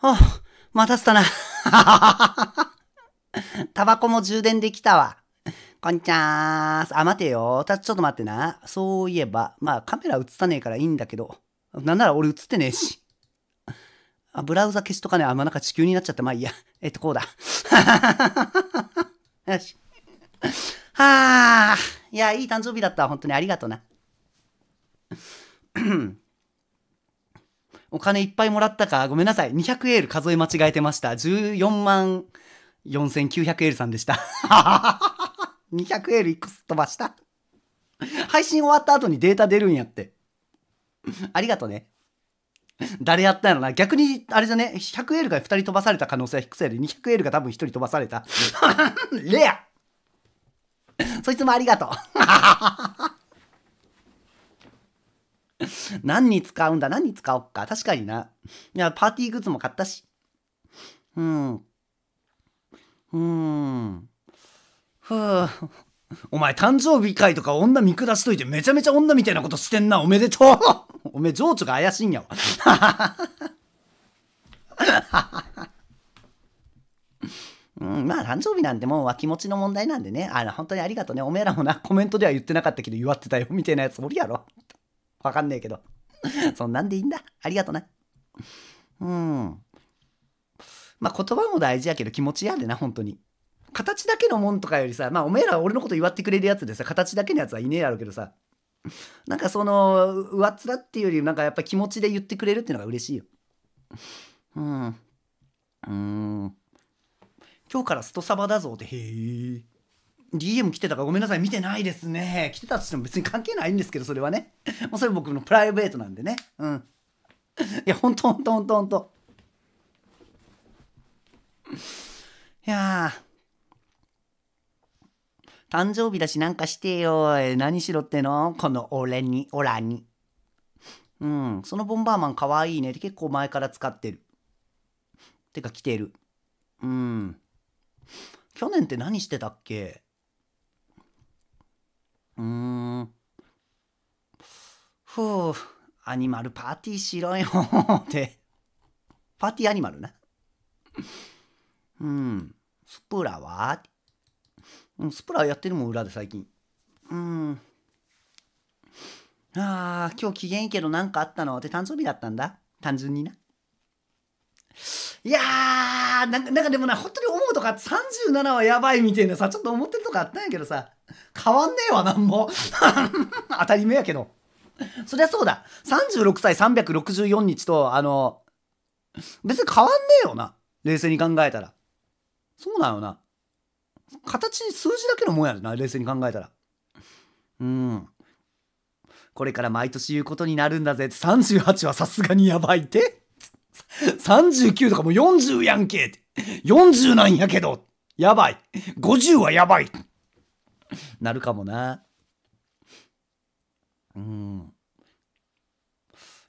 あ、待たせたな。タバコも充電できたわ。こんにちはーす。あ、待てよ。ちょっと待ってな。そういえば、まあカメラ映さねえからいいんだけど、なんなら俺映ってねえし。あ、ブラウザ消しとかね、あ、んまなんか地球になっちゃって、まあいいや。えっと、こうだ。よし。はあ、いや、いい誕生日だった。本当にありがとな。お金いっぱいもらったか、ごめんなさい。200エール数え間違えてました。14万4900エールさんでした。200 エールいくつ飛ばした。配信終わった後にデータ出るんやって。ありがとね。誰やったんやろな。逆に、あれじゃね、100エールが2人飛ばされた可能性は低そうやで、200エールが多分1人飛ばされた。レアそいつもありがとう。何に使うんだ何に使おっか。確かにな。いや、パーティーグッズも買ったし。うん。うん。ふぅ。お前誕生日会とか女見下しといてめちゃめちゃ女みたいなことしてんな。おめでとうおめえ情緒が怪しいんやわ。うん、まあ誕生日なんてもう気持ちの問題なんでね、あの本当にありがとうね。おめえらもな、コメントでは言ってなかったけど、祝ってたよみたいなやつおるやろ。わかんねえけど。そんなんでいいんだ。ありがとな。うん。まあ言葉も大事やけど気持ちやでな、本当に。形だけのもんとかよりさ、まあおめえら俺のこと祝ってくれるやつでさ、形だけのやつはいねえやろうけどさ、なんかその、上っ面っていうより、なんかやっぱ気持ちで言ってくれるっていうのが嬉しいよ。うん。うん。今日からストサバだぞって、へえ。DM 来てたからごめんなさい見てないですね来てたとしても別に関係ないんですけどそれはね それ僕のプライベートなんでねうんいやほんとほんとほんとほんといや誕生日だしなんかしてよ何しろってのこの俺にオラにうんそのボンバーマンかわいいねって結構前から使ってるてか着てるうん去年って何してたっけうーん。ふう、アニマルパーティーしろよ って。パーティーアニマルな。うん。スプラはスプラやってるもん、裏で最近。うん。ああ、今日機嫌いいけど何かあったのって誕生日だったんだ。単純にな。いやーなんか、なんかでもな、本当に思うとか、37はやばいみたいなさ、ちょっと思ってるとかあったんやけどさ、変わんねえわ、なんも。当たり前やけど。そりゃそうだ。36歳364日と、あの、別に変わんねえよな。冷静に考えたら。そうなのな。形、に数字だけのもんやでな、冷静に考えたら。うん。これから毎年言うことになるんだぜ。38はさすがにやばいって。39とかもう40やんけ40なんやけど。やばい。50はやばい。なるかもな。うん。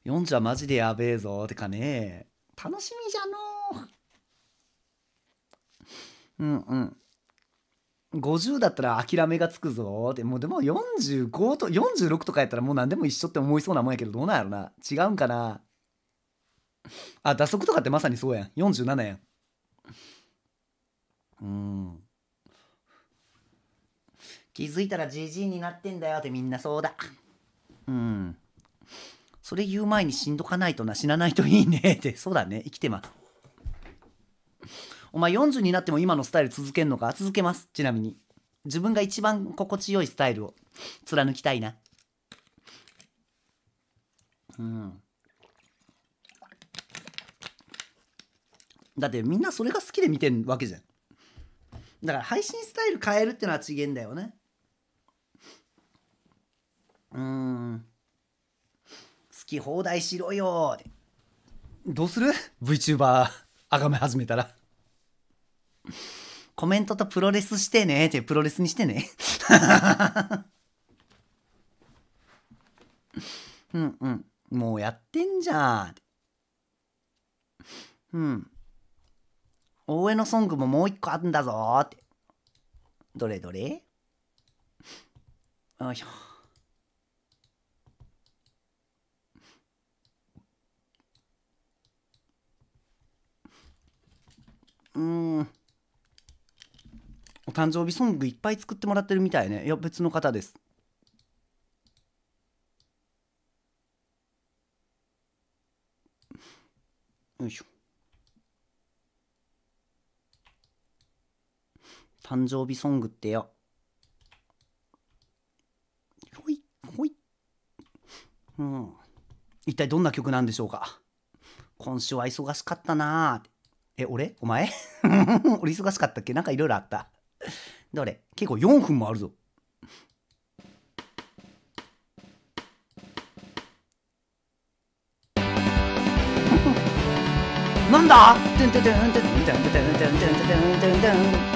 40はマジでやべえぞってかね。楽しみじゃのう。うんうん。50だったら諦めがつくぞってもうでも45と46とかやったらもう何でも一緒って思いそうなもんやけどどうなんやろな違うんかなあ、打足とかってまさにそうやん。47やん。うん。気づいたらじじいになってんだよってみんなそうだ。うん。それ言う前に死んどかないとな、死なないといいねって。そうだね、生きてます。お前40になっても今のスタイル続けんのか続けます。ちなみに。自分が一番心地よいスタイルを貫きたいな。うん。だってみんなそれが好きで見てるわけじゃんだから配信スタイル変えるってのは違えんだよねうん好き放題しろよどうする ?VTuber あがめ始めたらコメントとプロレスしてねってプロレスにしてねうんうんもうやってんじゃんうん大江のソングももう一個あるんだぞって。どれどれよいしょ。うん。お誕生日ソングいっぱい作ってもらってるみたいね。いや、別の方です。誕生日ソングってよほいほいうん一体どんな曲なんでしょうか今週は忙しかったなえ俺お前 俺忙しかったっけなんかいろいろあったどれ結構4分もあるぞ なんだてんてんてんてんてんてんてんてんてんてんてんてん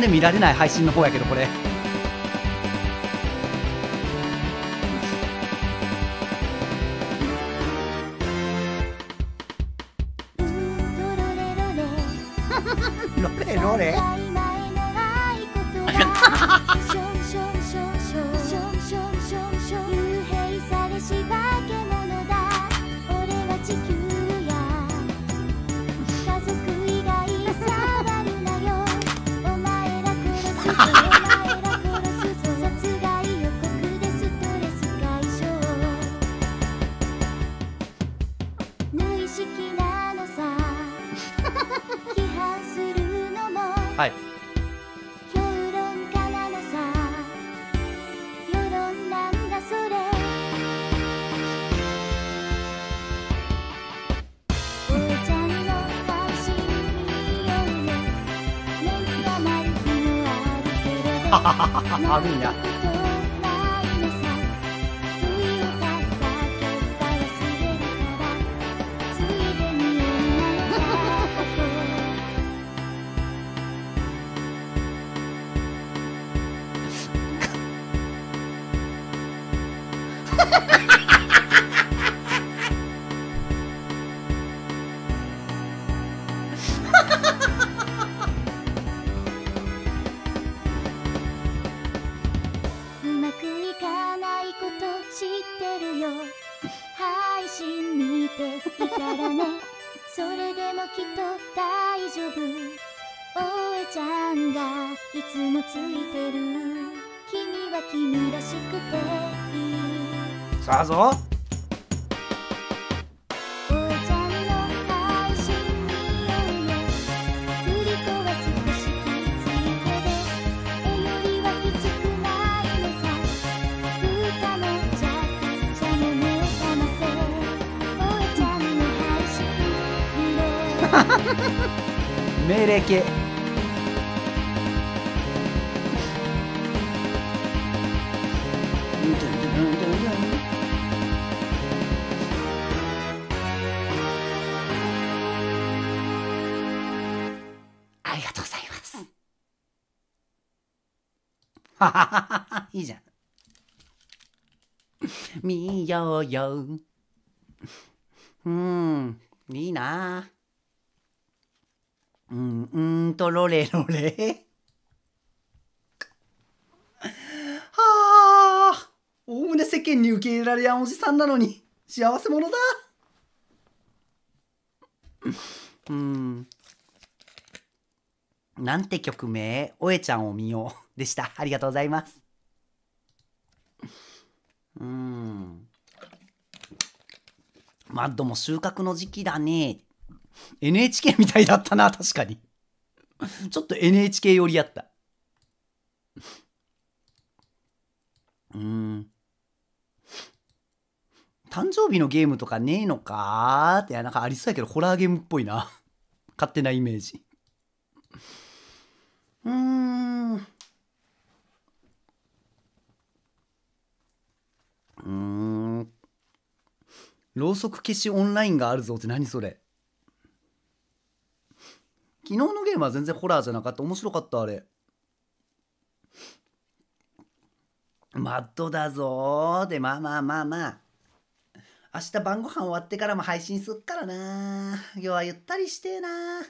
分で見られない配信の方やけどこれ走。ようようんいいなうんうんとロレロレはあおおむね世間に受け入れられやんおじさんなのに幸せ者だうんなんて曲名おえちゃんを見ようでしたありがとうございますうんマッドも収穫の時期だね。NHK みたいだったな、確かに。ちょっと NHK 寄りやった。うん。誕生日のゲームとかねえのかーって、なんかありそうやけど、ホラーゲームっぽいな。勝手なイメージ。うーん。うーん。ろうそく消しオンラインがあるぞって何それ昨日のゲームは全然ホラーじゃなかった面白かったあれマッドだぞーでまあまあまあまあ明日晩ご飯終わってからも配信すっからな今日はゆったりしてーな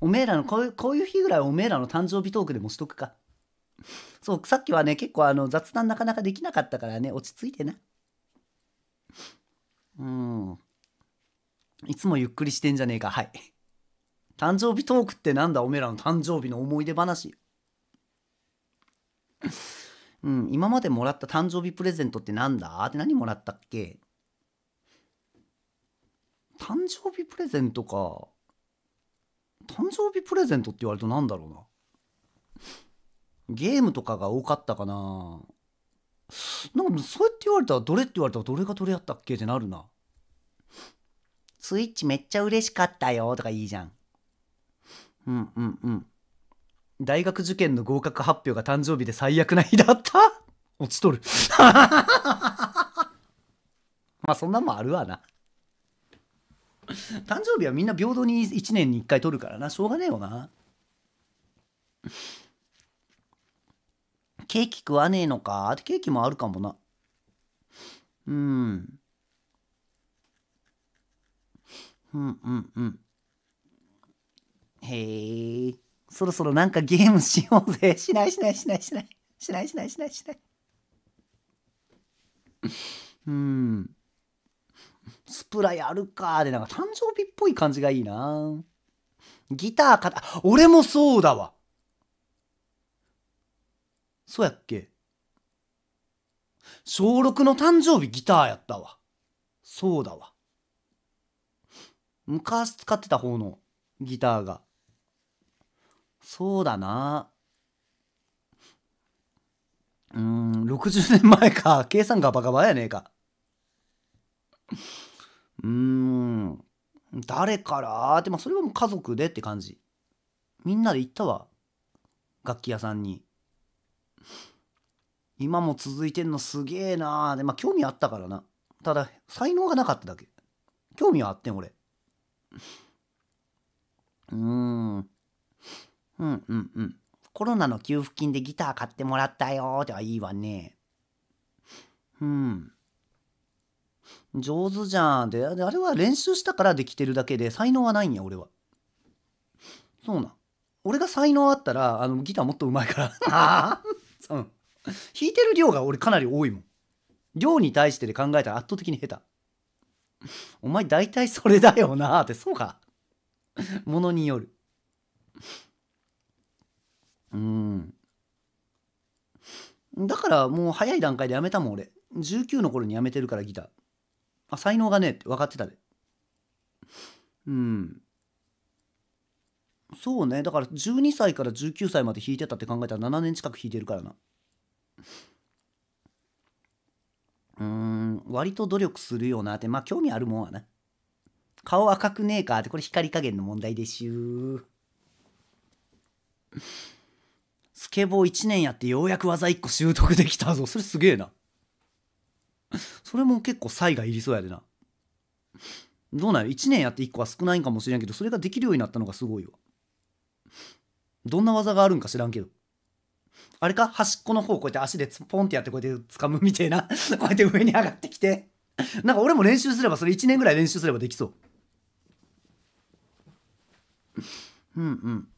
おめえらのこういうこういう日ぐらいおめえらの誕生日トークでもしとくかそうさっきはね結構あの雑談なかなかできなかったからね落ち着いてなうんいつもゆっくりしてんじゃねえかはい誕生日トークってなんだおめえらの誕生日の思い出話うん今までもらった誕生日プレゼントってなんだって何もらったっけ誕生日プレゼントか誕生日プレゼントって言われると何だろうなゲームとかが多かったかななんかそうやって言われたらどれって言われたらどれがどれやったっけってなるなスイッチめっちゃ嬉しかったよとかいいじゃん。うんうんうん。大学受験の合格発表が誕生日で最悪な日だった落ちとる。まあそんなんもあるわな。誕生日はみんな平等に1年に1回取るからな。しょうがねえよな。ケーキ食わねえのかケーキもあるかもな。うん。うんうんうん。へえ。そろそろなんかゲームしようぜ。しないしないしないしない。しないしないしないしない。うん。スプラやるかでなんか誕生日っぽい感じがいいな。ギターかた、俺もそうだわ。そうやっけ。小6の誕生日ギターやったわ。そうだわ。昔使ってた方のギターが。そうだな。うん、60年前か。計算がバカバカやねえか。うーん。誰からって、まあ、それはもう家族でって感じ。みんなで行ったわ。楽器屋さんに。今も続いてんのすげえなーで、まあ、興味あったからな。ただ、才能がなかっただけ。興味はあってん、俺。うん。うんうんうん。コロナの給付金でギター買ってもらったよーってはいいわね。うん。上手じゃん。で、あれは練習したからできてるだけで、才能はないんや、俺は。そうな俺が才能あったら、あの、ギターもっと上手いから。あ うん。弾いてる量が俺かなり多いもん。量に対してで考えたら圧倒的に下手。お前大体それだよなってそうかものによるうんだからもう早い段階でやめたもん俺19の頃にやめてるからギターあ才能がねえって分かってたでうんそうねだから12歳から19歳まで弾いてたって考えたら7年近く弾いてるからなうん割と努力するよなってまあ興味あるもんはな顔赤くねえかってこれ光加減の問題でしゅスケボー1年やってようやく技1個習得できたぞそれすげえなそれも結構才がいりそうやでなどうなんや ?1 年やって1個は少ないんかもしれんけどそれができるようになったのがすごいわどんな技があるんか知らんけどあれか端っこの方こうやって足でポンってやってこうやって掴むみたいな こうやって上に上がってきてなんか俺も練習すればそれ1年ぐらい練習すればできそううん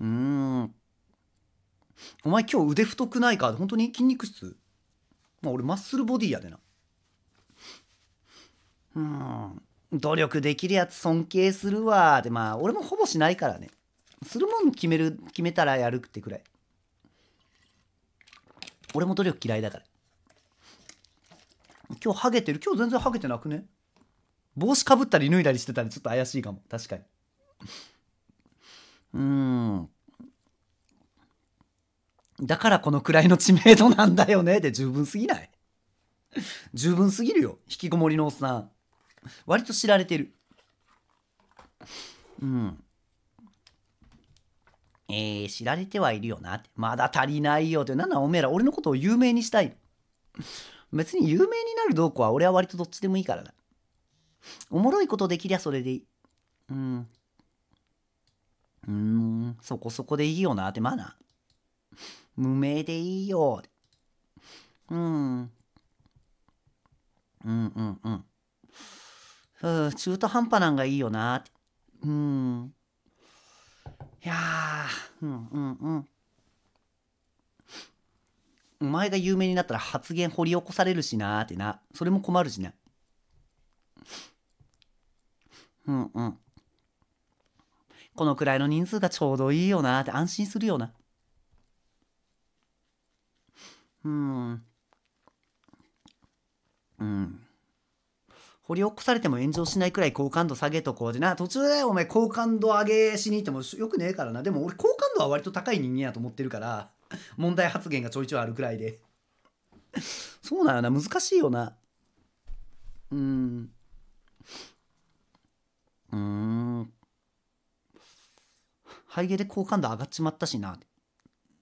うんうん。お前今日腕太くないか本当に筋肉質まあ俺マッスルボディやでな。うん。努力できるやつ尊敬するわ。でまあ俺もほぼしないからね。するもん決める決めたらやるってくらい俺も努力嫌いだから今日ハゲてる今日全然ハゲてなくね帽子かぶったり脱いだりしてたらちょっと怪しいかも確かにうんだからこのくらいの知名度なんだよねで十分すぎない十分すぎるよ引きこもりのおっさん割と知られてるうんえー、知られてはいるよなって。まだ足りないよって。なんだおめえら、俺のことを有名にしたい。別に有名になるどうこうは俺は割とどっちでもいいからな。おもろいことできりゃそれでいい。うん。うん、そこそこでいいよなって、まあな。無名でいいよんうんうん。うん、中途半端なんがいいよなって。うん。いやうんうんうんお前が有名になったら発言掘り起こされるしなーってなそれも困るしなうんうんこのくらいの人数がちょうどいいよなーって安心するよなうんうん掘り起こされても炎上しないくらい好感度下げとこうでな、途中でお前好感度上げしに行ってもよくねえからな。でも俺好感度は割と高い人間やと思ってるから、問題発言がちょいちょいあるくらいで。そうなのよな、難しいよな。うん。うん。ハイゲで好感度上がっちまったしな。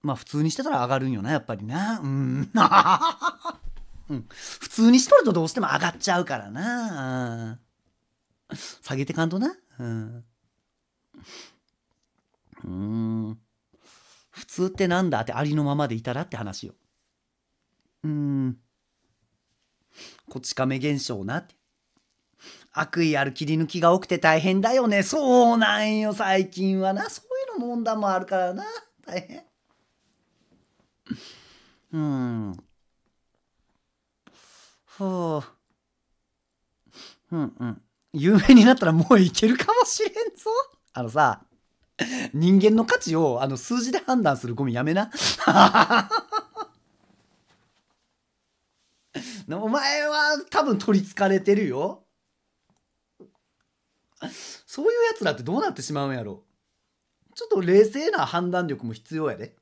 まあ普通にしてたら上がるんよな、やっぱりな。うん。うん、普通にしとるとどうしても上がっちゃうからな。下げてかんとな。うん。うん。普通ってなんだってありのままでいたらって話よ。うん。こち亀現象なって。悪意ある切り抜きが多くて大変だよね。そうなんよ、最近はな。そういうの問題もあるからな。大変。うん。はあ。うんうん。有名になったらもういけるかもしれんぞ。あのさ、人間の価値をあの数字で判断するゴミやめな。お前は多分取りつかれてるよ。そういうやつらってどうなってしまうんやろ。ちょっと冷静な判断力も必要やで。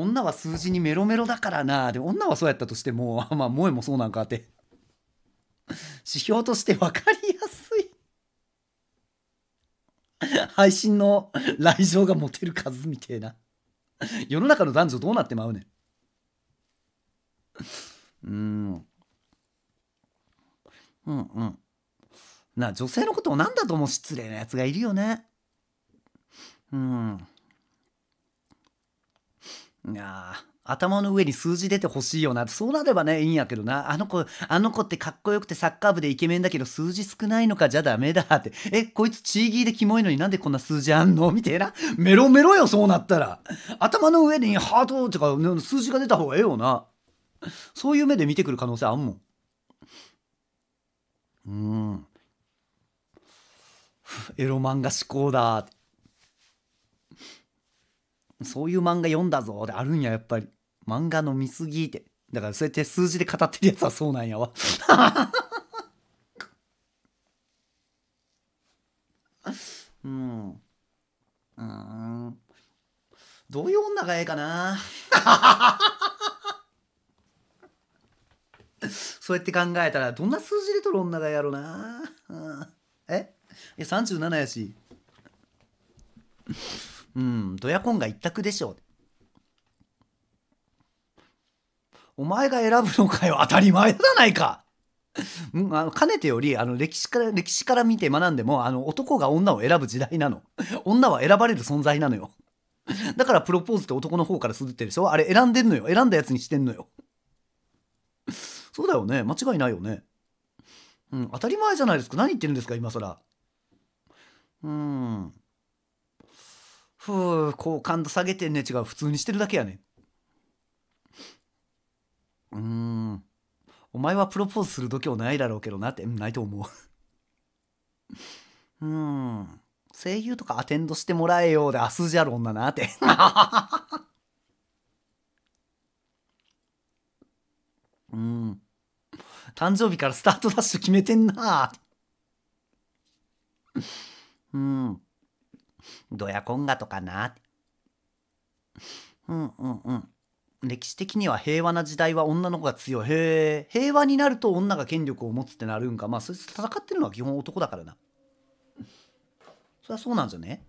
女は数字にメロメロだからなで女はそうやったとしても まあ萌えもそうなんかって 指標として分かりやすい 配信の来場が持てる数みてえな世の中の男女どうなってまうねんうんうんうんな女性のことを何だとも失礼なやつがいるよねうんいや頭の上に数字出てほしいよなそうなればねいいんやけどなあの子あの子ってかっこよくてサッカー部でイケメンだけど数字少ないのかじゃダメだってえこいつチーギーでキモいのになんでこんな数字あんのみたいなメロメロよそうなったら頭の上にハートとか数字が出た方がええよなそういう目で見てくる可能性あんもんうんエロ漫画思考だってそういう漫画読んだぞってあるんややっぱり漫画の見すぎってだからそうやって数字で語ってるやつはそうなんやわ うんうんどういう女がええかな そうやって考えたらどんな数字で取る女がやろうな、うん、えいや37やしうん、ドヤコンが一択でしょ。お前が選ぶのかよ、当たり前じゃないかうん、あのかねてよりあの歴史から歴史から見て学んでもあの男が女を選ぶ時代なの女は選ばれる存在なのよだからプロポーズって男の方からするってでしょあれ選んでんのよ選んだやつにしてんのよそうだよね間違いないよねうん当たり前じゃないですか何言ってるんですか今更うんふう好感度下げてんね違う普通にしてるだけやねんうんお前はプロポーズする度胸ないだろうけどなって、ないと思う うん声優とかアテンドしてもらえようで明日じゃろんななって うん誕生日からスタートダッシュ決めてんな うんドヤコンガとかな。うんうんうん。歴史的には平和な時代は女の子が強い。へえ。平和になると女が権力を持つってなるんか。まあ、そつ戦ってるのは基本男だからな。そりゃそうなんじゃね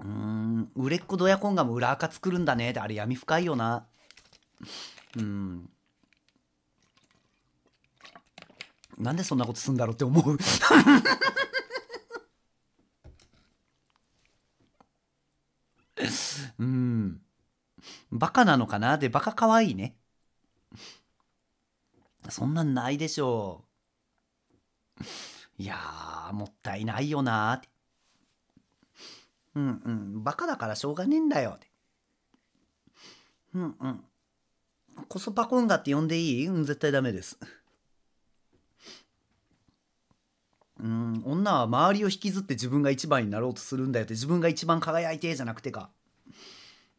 うん、売れっ子ドヤコンガも裏垢作るんだねってあれ闇深いよな。うん。なんでそんなことすんだろうって思う うん。バカなのかなで、バカ可愛いね。そんなんないでしょう。いやー、もったいないよなーって。うんうん、バカだからしょうがねえんだよって。うんうん。コそパコンガって呼んでいいうん、絶対ダメです。うん、女は周りを引きずって自分が一番になろうとするんだよって自分が一番輝いてじゃなくてか。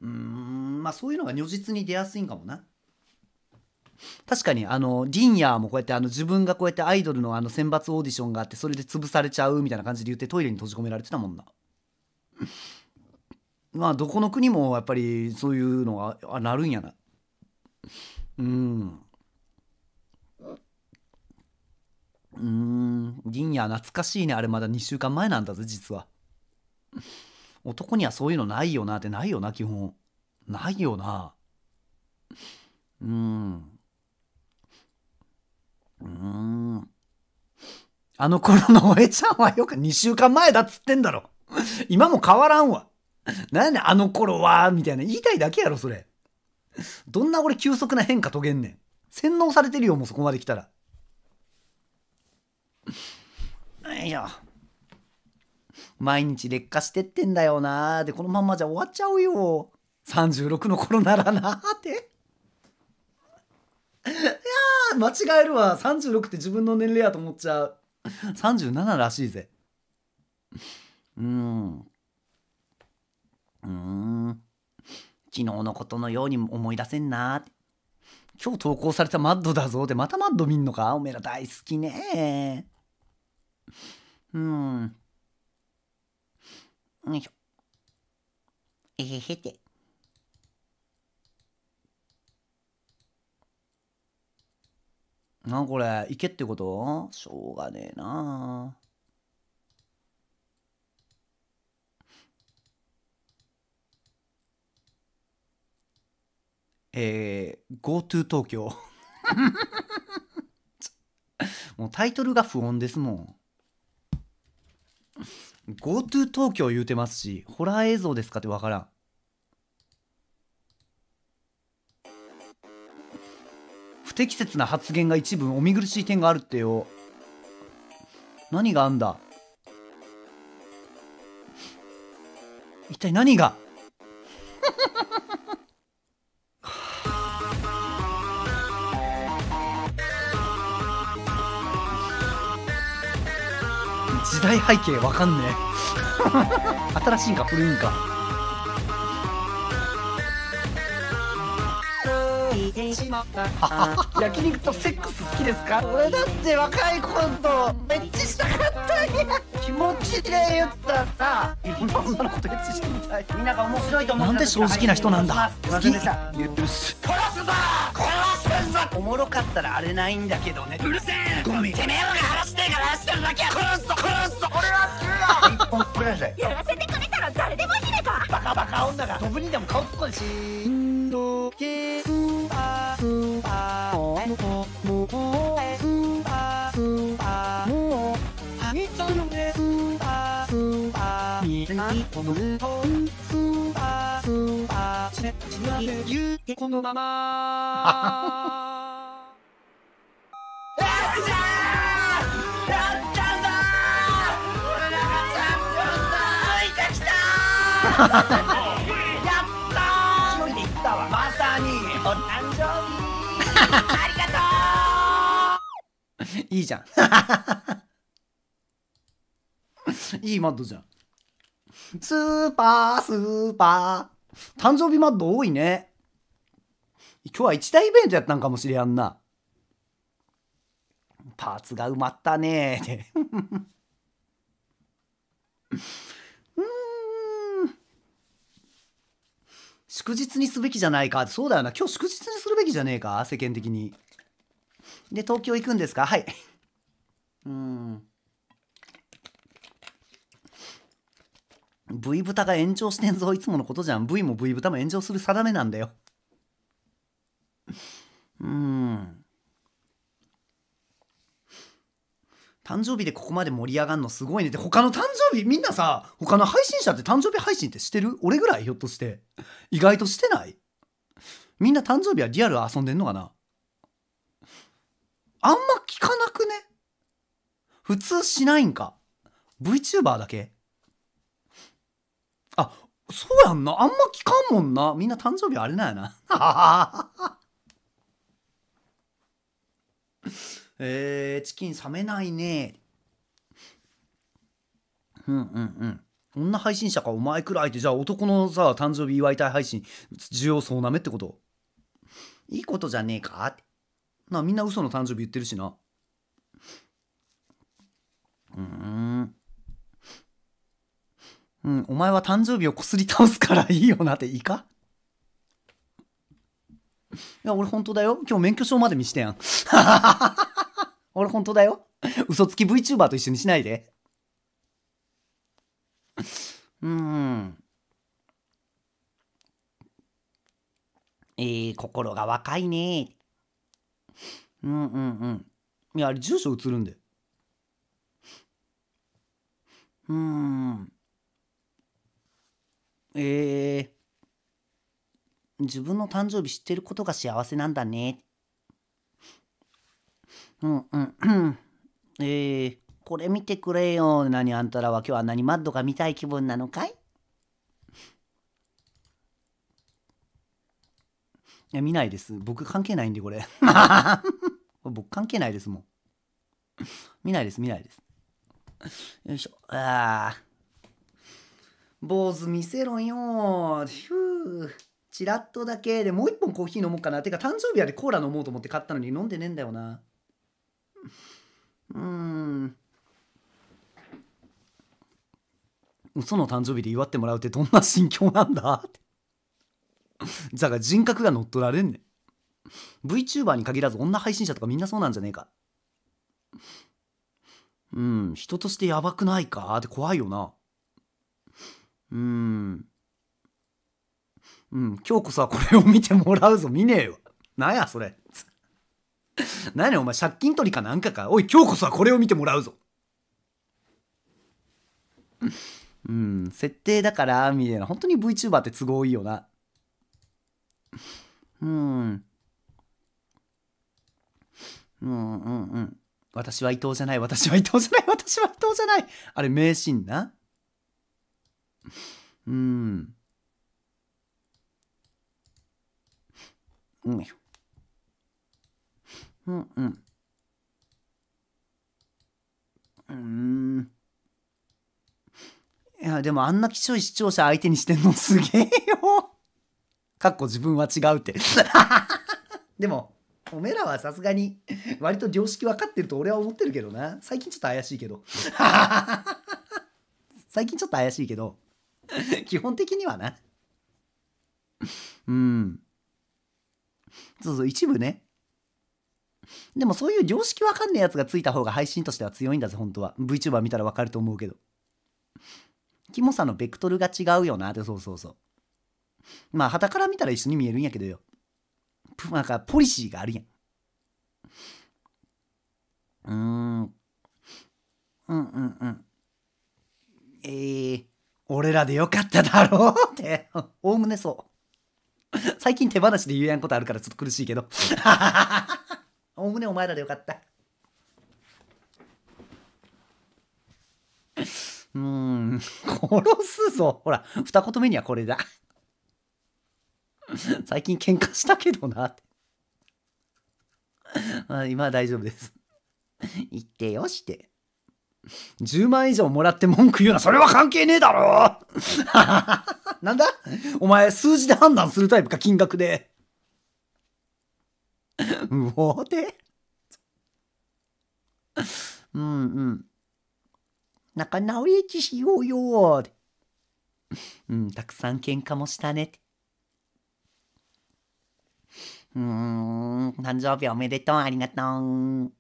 うんまあそういうのが如実に出やすいんかもな。確かにあのリンヤーもこうやってあの自分がこうやってアイドルのあの選抜オーディションがあってそれで潰されちゃうみたいな感じで言ってトイレに閉じ込められてたもんなまあどこの国もやっぱりそういうのはなるんやなうんうんリンヤー懐かしいねあれまだ2週間前なんだぜ実は男にはそういうのないよなってないよな基本ないよなうんうんあの頃のおえちゃんはよく2週間前だっつってんだろ今も変わらんわ何やねんあの頃はみたいな言いたいだけやろそれどんな俺急速な変化遂げんねん洗脳されてるよもうそこまで来たらよいしょ毎日劣化してってんだよなでこのままじゃ終わっちゃうよ36の頃ならなっていや間違えるわ36って自分の年齢やと思っちゃう37らしいぜうんうん昨日のことのように思い出せんなって今日投稿されたマッドだぞでまたマッド見んのかおめえら大好きねうんよいしょ。えへへて。なんこれ、行けってことしょうがねえなえー、GoTo 東京 もうタイトルが不穏ですもん。GoTo 東京言うてますしホラー映像ですかって分からん不適切な発言が一部お見苦しい点があるってよ何があんだ一体何が時代背景わかんねえ 新しいんか古いんか焼肉とセックス好きですか俺だって若い頃とめっちしたかったんや気持ちで言ったらいろんな女の子とエッチしてみたいみんなが面白いと思うなんで正直な人なんだ好き許す殺すぞんおもろかったらあれないんだけどねうるせえゴミてめえのが話してから話してるだけや殺すぞ殺すぞ俺は急だ一本くらいだよやらせてくれたら誰でもいいねかバカバカ女がドブにでも顔突っ込んでしんどけすあすあおえむこむこえすあすあもうあみちゃんのえすあすあみんなにこのうとんくあせつなでゆうこのままやったやったー村いたやったったわまさにお誕生日ありがとういいじゃん いいマッドじゃんスーパースーパー誕生日マッド多いね。今日は一大イベントやったんかもしれやんな。パーツが埋まったね ーって祝日にすべきじゃないかそうだよな今日祝日にするべきじゃねえか世間的にで東京行くんですかはいうん V 豚が炎上してんぞいつものことじゃん V も V 豚も炎上する定めなんだようん誕生日でここまで盛り上がるのすごいねって他の誕生日みんなさ他の配信者って誕生日配信ってしてる俺ぐらいひょっとして意外としてないみんな誕生日はリアル遊んでんのかなあんま聞かなくね普通しないんか VTuber だけそうやんなあんま聞かんもんなみんな誕生日あれなんやな えー、チキン冷めないねうんうんうん女配信者かお前くらいってじゃあ男のさ誕生日祝いたい配信需要そうなめってこといいことじゃねえかってなみんな嘘の誕生日言ってるしなうんうん、お前は誕生日をこすり倒すからいいよなっていいかいや、俺本当だよ。今日免許証まで見してやん。俺本当だよ。嘘つき VTuber と一緒にしないで。うん。えー、心が若いね。うんうんうん。いや、あれ住所移るんで。うん。えー、自分の誕生日知ってることが幸せなんだね。うんうん。えー、これ見てくれよ。何あんたらは今日は何マッドが見たい気分なのかいいや、見ないです。僕関係ないんで、これ。僕関係ないですもん。見ないです、見ないです。よいしょ。ああ。坊主見せろよ。ひゅー。チラッとだけ。でもう一本コーヒー飲もうかな。てか誕生日やでコーラ飲もうと思って買ったのに飲んでねえんだよな。うーん。嘘の誕生日で祝ってもらうってどんな心境なんだって。だか人格が乗っ取られんねん。VTuber に限らず女配信者とかみんなそうなんじゃねえか。うん、人としてやばくないかって怖いよな。うん。うん、今日こそはこれを見てもらうぞ。見ねえよ。なんや、それ。何や、お前、借金取りかなんかか。おい、今日こそはこれを見てもらうぞ。うん、設定だから、みたいな。本当に VTuber って都合いいよな。うん。うんうんうん。私は伊藤じゃない、私は伊藤じゃない、私は伊藤じゃない。あれ、名シーンな。うん。うん。うんうん。うん。いや、でもあんな貴重い視聴者相手にしてんのすげえよ。かっこ自分は違うって でも、おめらはさすがに割と常識分かってると俺は思ってるけどな。最近ちょっと怪しいけど。最近ちょっと怪しいけど。基本的にはな。うん。そうそう、一部ね。でもそういう常識わかんねえやつがついた方が配信としては強いんだぜ、本当は。VTuber 見たらわかると思うけど。キモさのベクトルが違うよなって、そうそうそう。まあ、はたから見たら一緒に見えるんやけどよ。なんか、ポリシーがあるやん。うーん。うんうんうん。えー、俺らでよかっただろうって、おおむねそう。最近手放しで言えんことあるからちょっと苦しいけど。おおむねお前らでよかった。うん、殺すぞ。ほら、二言目にはこれだ。最近喧嘩したけどなって。まあ今は大丈夫です。言ってよして。10万以上もらって文句言うな、それは関係ねえだろ なんだお前、数字で判断するタイプか、金額で。うおでうんうん。仲直りちしようようん、たくさん喧嘩もしたねうん、誕生日おめでとう、ありがとう。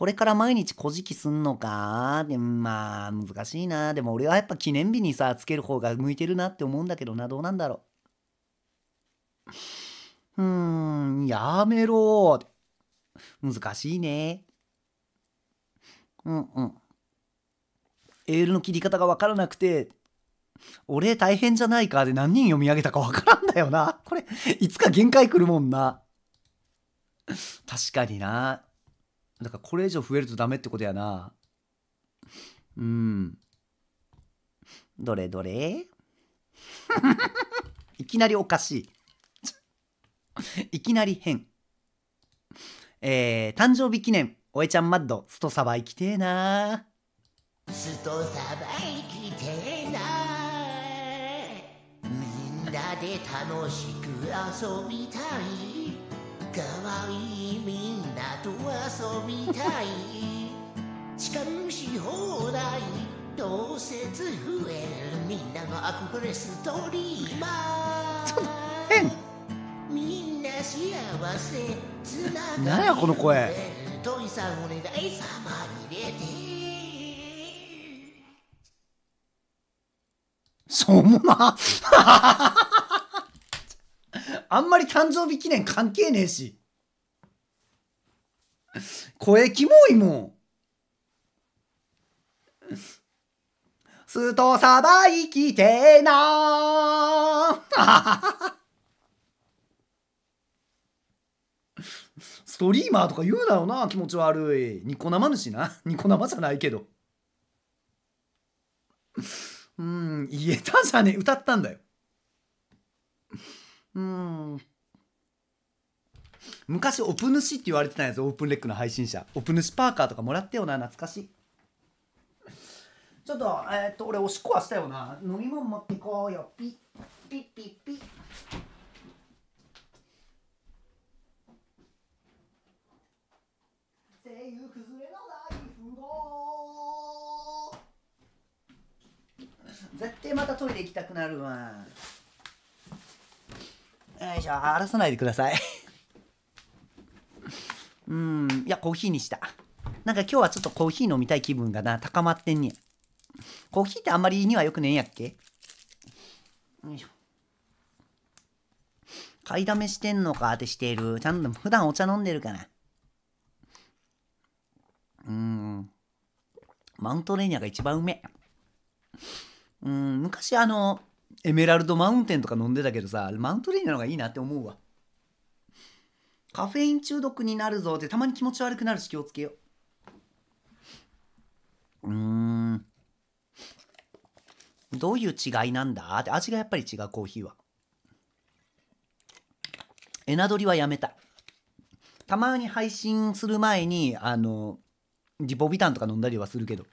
これから毎日こじきすんのかでまあ難しいなでも俺はやっぱ記念日にさつける方が向いてるなって思うんだけどなどうなんだろううーんやめろ難しいねうんうんエールの切り方が分からなくて俺大変じゃないかで何人読み上げたか分からんだよなこれいつか限界来るもんな確かになだからこれ以上増えるとダメってことやなうんどれどれ いきなりおかしいいきなり変えー、誕生日記念おえちゃんマッドストサバ行きてえなストサバ行きてえなみんなで楽しく遊びたいかわいいみんなと遊びたい叱るし放題同説増えるみんなが憧れストーリーマンみんな幸せつながりやこの声トイさんお願いサバ入れてそうもなあんまり誕生日記念関係ねえし。声キモいもん。スとさばいきてーなー ストリーマーとか言うなよな気持ち悪いニコ生主なニコ生じゃないけどうん言えたじゃねえ歌ったんだようん昔オプヌシって言われてたんですオープンレックの配信者オプヌシパーカーとかもらってよな懐かしいちょっとえー、っと俺おしっこはしたよな飲み物持ってこうよピッピッピッピッ声優崩れのない絶対またトイレ行きたくなるわよいしょ荒らさないでください うんいやコーヒーにしたなんか今日はちょっとコーヒー飲みたい気分がな高まってんねコーヒーってあんまりにはよくねえんやっけよいしょ買いだめしてんのかってしている。ちゃんと普段お茶飲んでるかな。うん。マウントレーニアが一番うめうん、昔あの、エメラルドマウンテンとか飲んでたけどさマウントレインなのがいいなって思うわカフェイン中毒になるぞってたまに気持ち悪くなるし気をつけよううんどういう違いなんだって味がやっぱり違うコーヒーはエナドリはやめたたまに配信する前にあのジボビタンとか飲んだりはするけど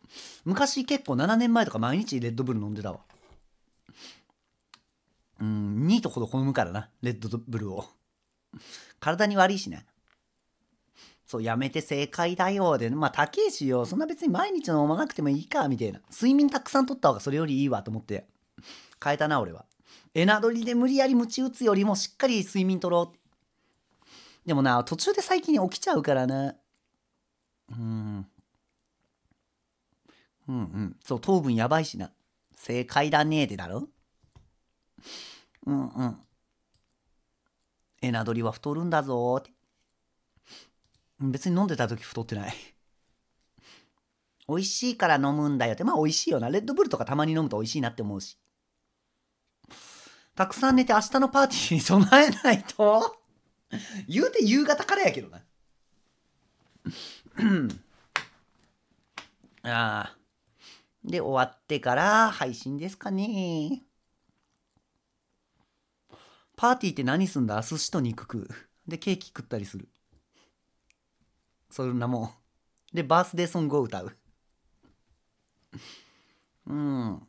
昔結構7年前とか毎日レッドブル飲んでたわうん、ニーほど好むからな、レッドブルを。体に悪いしね。そう、やめて正解だよ。で、まあ、高いしよ。そんな別に毎日飲まなくてもいいか、みたいな。睡眠たくさん取った方がそれよりいいわ、と思って。変えたな、俺は。エナドリで無理やり鞭打つよりもしっかり睡眠取ろう。でもな、途中で最近起きちゃうからな。うん。うんうん。そう、糖分やばいしな。正解だねえってだろうんうん。エナドリは太るんだぞって。別に飲んでた時太ってない。美味しいから飲むんだよって。まあ美味しいよな。レッドブルとかたまに飲むと美味しいなって思うし。たくさん寝て明日のパーティーに備えないと言うて夕方からやけどな。ああ。で、終わってから配信ですかね。パーティーって何すんだ寿司と肉食う。で、ケーキ食ったりする。そんなもん。で、バースデーソングを歌う。うん。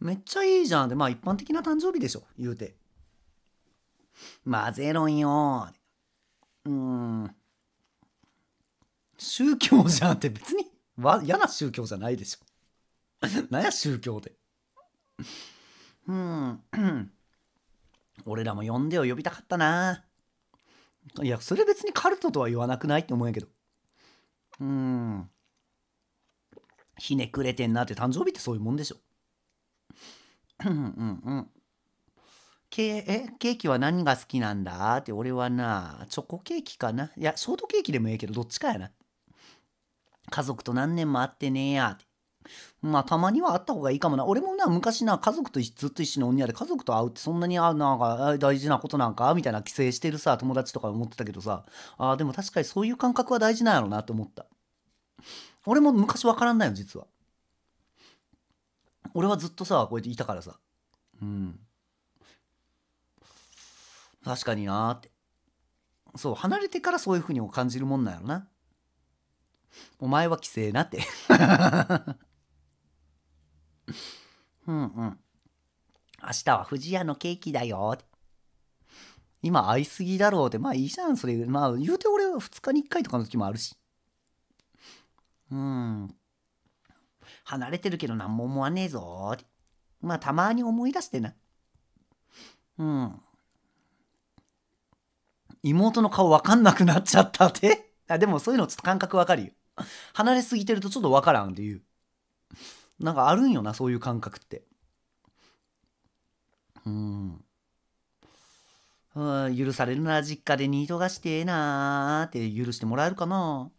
めっちゃいいじゃん。で、まあ一般的な誕生日でしょ、言うて。まあゼロンよ。うん。宗教じゃんって別にわ嫌な宗教じゃないでしょ。な んや宗教で。うん。俺らも呼んでよ、呼びたかったな。いや、それ別にカルトとは言わなくないって思うんやけど。うん。ひねくれてんなって誕生日ってそういうもんでしょ。うんうんうん。ケーキは何が好きなんだって俺はな、チョコケーキかな。いや、ショートケーキでもええけど、どっちかやな。家族と何年も会ってねえやって。まあ、たまにはあった方がいいかもな。俺もな、昔な、家族とずっと一緒のおやで、家族と会うってそんなに、あ、なんか、大事なことなんかみたいな帰省してるさ、友達とか思ってたけどさ、あでも確かにそういう感覚は大事なんやろうなと思った。俺も昔わからんないよ、実は。俺はずっとさ、こうやっていたからさ。うん。確かになーって。そう、離れてからそういうふうに感じるもんなんやろな。お前は帰省なって。うんうん。明日は不二家のケーキだよ。今会いすぎだろうって。まあいいじゃん、それ。まあ言うて俺は2日に1回とかの時もあるし。うん。離れてるけど何も思わねえぞって。まあたまに思い出してな。うん。妹の顔わかんなくなっちゃったって。あでもそういうのちょっと感覚わかるよ。離れすぎてるとちょっとわからんっていう。なんかあるんよなそういう感覚ってうん許されるなら実家でニートがしてえなーって許してもらえるかな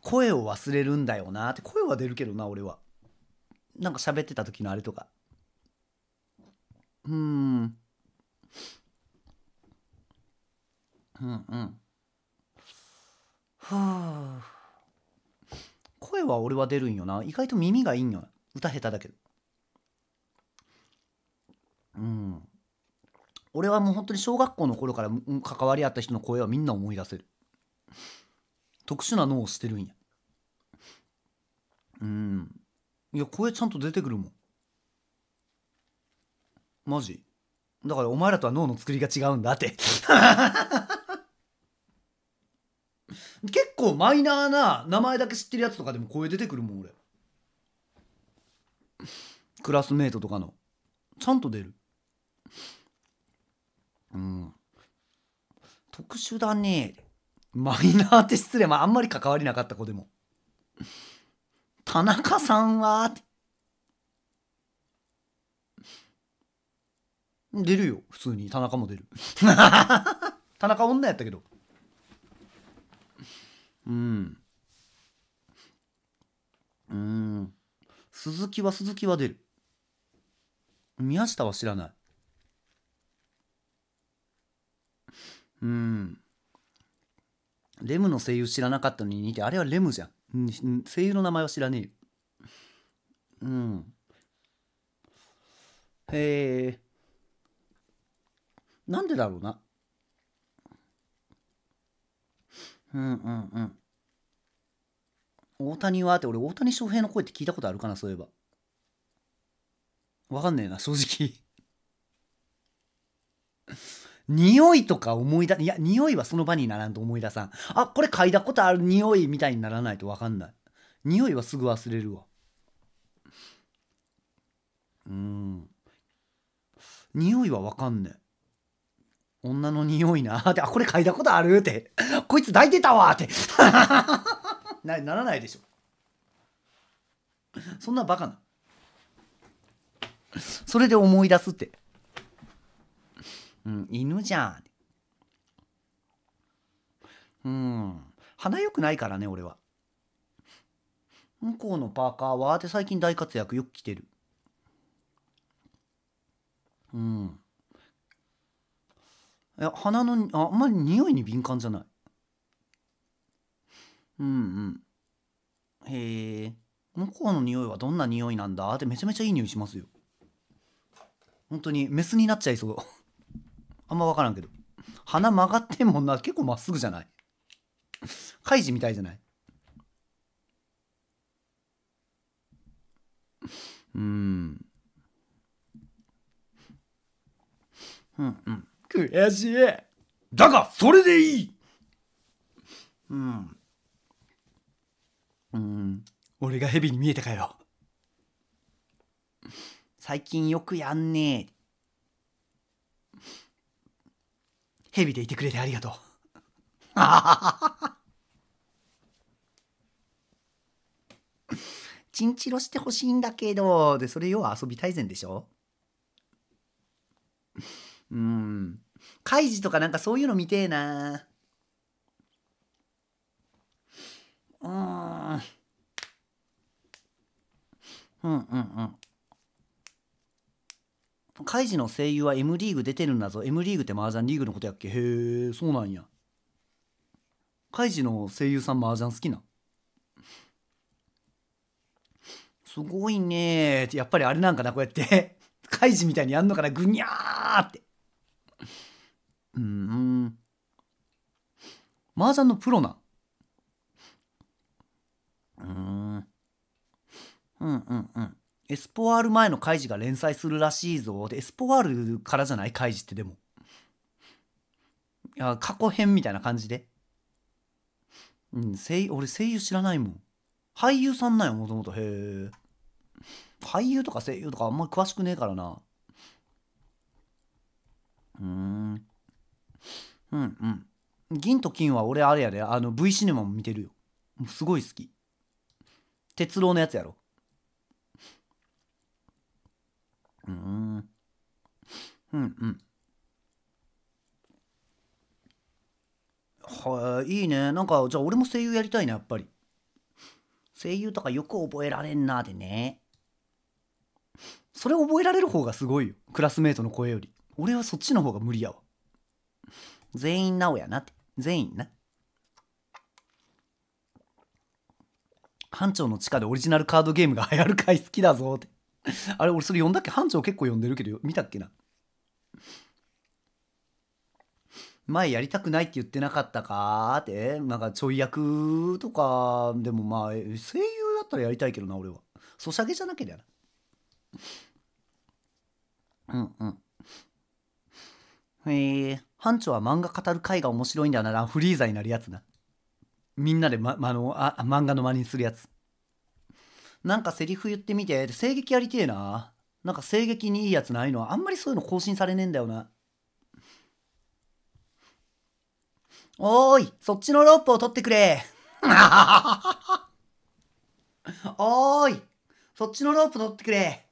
声を忘れるんだよなって声は出るけどな俺はなんか喋ってた時のあれとかうんうんうんはあ声は俺は出るんよな意外と耳がいいんよな歌下手だけどうん俺はもう本当に小学校の頃から関わり合った人の声はみんな思い出せる特殊な脳をしてるんやうんいや声ちゃんと出てくるもんマジだからお前らとは脳の作りが違うんだって結構マイナーな名前だけ知ってるやつとかでも声出てくるもん俺クラスメートとかのちゃんと出るうん特殊だねマイナーって失礼まああんまり関わりなかった子でも田中さんは出るよ普通に田中も出る 田中女やったけどうん。うん。鈴木は鈴木は出る。宮下は知らない。うん。レムの声優知らなかったのに似て、あれはレムじゃん。うん、声優の名前は知らねえよ。うん。へえ。なんでだろうな。うんうんうん大谷はって俺大谷翔平の声って聞いたことあるかなそういえばわかんねえな正直 匂いとか思い出いや匂いはその場にならんと思い出さんあこれ嗅いだことある匂いみたいにならないとわかんない匂いはすぐ忘れるわうん匂いはわかんねえ女の匂いなって、あ、これ嗅いだことあるって、こいつ抱いてたわって な、ならないでしょ。そんなバカな。それで思い出すって。うん、犬じゃん。うん。鼻良くないからね、俺は。向こうのパーカーはって最近大活躍よく着てる。うん。いや鼻のあんまり匂いに敏感じゃないうんうんへえ向こうの匂いはどんな匂いなんだってめちゃめちゃいい匂いしますよ本当にメスになっちゃいそう あんま分からんけど鼻曲がってんもんな結構まっすぐじゃないカイジみたいじゃないうんうんうん悔しいだがそれでいいうんうん俺がヘビに見えたかよ最近よくやんねえヘビでいてくれてありがとう チンチロしてほしいんだけどでそれ要は遊び大全でしょうんカイジとかなんかそういうの見てえなうんうんうんうんカイジの声優は M リーグ出てるんだぞ M リーグって麻雀リーグのことやっけへえそうなんやカイジの声優さん麻雀好きなすごいねやっぱりあれなんかなこうやってカイジみたいにやんのかなぐにゃーってうん。麻雀のプロな。うん。うんうんうん。エスポワール前のカイジが連載するらしいぞ。で、エスポワールからじゃないカイジってでも。いや、過去編みたいな感じで。うん、声俺声優知らないもん。俳優さんなんよ、もともと。へえ。俳優とか声優とかあんまり詳しくねえからな。うん。うんうん銀と金は俺あれやであの V シネマも見てるよすごい好き鉄郎のやつやろうんうんうんはいいいねなんかじゃあ俺も声優やりたいなやっぱり声優とかよく覚えられんなでねそれ覚えられる方がすごいよクラスメートの声より俺はそっちの方が無理やわ全員なおやなって。全員な。班長の地下でオリジナルカードゲームが流行る回好きだぞって。あれ、俺それ読んだっけ班長結構読んでるけど、見たっけな。前やりたくないって言ってなかったかって、なんかちょい役とか、でもまあ、声優だったらやりたいけどな、俺は。ソシャゲじゃなきゃだな。うんうん。へえ。班長は漫画語る回が面白いんだよなフリーザになるやつなみんなで、ま、あのあ漫画の真似するやつなんかセリフ言ってみて声劇やりてえななんか声劇にいいやつないのあんまりそういうの更新されねえんだよなおーいそっちのロープを取ってくれ おーいそっちのロープ取ってくれ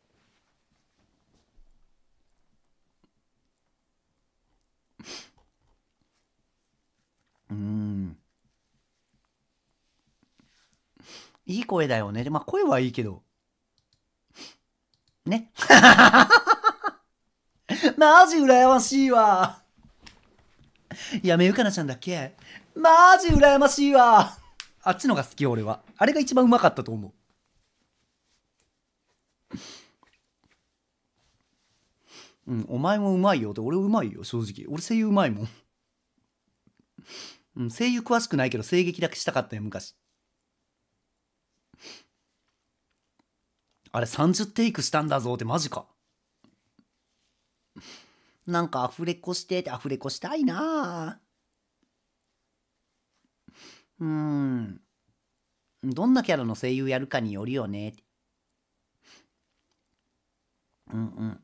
うんいい声だよねまあ声はいいけどね マジ羨ましいわやめゆかなちゃんだっけマジ羨ましいわあっちのが好き俺はあれが一番うまかったと思ううん、お前もうまいよって俺うまいよ正直俺声優うまいもんうん、声優詳しくないけど声劇だけしたかったよ、昔。あれ30テイクしたんだぞってマジか。なんかアフレコしててアフレコしたいなうん。どんなキャラの声優やるかによるよね。うんうん。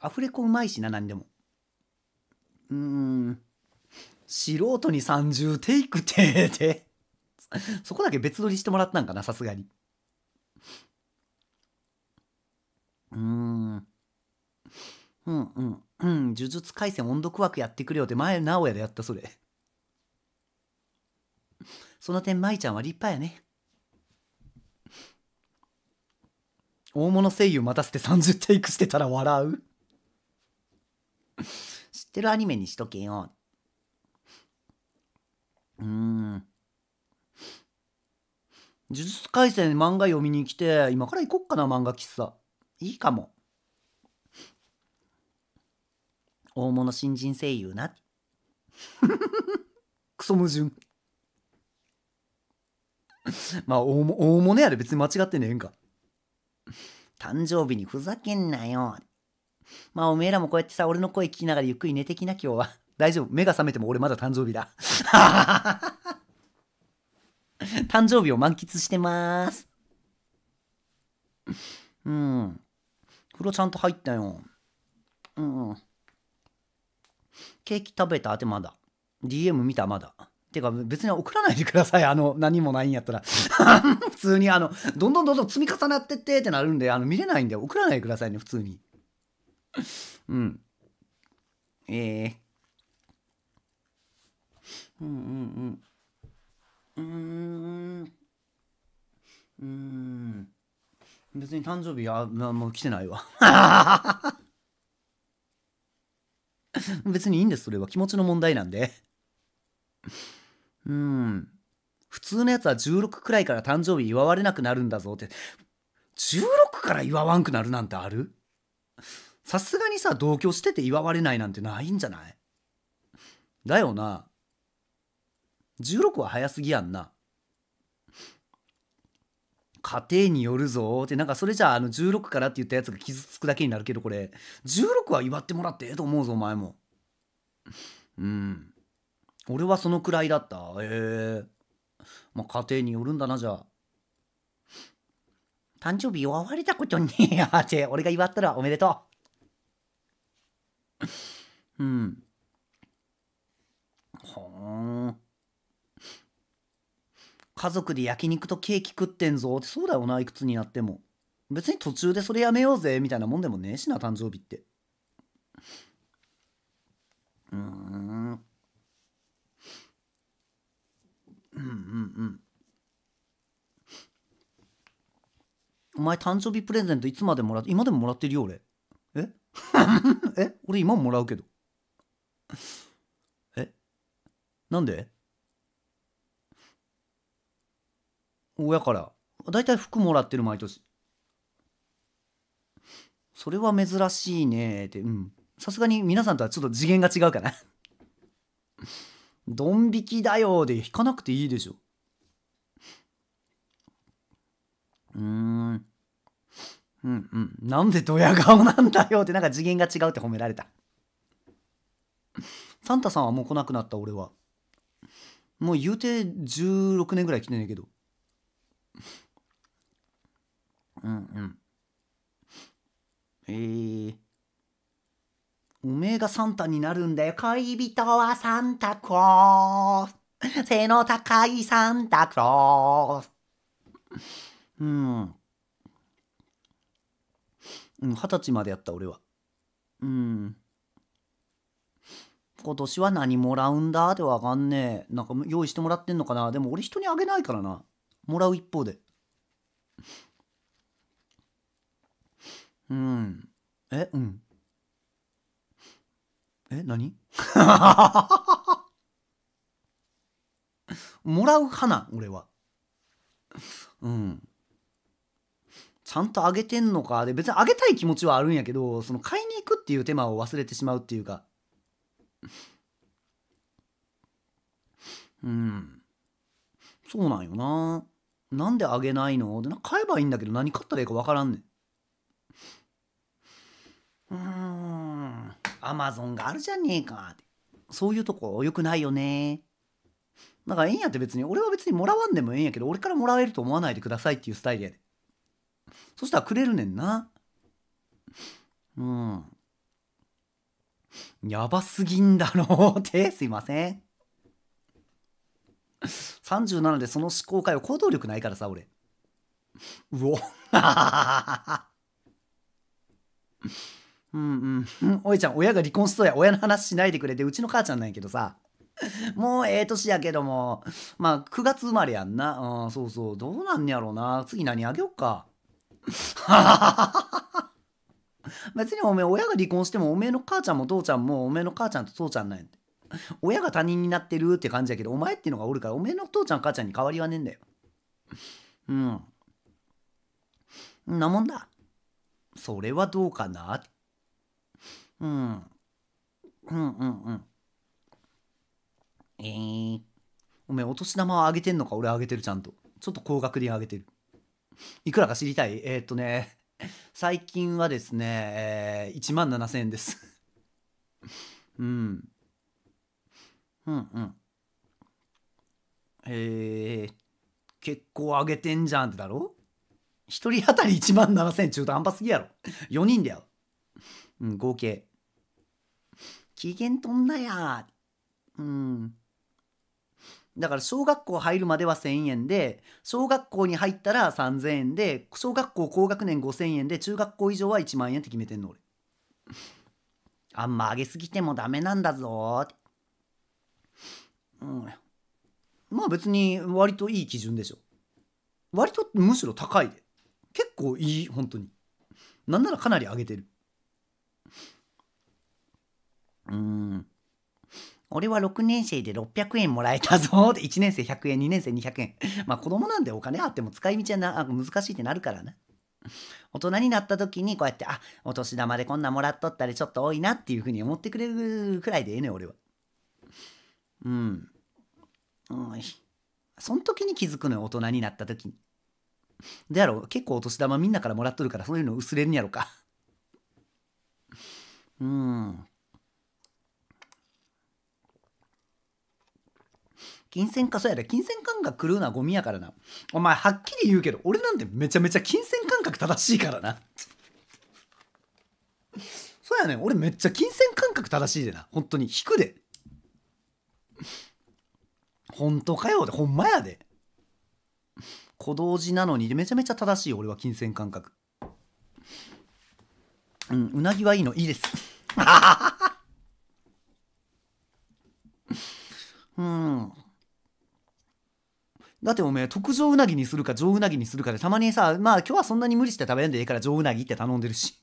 アフレコうまいしな、何でも。うん。素人に30テイクて そこだけ別撮りしてもらったんかなさすがにうんうんうんうん呪術廻戦音読枠やってくれよって前直哉でやったそれその点舞ちゃんは立派やね大物声優待たせて30テイクしてたら笑う知ってるアニメにしとけようん。呪術廻戦漫画読みに来て、今から行こっかな、漫画喫茶。いいかも。大物新人声優な。クソ矛盾。まあ大物やで別に間違ってねえんか。誕生日にふざけんなよ。まあおめえらもこうやってさ、俺の声聞きながらゆっくり寝てきな今日は。大丈夫。目が覚めても俺まだ誕生日だ。誕生日を満喫してまーす。うん。風呂ちゃんと入ったよ。うん。ケーキ食べたってまだ。DM 見たまだ。てか別に送らないでください。あの、何もないんやったら。普通にあの、どんどんどんどん積み重なってってってなるんで、あの、見れないんで、送らないでくださいね、普通に。うん。えー、うんうんうんうんうん別に誕生日あもう来てないわ別にいいんですそれは気持ちの問題なんでうん普通のやつは16くらいから誕生日祝われなくなるんだぞって16から祝わんくなるなんてあるさすがにさ同居してて祝われないなんてないんじゃないだよな16は早すぎやんな。家庭によるぞってなんかそれじゃああの16からって言ったやつが傷つくだけになるけどこれ16は祝ってもらってええと思うぞお前もうん俺はそのくらいだったええー、まあ家庭によるんだなじゃあ誕生日祝われたことねえやって俺が祝ったらおめでとううんはあ家族で焼肉とケーキ食ってんぞってそうだよないくつになっても別に途中でそれやめようぜみたいなもんでもねえしな誕生日ってうんうんうんうんお前誕生日プレゼントいつまでもらって今でももらってるよ俺え え俺今ももらうけどえなんで親から大体服もらってる毎年それは珍しいねってうんさすがに皆さんとはちょっと次元が違うかなドン引きだよで引かなくていいでしょうんうんうんなんでドヤ顔なんだよってなんか次元が違うって褒められたサンタさんはもう来なくなった俺はもう言うて16年ぐらい来てんねんけどうんうんえー、おめえがサンタになるんだよ恋人はサンタクロース背の高いサンタクロースうん二十歳までやった俺はうん今年は何もらうんだってわかんねえなんか用意してもらってんのかなでも俺人にあげないからなもらう一方でうんえうんえ何 もらう派な俺はうんちゃんとあげてんのかで別にあげたい気持ちはあるんやけどその買いに行くっていう手間を忘れてしまうっていうかうんそうなんよななんであげないので買えばいいんだけど何買ったらいいか分からんねん。うーん、アマゾンがあるじゃねえかそういうとこよくないよね。だからええんやって別に、俺は別にもらわんでもええんやけど、俺からもらえると思わないでくださいっていうスタイルやで。そしたらくれるねんな。うん。やばすぎんだろうって、すいません。37でその思考回を行動力ないからさ、俺。うお。うんうん。おいちゃん、親が離婚しそうや。親の話しないでくれて、うちの母ちゃんなんやけどさ。もうええ年やけども。まあ、9月生まれやんな。うん、そうそう。どうなんやろうな。次何あげよっか。別におめえ親が離婚してもおめえの母ちゃんも父ちゃんもおめえの母ちゃんと父ちゃんなんやて。親が他人になってるって感じだけどお前っていうのがおるからおめえの父ちゃん母ちゃんに変わりはねえんだようんなもんだそれはどうかなうんうんうんうんえー、おめえお年玉をあげてんのか俺あげてるちゃんとちょっと高額であげてるいくらか知りたいえー、っとね最近はですね、えー、1万7000円ですうんうんうんえ結構上げてんじゃんってだろ1人当たり1万7000中途半端すぎやろ4人やろ。うん合計機嫌とんなやうんだから小学校入るまでは1,000円で小学校に入ったら3,000円で小学校高学年5,000円で中学校以上は1万円って決めてんの俺あんま上げすぎてもダメなんだぞってうん、まあ別に割といい基準でしょ割とむしろ高いで結構いい本当になんならかなり上げてるうん俺は6年生で600円もらえたぞって1年生100円2年生200円まあ子供なんでお金あっても使い道はな難しいってなるからね大人になった時にこうやってあお年玉でこんなもらっとったりちょっと多いなっていうふうに思ってくれるくらいでええね俺はうんうん、その時に気づくのよ、大人になった時に。でやろ、う、結構お年玉みんなからもらっとるから、そういうの薄れんやろか。うん。金銭か、そうやで、金銭感覚狂うのはゴミやからな。お前、はっきり言うけど、俺なんてめちゃめちゃ金銭感覚正しいからな。そうやね俺めっちゃ金銭感覚正しいでな。本当に。引くで。本当かよほんまやで小同時なのにめちゃめちゃ正しい俺は金銭感覚うんうなぎはいいのいいです うんだっておめえ特上うなぎにするか上うなぎにするかでたまにさまあ今日はそんなに無理して食べんでええから上うなぎって頼んでるし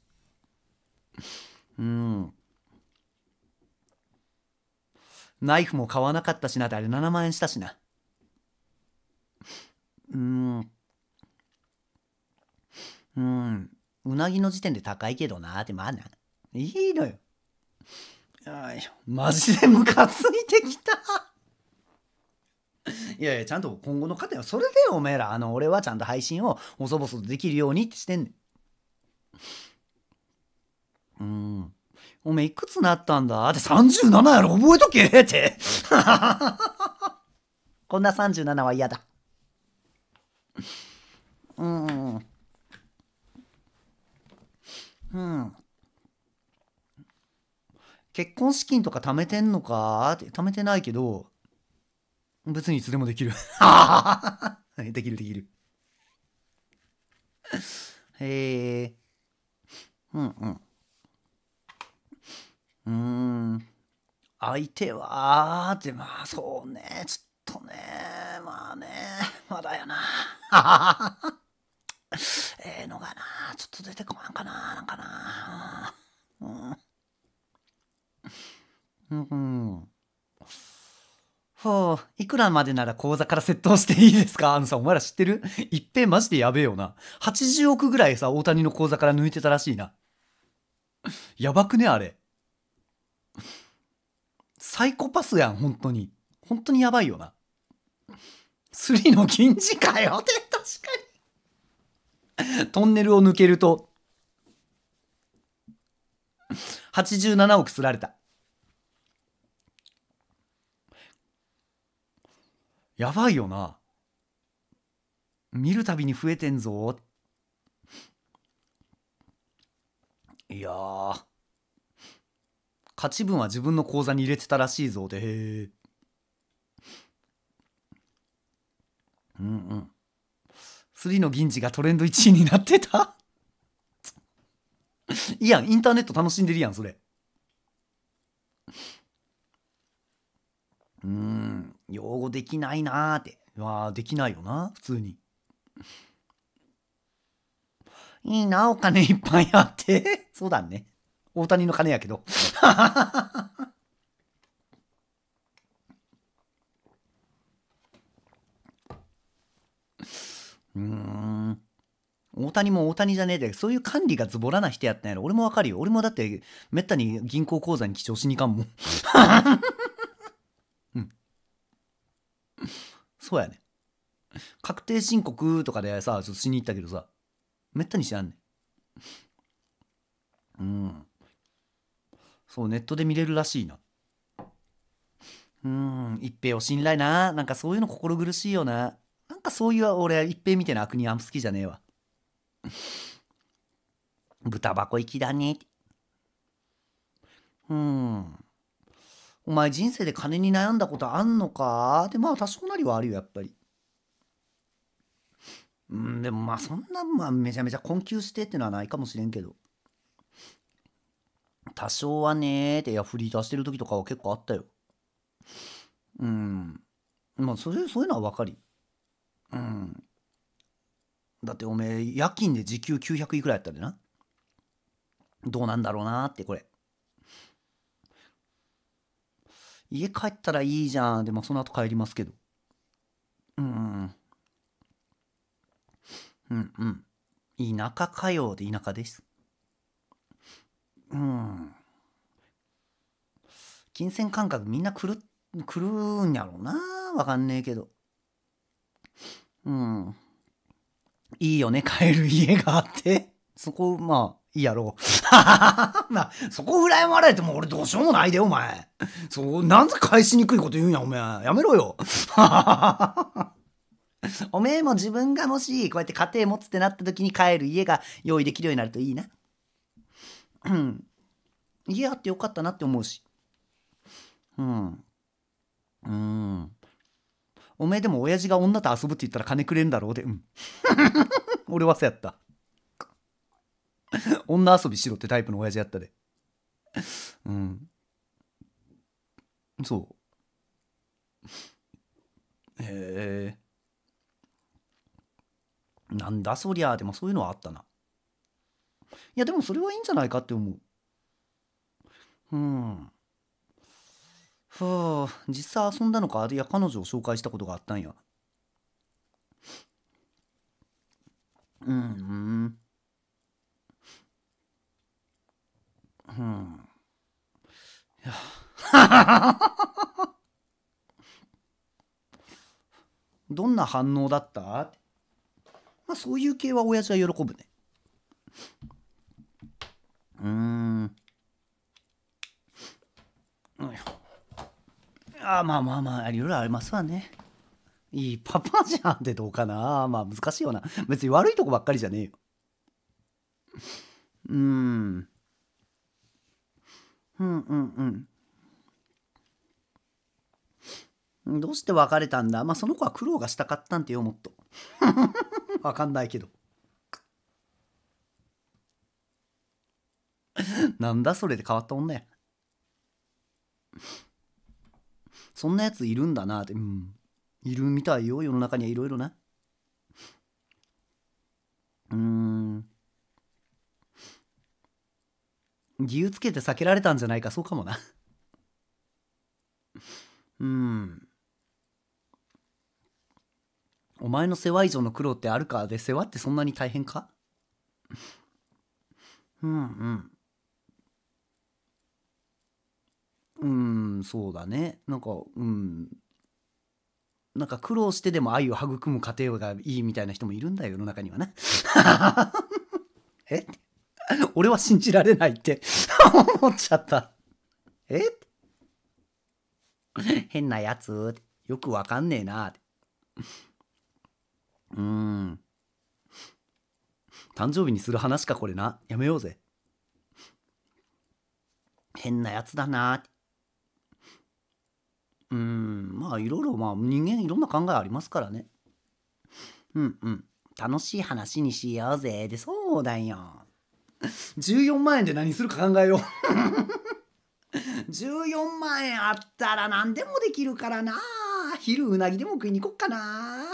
うんナイフも買わなかったしなってあれ7万円したしなうんうんうなぎの時点で高いけどなってまあないいのよマジでムカついてきたいやいやちゃんと今後の程はそれでおめえらあの俺はちゃんと配信を細々できるようにってしてんねんうんおめえいくつなったんだって37やろ覚えとけって。こんな37は嫌だ。うん。うん。結婚資金とか貯めてんのかって貯めてないけど、別にいつでもできる。できるできる。へえ。うんうん。うーん相手はってまあそうねちょっとねまあねまだやな ええのがなちょっと出てこなんかななんかなうん、うん、ほういくらまでなら口座から窃盗していいですかあのさお前ら知ってるいっぺんマジでやべえよな80億ぐらいさ大谷の口座から抜いてたらしいなやばくねあれサイコパスやん、本当に。本当にやばいよな。リの銀次かよって 確かに。トンネルを抜けると、87億すられた。やばいよな。見るたびに増えてんぞ。いやー、勝ち分は自分の口座に入れてたらしいぞでへえうんうんスの銀次がトレンド1位になってたいやんインターネット楽しんでるやんそれうん用語できないなーってわあできないよな普通にいいなお金いっぱいあってそうだね大谷の金やけど。うん。大谷も大谷じゃねえで、そういう管理がズボラな人やったんやろ。俺もわかるよ。俺もだって、めったに銀行口座に記帳しにいかんもん。うん。そうやね。確定申告とかでさ、ちょっとしに行ったけどさ、めったに知らんねん。うん。そうネットで見れるらしいなうん一平を信頼ななんかそういうの心苦しいよななんかそういう俺一平みたいな悪人あんま好きじゃねえわ豚箱行きだねうんお前人生で金に悩んだことあんのかでまあ多少なりはあるよやっぱりうんでもまあそんな、まあ、めちゃめちゃ困窮してってのはないかもしれんけど多少はねーって、いや、フリーしてる時とかは結構あったよ。うん。まあ、それ、そういうのはわかり。うん。だっておめえ、夜勤で時給900いくらやったでな。どうなんだろうなって、これ。家帰ったらいいじゃん。で、まあ、その後帰りますけど。うん。うんうん。田舎かよで田舎です。うん金銭感覚みんな狂狂うんやろうなわかんねえけどうんいいよね買える家があってそこまあいいやろう まあ、そこ羨まれても俺どうしようもないでお前そうなんで返しにくいこと言うんやお前やめろよ おめえも自分がもしこうやって家庭持つってなった時に帰る家が用意できるようになるといいな。家あってよかったなって思うし。うん。うん。おめえでも親父が女と遊ぶって言ったら金くれんだろうで。うん。俺はそうやった。女遊びしろってタイプの親父やったで。うん。そう。へえ。なんだそりゃ、でもそういうのはあったな。いやでもそれはいいんじゃないかって思ううんはあ実際遊んだのかあれや彼女を紹介したことがあったんやうんうんうんや どんな反応だったまあそういう系は親父は喜ぶねうーん。あまあまあまあ、いろいろありますわね。いいパパじゃんってどうかな。まあ難しいよな。別に悪いとこばっかりじゃねえよ。うーん。うんうんうん。どうして別れたんだまあその子は苦労がしたかったんってよ、もっと。わかんないけど。なんだそれで変わった女や。そんなやついるんだなって、うん。いるみたいよ、世の中にはいろいろな。うーん。理由つけて避けられたんじゃないか、そうかもな。うん。お前の世話以上の苦労ってあるかで世話ってそんなに大変かうんうん。うんそうだねなんかうんなんか苦労してでも愛を育む過程がいいみたいな人もいるんだよ世の中にはね え俺は信じられないって 思っちゃったえ変なやつよくわかんねえなうん誕生日にする話かこれなやめようぜ変なやつだなってうんまあいろいろまあ人間いろんな考えありますからねうんうん楽しい話にしようぜでそうだよ14万円で何するか考えよう14万円あったら何でもできるからな昼うなぎでも食いに行こっかな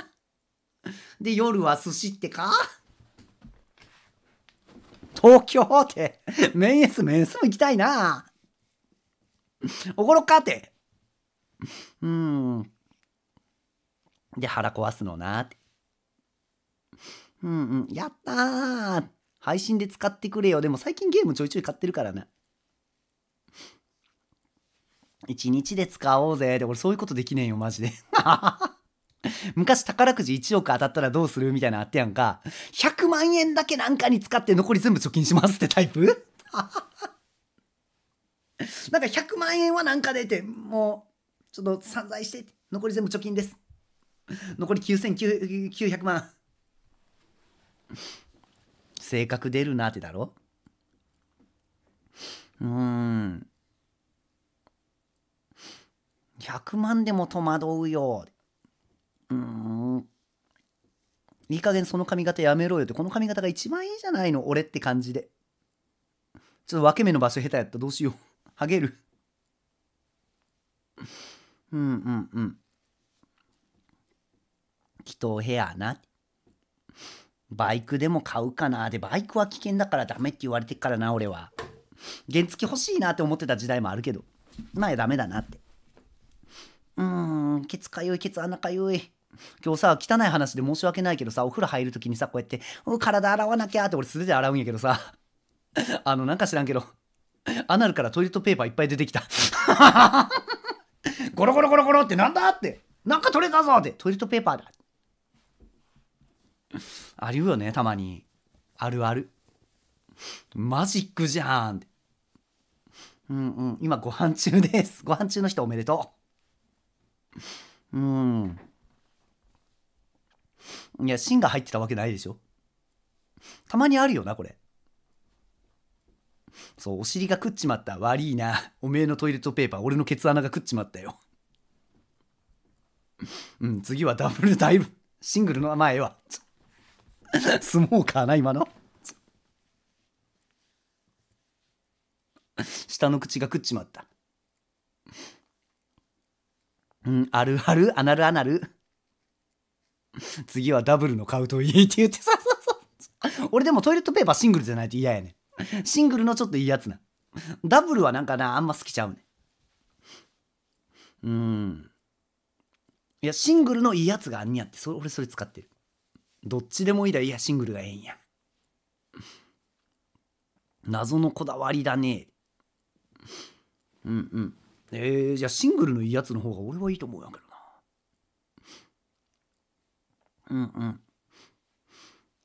で夜は寿司ってか東京ってメンエスメンエスも行きたいなおごろっかってうん。で、腹壊すのなって。うんうん。やったー配信で使ってくれよ。でも最近ゲームちょいちょい買ってるからな。一日で使おうぜ。で、俺そういうことできねえよ、マジで。昔宝くじ1億当たったらどうするみたいなあってやんか。100万円だけなんかに使って残り全部貯金しますってタイプ なんか100万円はなんか出て、もちょっと散財して、残り全部貯金です。残り9900万。性格出るなってだろうん。100万でも戸惑うよ。うん。いい加減その髪型やめろよって、この髪型が一番いいじゃないの、俺って感じで。ちょっと分け目の場所下手やった。どうしよう。はげる。うんうんうん。人を部屋な。バイクでも買うかな。で、バイクは危険だからダメって言われてっからな、俺は。原付欲しいなって思ってた時代もあるけど、まやダメだなって。うーん、ケツかゆい、ケツ穴かゆい。今日さ、汚い話で申し訳ないけどさ、お風呂入るときにさ、こうやって、体洗わなきゃって俺素手で洗うんやけどさ、あの、なんか知らんけど、アナルからトイレットペーパーいっぱい出てきた。ゴロゴロゴロゴロってなんだってなんか取れたぞってトイレットペーパーだありうよねたまにあるあるマジックじゃんうんうん今ご飯中ですご飯中の人おめでとううんいや芯が入ってたわけないでしょたまにあるよなこれそうお尻が食っちまった悪いなおめえのトイレットペーパー俺のケツ穴が食っちまったようん、次はダブルダイブ。シングルの名前は。スモーカーな、今の。下の口が食っちまった。うん、あるある、アナルアナル。次はダブルの買うといいって言ってさ、そうそう。俺でもトイレットペーパーシングルじゃないと嫌やねん。シングルのちょっといいやつな。ダブルはなんかな、あんま好きちゃうねん。うん。いやシングルのいいやつがあんにやってそれ俺それ使ってるどっちでもいいだいやシングルがええんや謎のこだわりだねうんうんえー、じゃあシングルのいいやつの方が俺はいいと思うんやけどなうんうん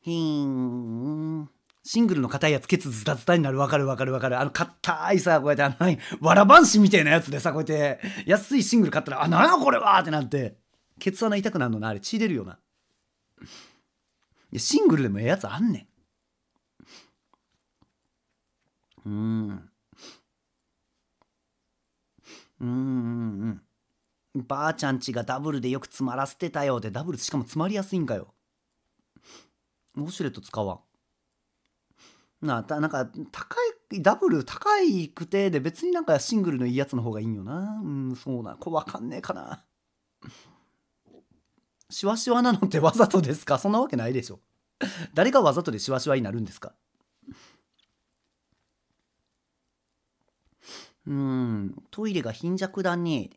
ひんシングルの硬いやつケツズタズタになるわかるわかるわかるあの硬いさこうやってあのわらばんしみたいなやつでさこうやって安いシングル買ったら「あなんやこれは!」ってなってケツ穴痛くなるのなあれ血出るよないやシングルでもええやつあんねんうんうんうんうんばあちゃんちがダブルでよく詰まらせてたよでダブルしかも詰まりやすいんかよウォシュレット使わんなあなんか高いダブル高いくてで別になんかシングルのいいやつの方がいいんよなうんそうなこれわかんねえかなシワシワなのってわざとですか そんなわけないでしょ。誰がわざとでシワシワになるんですかうん、トイレが貧弱だね。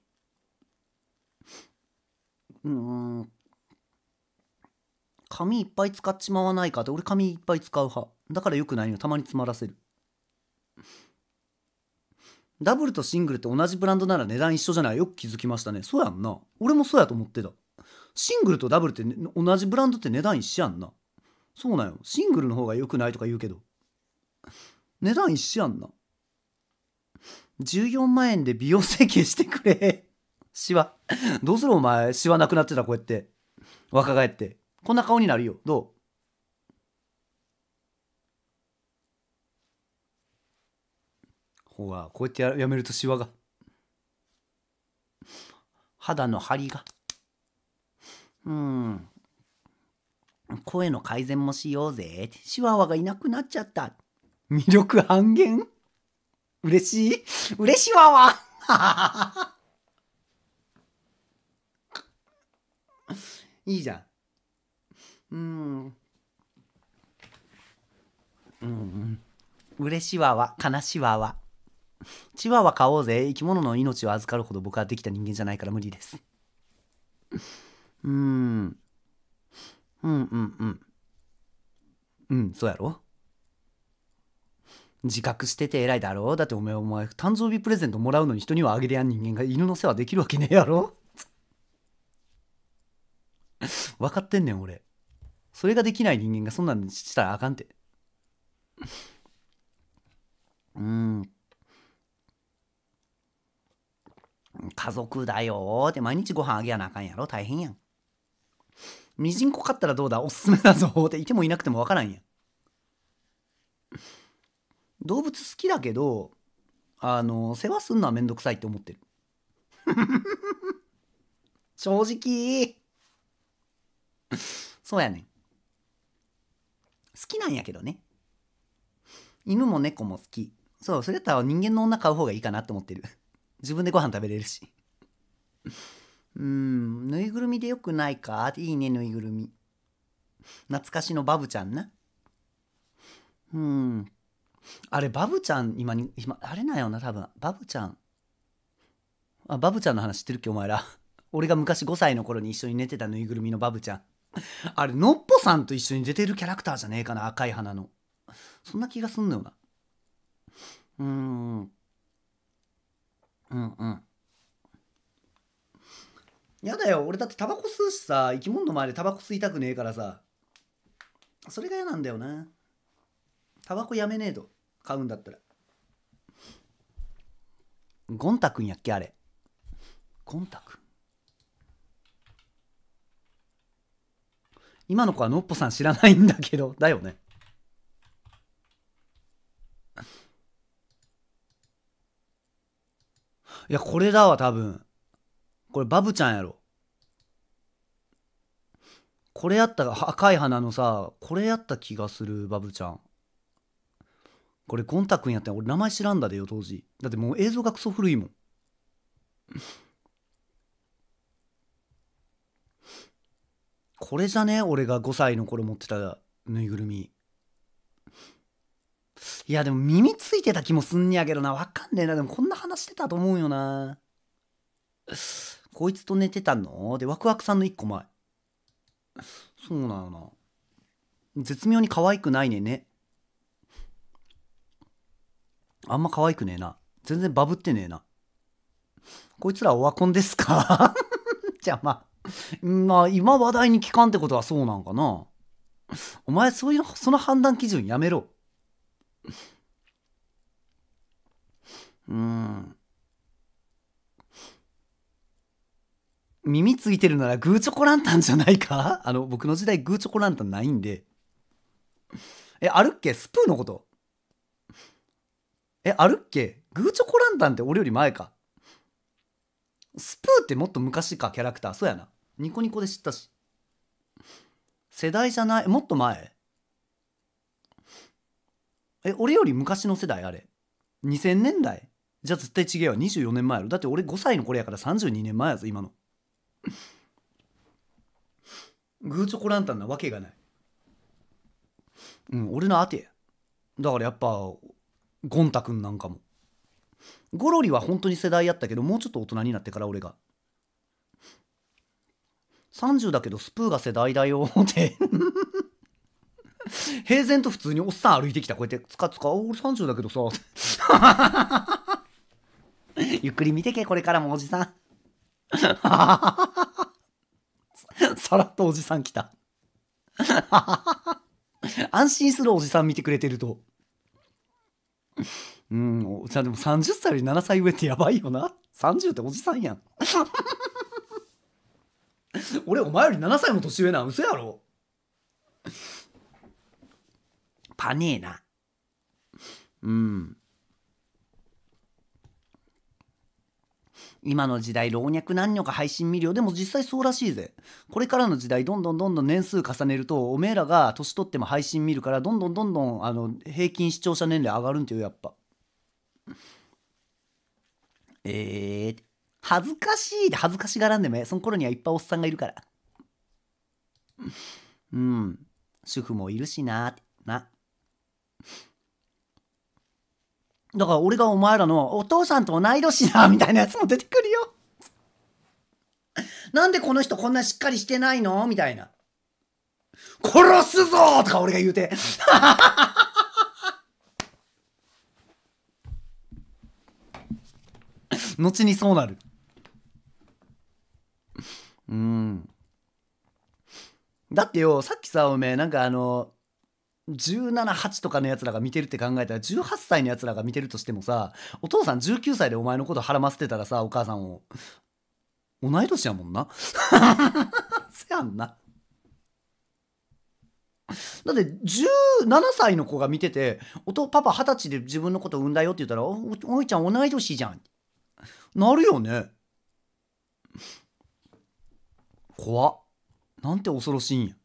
うん、紙いっぱい使っちまわないかって俺紙いっぱい使う派。だからよくないの、たまに詰まらせる。ダブルとシングルって同じブランドなら値段一緒じゃないよく気づきましたね。そうやんな。俺もそうやと思ってた。シングルとダブルって、ね、同じブランドって値段一緒やんなそうなんよシングルの方が良くないとか言うけど値段一緒やんな14万円で美容整形してくれ シワどうするお前シワなくなってたこうやって若返ってこんな顔になるよどうほらこうやってやめるとシワが肌の張りが。うん。声の改善もしようぜ。シワワがいなくなっちゃった。魅力半減嬉しい嬉しいわわ いいじゃん。うん。うん。嬉しわわ、悲しわわ。チワワ買おうぜ。生き物の命を預かるほど僕はできた人間じゃないから無理です。うーん。うんうんうん。うん、そうやろ自覚してて偉いだろだってお前お前誕生日プレゼントもらうのに人にはあげりゃん人間が犬の世話できるわけねえやろ分かってんねん俺それができない人間がそんなんしたらあかんてうん家族だよって毎日ご飯あげやなあかんやろ大変やんミジンコ買ったらどうだおすすめだぞっていてもいなくてもわからんや動物好きだけどあの世話すんのはめんどくさいって思ってる 正直そうやねん好きなんやけどね犬も猫も好きそうそれだったら人間の女買う方がいいかなって思ってる自分でご飯食べれるしうんぬいぐるみでよくないかいいねぬいぐるみ懐かしのバブちゃんなうんあれバブちゃん今に今あれなよな多分バブちゃんあバブちゃんの話知ってるっけお前ら 俺が昔5歳の頃に一緒に寝てたぬいぐるみのバブちゃんあれのっぽさんと一緒に出てるキャラクターじゃねえかな赤い花のそんな気がすんのよなうんうんうんやだよ俺だってタバコ吸うしさ生き物の前でタバコ吸いたくねえからさそれが嫌なんだよなタバコやめねえと買うんだったらゴン太くんやっけあれゴン太くん今の子はノッポさん知らないんだけどだよねいやこれだわ多分これバブちゃんやろ。これやった、赤い花のさ、これやった気がする、バブちゃん。これゴンタ君やったん俺名前知らんだでよ、当時。だってもう映像がクソ古いもん。これじゃね俺が5歳の頃持ってたぬいぐるみ。いやでも耳ついてた気もすんねやけどな。わかんねえな。でもこんな話してたと思うよな。こいつと寝てたので、ワクワクさんの一個前。そうなのな。絶妙に可愛くないねね。あんま可愛くねえな。全然バブってねえな。こいつらオワコンですかじゃあまあ、まあ今話題に聞かんってことはそうなんかな。お前そういう、その判断基準やめろ。うん。耳ついてるならグーチョコランタンじゃないか あの、僕の時代グーチョコランタンないんで。え、あるっけスプーのことえ、あるっけグーチョコランタンって俺より前か。スプーってもっと昔か、キャラクター。そうやな。ニコニコで知ったし。世代じゃないもっと前え、俺より昔の世代あれ。2000年代じゃあ絶対違えわ。24年前やろ。だって俺5歳の頃やから32年前やぞ、今の。グーチョコランタンなわけがない。うん、俺のアあてだからやっぱ、ゴンタくんなんかも。ゴロリは本当に世代やったけど、もうちょっと大人になってから俺が。30だけどスプーが世代だよって 平然と普通におっさん歩いてきたこうやってつかつか「俺30だけどさ」ゆっくり見てけこれからもおじさんさらっとおじさん来た。安心するおじさん見てくれてると。うん、じゃあでも30歳より7歳上ってやばいよな。30っておじさんやん。俺お前より7歳も年上なん嘘やろ。パねえな。うん。今の時代老若男女が配信見るよでも実際そうらしいぜこれからの時代どんどんどんどん年数重ねるとおめえらが年取っても配信見るからどんどんどんどんあの平均視聴者年齢上がるんてよやっぱえー、恥ずかしいで恥ずかしがらんでもええその頃にはいっぱいおっさんがいるからうん主婦もいるしなってなだから俺がお前らのお父さんと同い年だみたいなやつも出てくるよ。なんでこの人こんなしっかりしてないのみたいな。殺すぞとか俺が言うて。後にそうなる。うん。だってよ、さっきさ、おめえ、なんかあの、178とかのやつらが見てるって考えたら18歳のやつらが見てるとしてもさお父さん19歳でお前のことはらませてたらさお母さんを同い年やもんな せやんなだって17歳の子が見てて「お父パパ二十歳で自分のこと産んだよ」って言ったら「おおいちゃん同い年じゃん」なるよね怖っなんて恐ろしいんや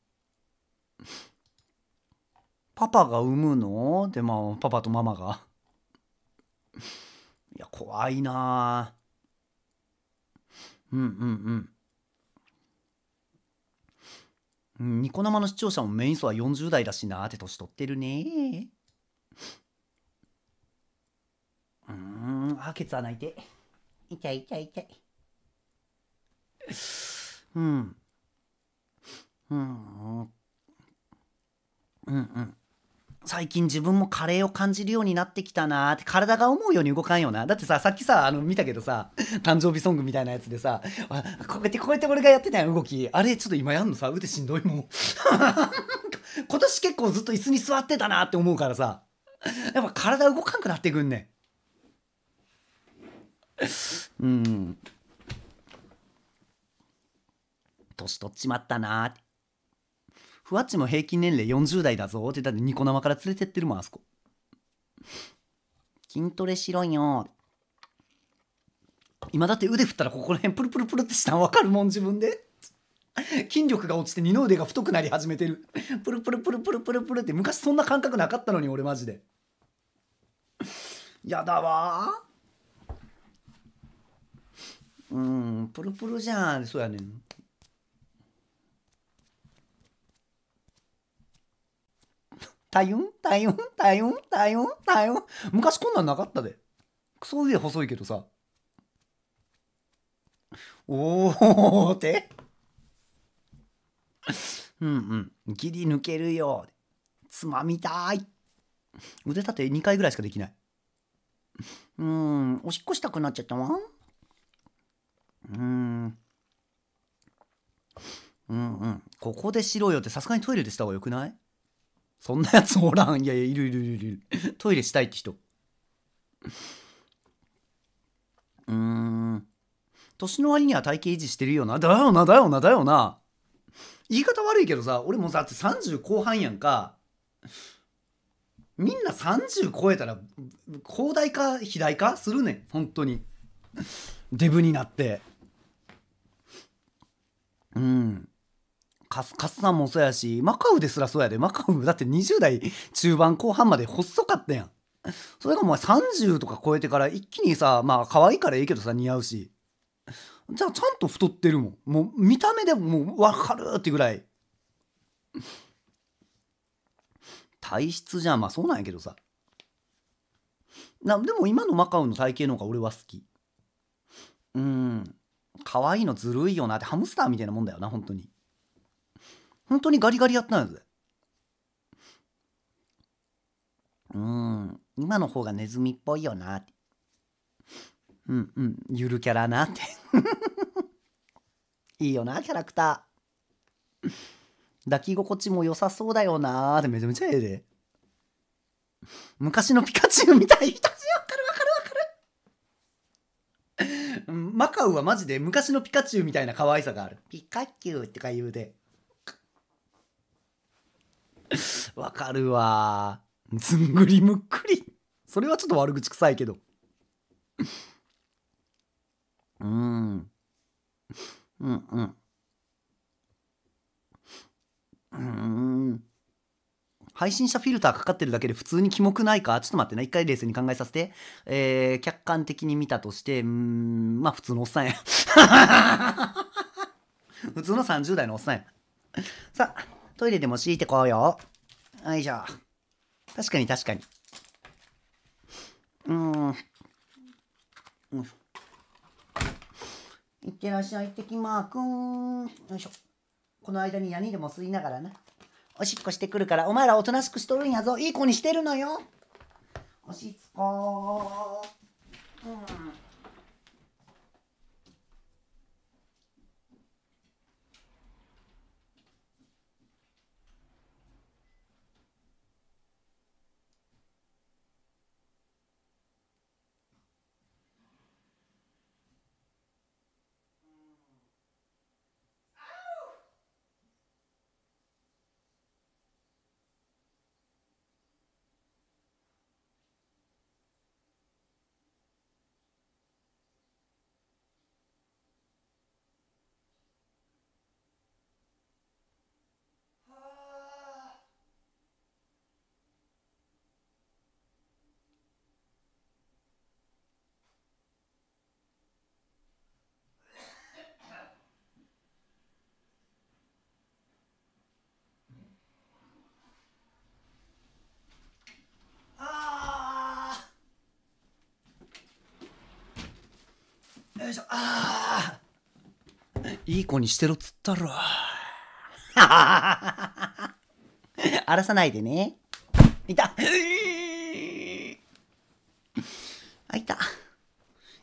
パパが産むの?」でまあパパとママがいや怖いなうんうんうんニコ生の視聴者もメイン層は40代だしなって年取ってるねうんあケツは泣いて痛い痛い痛いうんうんうんうん最近自分もカレーを感じるようになってきたなって体が思うように動かんよなだってささっきさあの見たけどさ誕生日ソングみたいなやつでさこうやってこうやって俺がやってた動きあれちょっと今やんのさ腕しんどいもん 今年結構ずっと椅子に座ってたなって思うからさやっぱ体動かんくなってくんねうん年取っちまったなってふわっちも平均年齢40代だぞってだってニコ生から連れてってるもんあそこ筋トレしろよ今だって腕振ったらここら辺プルプルプルってしたん分かるもん自分で筋力が落ちて二の腕が太くなり始めてるプルプルプルプルプルプルって昔そんな感覚なかったのに俺マジでやだわうんプルプルじゃんそうやねん体温体温体温体温体温昔こんなんなかったでクソで細いけどさおおってうんうんギリ抜けるよつまみたい腕立て2回ぐらいしかできないうんおしっこしたくなっちゃったわうんうんうんここでしろよってさすがにトイレでした方がよくないそんなやつおらん。いやいや、いるいるいるいる。トイレしたいって人。うーん。年の割には体型維持してるよな。だよな、だよな、だよな。言い方悪いけどさ、俺もだって30後半やんか。みんな30超えたら、広大か、肥大かするねん。本当に。デブになって。うん。カスカスさんもそうやしマカウですらそうやでマカウだって20代中盤後半まで細かったやんそれがもう30とか超えてから一気にさまあ可愛いからいいけどさ似合うしじゃあちゃんと太ってるもんもう見た目でもう分かるってぐらい体質じゃんまあそうなんやけどさなでも今のマカオの体型の方が俺は好きうん可愛いのずるいよなってハムスターみたいなもんだよな本当に本当にガリガリやってないのうん、今の方がネズミっぽいよなうんうん、ゆるキャラなって。いいよな、キャラクター。抱き心地も良さそうだよなーってめちゃめちゃええで。昔のピカチュウみたい。に わかるわかるわかる。マカウはマジで昔のピカチュウみたいな可愛さがある。ピカチュウってか言うで。わかるわ。ずんぐりむっくり。それはちょっと悪口臭いけど。うん。うんうん。うん。配信者フィルターかかってるだけで普通にキモくないかちょっと待ってな。一回冷静に考えさせて。えー、客観的に見たとして、うん、まあ普通のおっさんや。普通の30代のおっさんや。さあ。トイレでも敷いてこうよ。よいしょ。確かに確かに。うーん。いってらっしゃい、ってきまーくん。よいしょ。この間にヤニでも吸いながらな。おしっこしてくるから、お前らおとなしくしとるんやぞ。いい子にしてるのよ。おしっこうん。よいしょあいい子にしてろっつったろ 荒らさないでねいたあいた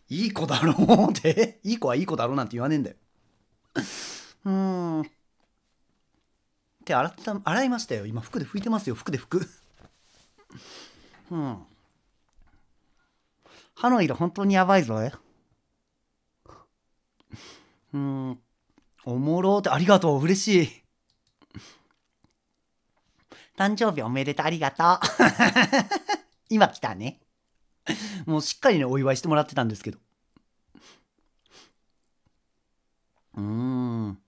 いい子だろうっていい子はいい子だろうなんて言わねえんだようん手洗った洗いましたよ今服で拭いてますよ服で拭くうん歯の色本当にやばいぞうんおもろってありがとう嬉しい誕生日おめでとうありがとう 今来たねもうしっかりねお祝いしてもらってたんですけどうーん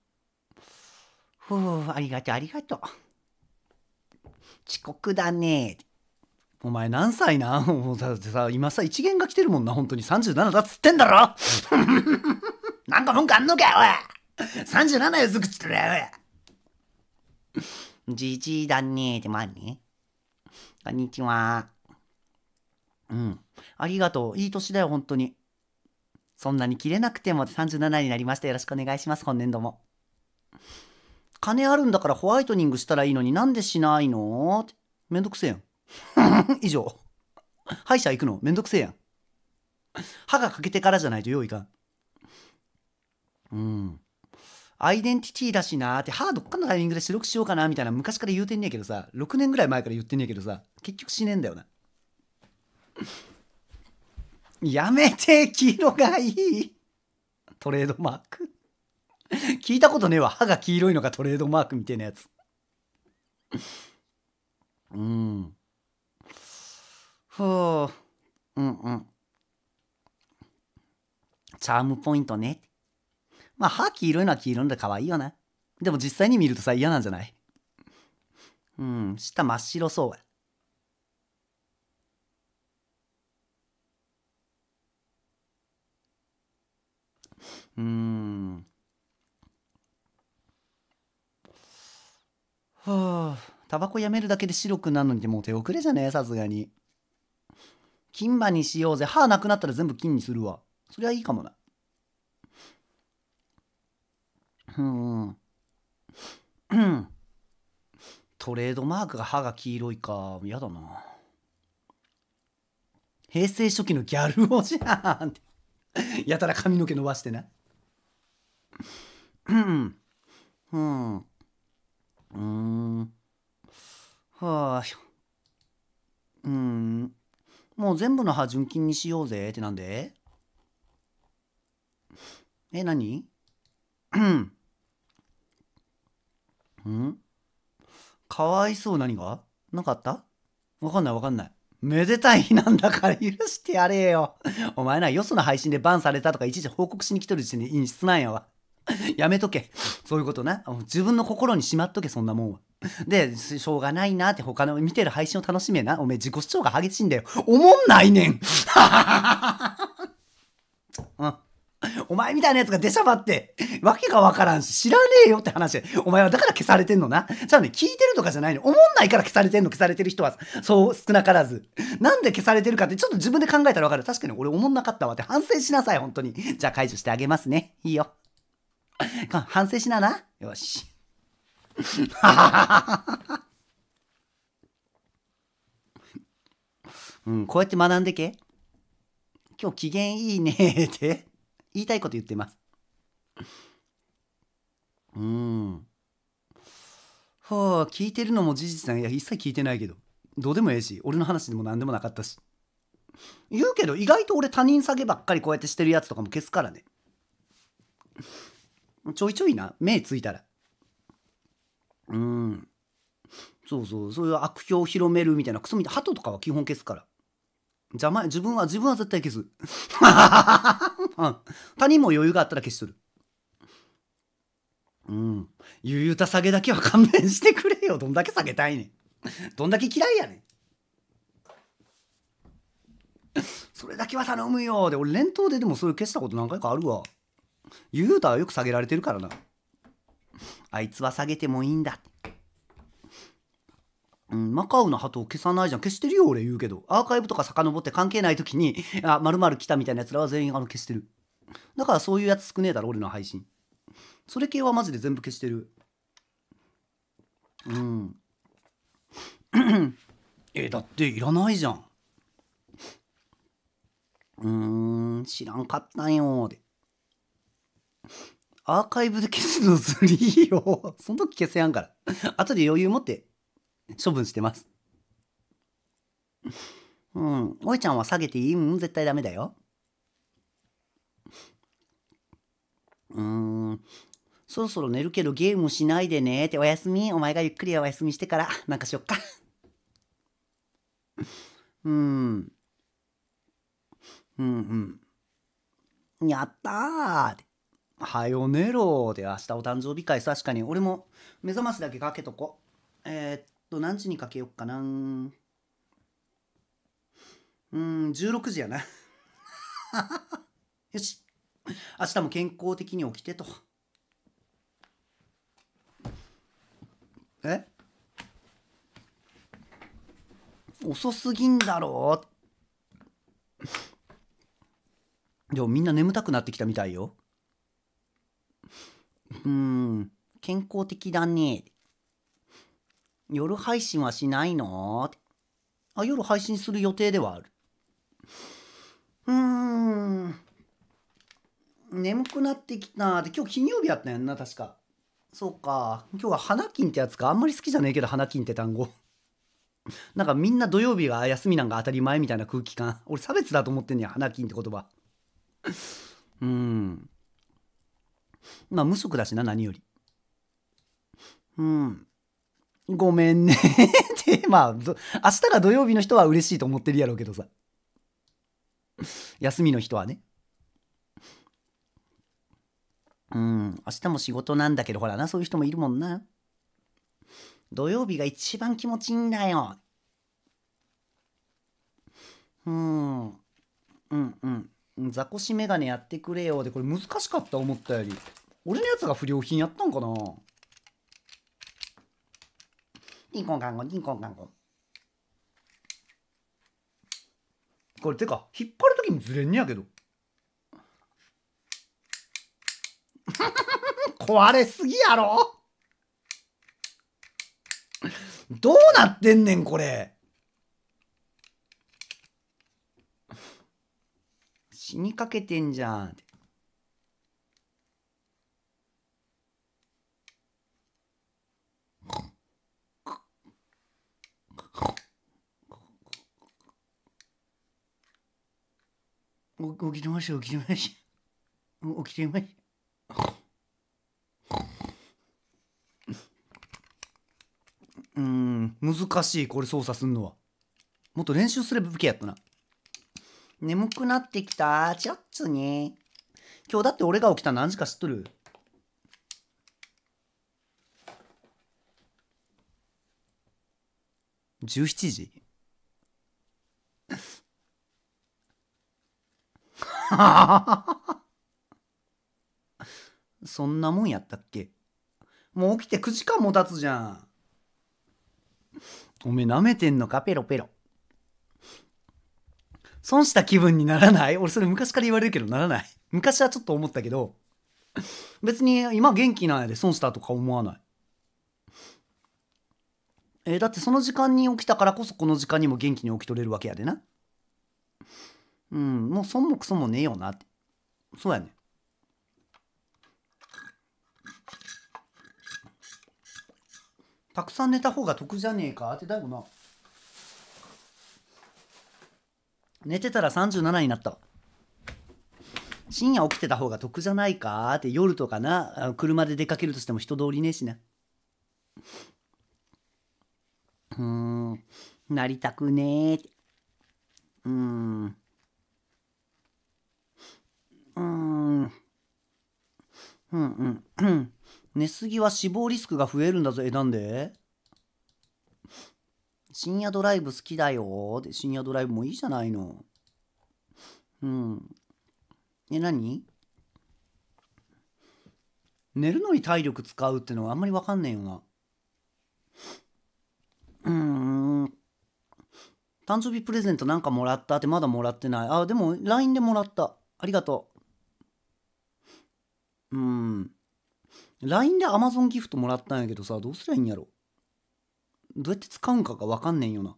ふうありがとうありがとう遅刻だねお前何歳なもうだってさ今さ一元が来てるもんな本当に37だっつってんだろなんか文句あんのかおい !37 よ、すぐちったらじじいだねーって前に、ね。こんにちは。うん。ありがとう。いい年だよ、本当に。そんなに切れなくても37になりました。よろしくお願いします、今年度も。金あるんだからホワイトニングしたらいいのになんでしないのめんどくせえやん。以上。歯医者行くのめんどくせえやん。歯が欠けてからじゃないと用意かん。うん。アイデンティティだしなーって、はどっかのタイミングで収録しようかなみたいな、昔から言うてんねやけどさ、6年ぐらい前から言ってんねやけどさ、結局しねえんだよな。やめて、黄色がいい。トレードマーク。聞いたことねえわ。歯が黄色いのがトレードマークみたいなやつ。うん。ふう。うんうん。チャームポイントね。まあ、歯黄色いのは黄色いので可愛いよね。でも実際に見るとさ、嫌なんじゃないうん、舌真っ白そうや。うん。はあ、タバコやめるだけで白くなるのにもう手遅れじゃねえ、さすがに。金歯にしようぜ。歯なくなったら全部金にするわ。そりゃいいかもな。うん、うん、トレードマークが歯が黄色いか嫌だな平成初期のギャル王じゃんってやたら髪の毛伸ばしてなうんうんうんはあうんもう全部の歯純金にしようぜってなんでえ何うんんかわいそう何がなかったわかんないわかんない。めでたい日なんだから許してやれよ。お前な、よその配信でバンされたとかいちいち報告しに来とるうちに陰出なんやわ。やめとけ。そういうことな。自分の心にしまっとけ、そんなもんは。で、しょうがないなって他の見てる配信を楽しめな。おめえ自己主張が激しいんだよ。おもんないねんうん。お前みたいなやつが出しゃばって、わけがわからんし、知らねえよって話。お前はだから消されてんのな。じゃあね、聞いてるとかじゃないの。思んないから消されてんの、消されてる人は、そう少なからず。なんで消されてるかって、ちょっと自分で考えたらわかる。確かに俺思んなかったわって反省しなさい、本当に。じゃあ解除してあげますね。いいよ。反省しなな。よし。はははは。うん、こうやって学んでけ。今日機嫌いいねって。言いたいこと言ってますうんはあ聞いてるのも事実なんや一切聞いてないけどどうでもええし俺の話でも何でもなかったし言うけど意外と俺他人下げばっかりこうやってしてるやつとかも消すからねちょいちょいな目ついたらうんそうそうそういう悪評を広めるみたいなクソみたいな鳩とかは基本消すから邪魔自分は、自分は絶対消す。他人も余裕があったら消しとる。うん。ゆゆた下げだけは勘弁してくれよ。どんだけ下げたいねん。どんだけ嫌いやねん。それだけは頼むよ。で、俺、連投ででもそれ消したこと何回かあるわ。ゆゆたはよく下げられてるからな。あいつは下げてもいいんだ。うん、マカオの鳩を消さないじゃん。消してるよ、俺言うけど。アーカイブとか遡って関係ない時に、あ、まる来たみたいなやつらは全員あの消してる。だからそういうやつ少ねえだろ、俺の配信。それ系はマジで全部消してる。うん。え、だっていらないじゃん。うーん、知らんかったんよで。アーカイブで消すのずりいよ。その時消せやんから。後で余裕持って処分してます。うん。おいちゃんは下げていいもん、絶対ダメだよ。うーん。そろそろ寝るけどゲームしないでねっておやすみ。お前がゆっくりお休みしてからなんかしよっか。うん。うんうん。やったーって。はよ寝ろで明日お誕生日会確かに俺も目覚ましだけかけとこ。えー、っと何時にかけよっかなうん16時やな よし明日も健康的に起きてとえ遅すぎんだろうでもみんな眠たくなってきたみたいようん健康的だね夜配信はしないのあ、夜配信する予定ではある。うーん。眠くなってきた。で、今日金曜日やったんやんな、確か。そうか。今日は花金ってやつか。あんまり好きじゃねえけど、花金って単語。なんかみんな土曜日が休みなんか当たり前みたいな空気感。俺差別だと思ってんねや、花金って言葉。うん。まあ無職だしな、何より。うん。ごめんね で、まあ、明日が土曜日の人は嬉しいと思ってるやろうけどさ。休みの人はね。うん、明日も仕事なんだけど、ほらな、そういう人もいるもんな。土曜日が一番気持ちいいんだよ。うん、うん、うん。ザコシメガネやってくれよ。で、これ難しかった、思ったより。俺のやつが不良品やったんかなニンコンカンコン、ニンコンカンコン。これてか、引っ張るときにずれんねやけど。壊れすぎやろどうなってんねん、これ。死にかけてんじゃんて。起きてました起きてました起きてましたうん難しいこれ操作すんのはもっと練習すれば武器やったな眠くなってきたちょっつね今日だって俺が起きた何時か知っとる17時 そんなもんやったっけもう起きて9時間も経つじゃん。おめえ舐めてんのかペロペロ。損した気分にならない俺それ昔から言われるけどならない。昔はちょっと思ったけど、別に今元気なんやで損したとか思わない。えー、だってその時間に起きたからこそこの時間にも元気に起きとれるわけやでな。うん、もう損もクソもねえよなって。そうやね。たくさん寝た方が得じゃねえかってだよな。寝てたら37になった深夜起きてた方が得じゃないかって夜とかな、車で出かけるとしても人通りねえしね。うーん、なりたくねえ。うーん。うん。うんうん。寝すぎは死亡リスクが増えるんだぞ。え、なんで深夜ドライブ好きだよ。で、深夜ドライブもいいじゃないの。うん。え、何寝るのに体力使うってのはあんまりわかんねえよな。うーん。誕生日プレゼントなんかもらったってまだもらってない。あ、でも LINE でもらった。ありがとう。うん LINE で Amazon ギフトもらったんやけどさどうすりゃいいんやろどうやって使うんかがわかんねんよな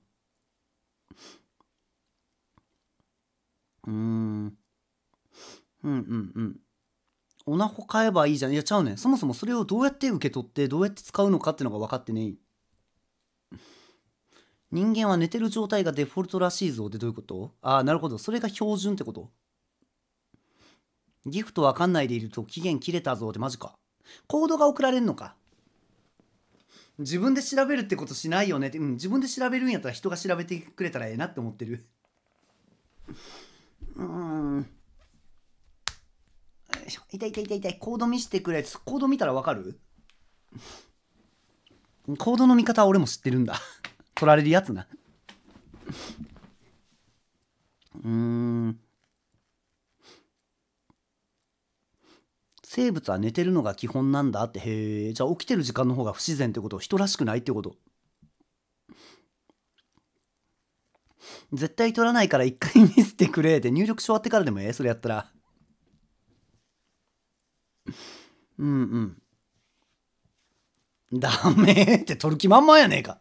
うんうんうんうんオナホ買えばいいじゃんいやちゃうねんそもそもそれをどうやって受け取ってどうやって使うのかってのが分かってねえ人間は寝てる状態がデフォルトらしいぞってどういうことああなるほどそれが標準ってことギフトわかんないでいると期限切れたぞってマジか。コードが送られるのか。自分で調べるってことしないよねって、うん、自分で調べるんやったら人が調べてくれたらええなって思ってる。うーん。よい痛い痛い痛いい。コード見してくれ。コード見たらわかるコードの見方は俺も知ってるんだ。取られるやつな。うーん。生物は寝てるのが基本なんだってへえじゃあ起きてる時間の方が不自然ってこと人らしくないってこと絶対取らないから一回見せてくれって入力し終わってからでもええそれやったらうんうんダメって取る気満々やねえか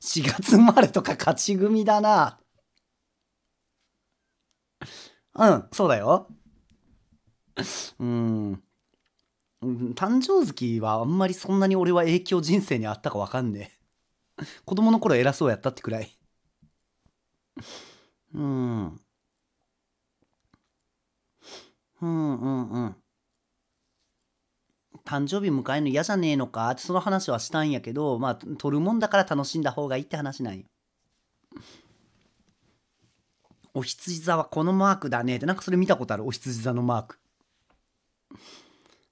4月生まれとか勝ち組だなうんそうだようん誕生月はあんまりそんなに俺は影響人生にあったかわかんねえ子供の頃偉そうやったってくらいうんうんうんうん誕生日迎えるの嫌じゃねえのかってその話はしたんやけどまあ取るもんだから楽しんだ方がいいって話なんよお羊座はこのマークだねってなんかそれ見たことあるお羊座のマーク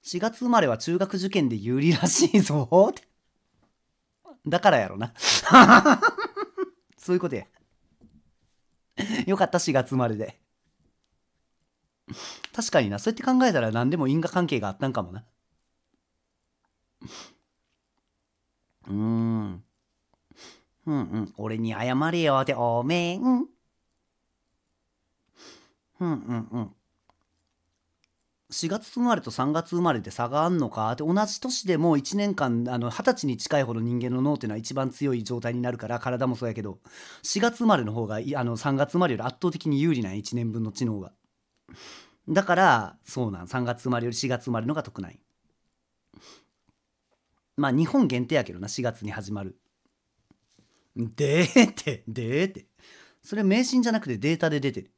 4月生まれは中学受験で有利らしいぞ。だからやろな。そういうことや。よかった、4月生まれで。確かにな、そうやって考えたら何でも因果関係があったんかもな。うーん。うんうん、俺に謝れよって、おめん。うんうんうん。4月生まれと3月生まれで差があんのかって同じ年でも1年間あの歳に近いほど人間の脳っていうのは一番強い状態になるから体もそうやけど4月生まれの方があの3月生まれより圧倒的に有利な1年分の知能がだからそうなん3月生まれより4月生まれのが得ないまあ日本限定やけどな4月に始まるでーってでーってそれ迷信じゃなくてデータで出てる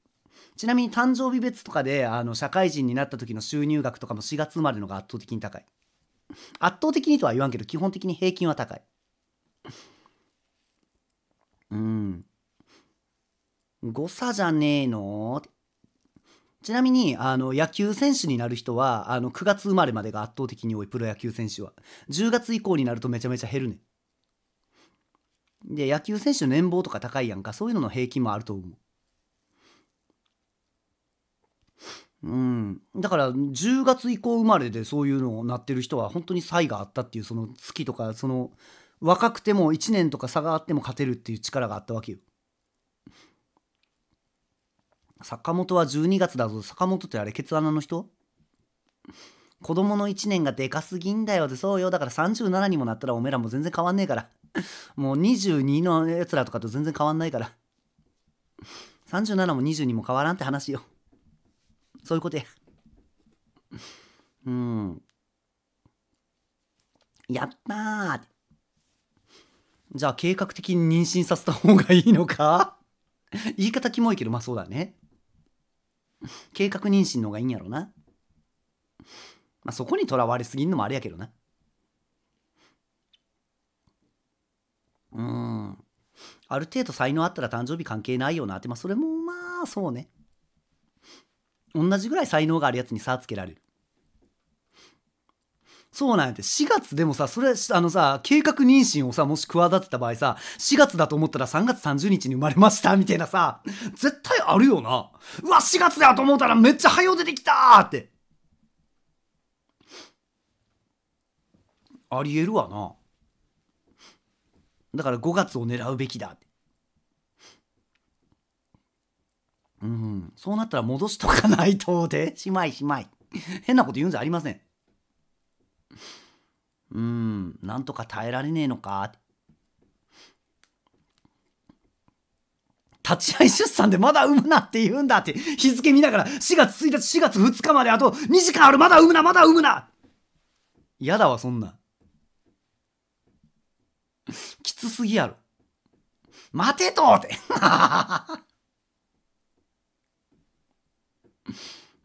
ちなみに誕生日別とかであの社会人になった時の収入額とかも4月生まれのが圧倒的に高い圧倒的にとは言わんけど基本的に平均は高いうん誤差じゃねえのちなみにあの野球選手になる人はあの9月生まれまでが圧倒的に多いプロ野球選手は10月以降になるとめちゃめちゃ減るねで野球選手の年俸とか高いやんかそういうのの平均もあると思ううん、だから10月以降生まれでそういうのをなってる人は本当に才があったっていうその月とかその若くても1年とか差があっても勝てるっていう力があったわけよ。坂本は12月だぞ坂本ってあれケツ穴の人子供の1年がでかすぎんだよってそうよだから37にもなったらおめえらも全然変わんねえから もう22のやつらとかと全然変わんないから37も20にも変わらんって話よ。そういうことや。うん。やったーじゃあ計画的に妊娠させた方がいいのか 言い方キモいけど、まあそうだね。計画妊娠の方がいいんやろな。まあそこにとらわれすぎんのもあれやけどな。うん。ある程度才能あったら誕生日関係ないよなって、まあそれもまあそうね。同じぐらい才能があるやつに差つけられるそうなんやって4月でもさそれあのさ計画妊娠をさもし企てた場合さ4月だと思ったら3月30日に生まれましたみたいなさ絶対あるよなうわ4月だと思ったらめっちゃ早出てきたってありえるわなだから5月を狙うべきだってうん、そうなったら戻しとかないとで、しまいしまい。変なこと言うんじゃありません。うん、なんとか耐えられねえのか。立ち会い出産でまだ産むなって言うんだって日付見ながら4月1日4月2日まであと2時間あるまだ産むなまだ産むな嫌だわそんなきつすぎやろ待てとって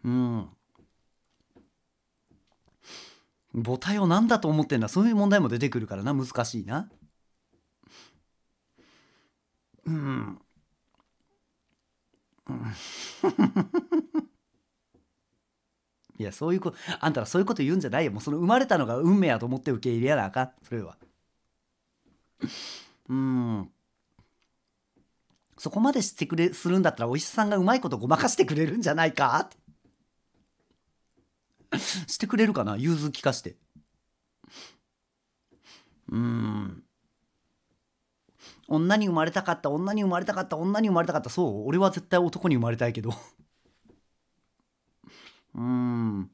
うん母体を何だと思ってんだそういう問題も出てくるからな難しいなうん いやそういうことあんたらそういうこと言うんじゃないよもうその生まれたのが運命やと思って受け入れやなあかんそれはうんそこまでしてくれするんだったらお医者さんがうまいことごまかしてくれるんじゃないかって してくれるかな融通聞かして。うん。女に生まれたかった、女に生まれたかった、女に生まれたかった。そう、俺は絶対男に生まれたいけど。うん。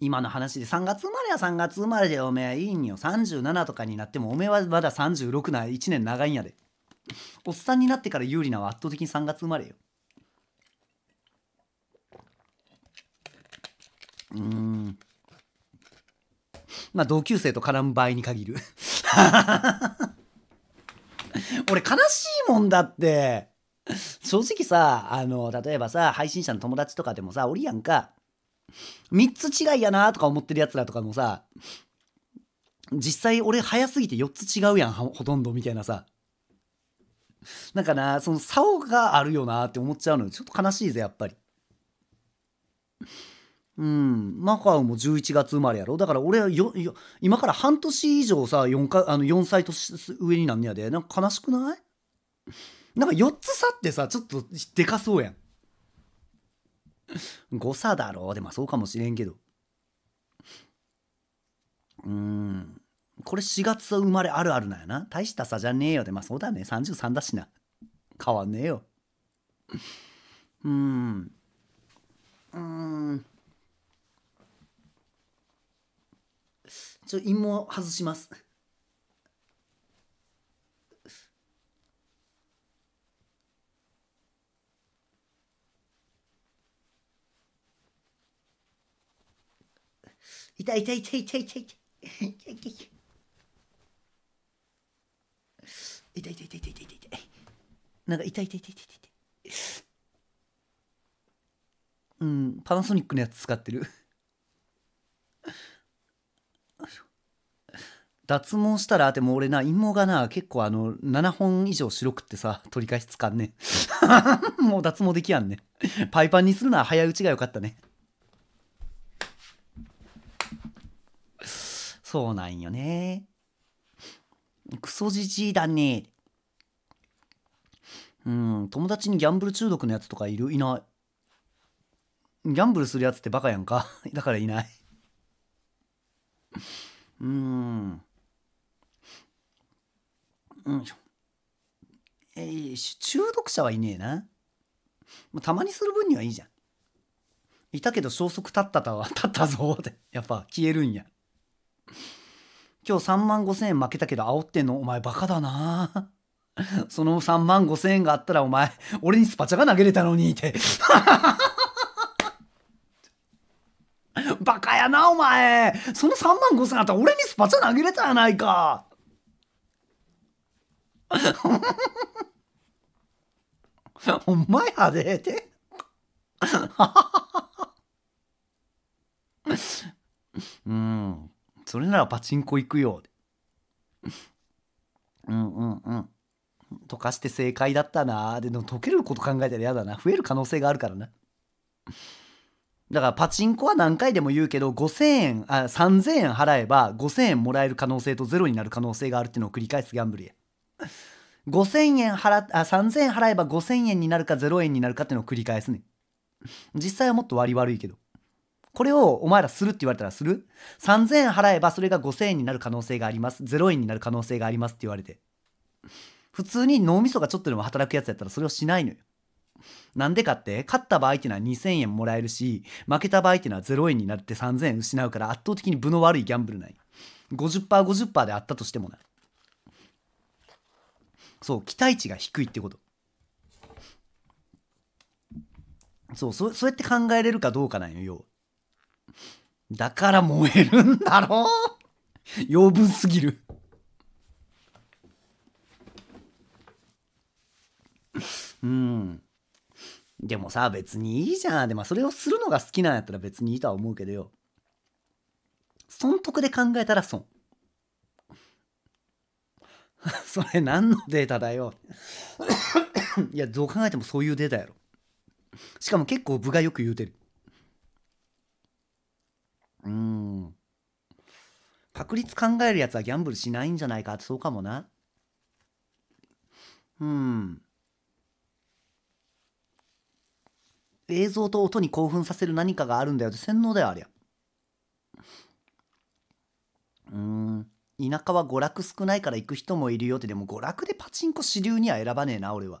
今の話で3月生まれは3月生まれでおめえいいんよ37とかになってもおめえはまだ36な1年長いんやでおっさんになってから有利なは圧倒的に3月生まれようんまあ同級生と絡む場合に限る 俺悲しいもんだって正直さあの例えばさ配信者の友達とかでもさおりやんか3つ違いやなとか思ってるやつらとかもさ実際俺早すぎて4つ違うやんほとんどみたいなさなんかなその差があるよなって思っちゃうのちょっと悲しいぜやっぱり。うん、マカオも11月生まれやろだから俺はよよ今から半年以上さ 4, かあの4歳年上になんねやでなんか悲しくないなんか4つ差ってさちょっとでかそうやん誤差だろうでもそうかもしれんけどうんこれ4月生まれあるあるなんやな大した差じゃねえよでまあそうだね33だしな変わんねえようんうんちょっ陰謀外します。痛い痛い痛い痛い痛い痛い痛い痛い痛い痛い痛い痛い痛い痛い痛いなんか痛い痛い痛い痛い痛いうんパナソニックのやつ使ってる脱毛したら、でも俺な、陰謀がな、結構あの、7本以上白くってさ、取り返しつかんね。もう脱毛できやんね。パイパンにするのは早打ちが良かったね。そうなんよね。クソじじいだね。うん、友達にギャンブル中毒のやつとかいるいない。ギャンブルするやつってバカやんか。だからいない。うーん。うん、えー、中毒者はいねえな。たまにする分にはいいじゃん。いたけど消息立ったたわ、立 ったぞって。やっぱ消えるんや。今日3万5千円負けたけど煽ってんのお前バカだなその3万5千円があったらお前、俺にスパチャが投げれたのにって。バカやなお前その3万5千円あったら俺にスパチャ投げれたやないか お前派手で うんそれならパチンコ行くようんうんうん溶かして正解だったなでも溶けること考えたら嫌だな増える可能性があるからなだからパチンコは何回でも言うけど5000円あ3000円払えば5000円もらえる可能性とゼロになる可能性があるっていうのを繰り返すギャンブルや5000円払あ3000円払えば5000円になるか0円になるかっていうのを繰り返すね実際はもっと割悪いけどこれをお前らするって言われたらする ?3000 円払えばそれが5000円になる可能性があります。0円になる可能性がありますって言われて。普通に脳みそがちょっとでも働くやつやったらそれをしないのよ。なんでかって勝った場合っていうのは2000円もらえるし負けた場合っていうのは0円になって3000円失うから圧倒的に分の悪いギャンブルない。50%50% 50であったとしてもない。そう期待値が低いってことそうそうそうやって考えれるかどうかなんよ要だから燃えるんだろう養分すぎるうんでもさ別にいいじゃんでもそれをするのが好きなんやったら別にいいとは思うけどよ損得で考えたら損 それ何のデータだよいや、どう考えてもそういうデータやろ。しかも結構部がよく言うてる。うん。確率考えるやつはギャンブルしないんじゃないかそうかもな。うん。映像と音に興奮させる何かがあるんだよって洗脳だよ、ありゃ。うん。田舎は娯楽少ないから行く人もいるよってでも娯楽でパチンコ主流には選ばねえな俺は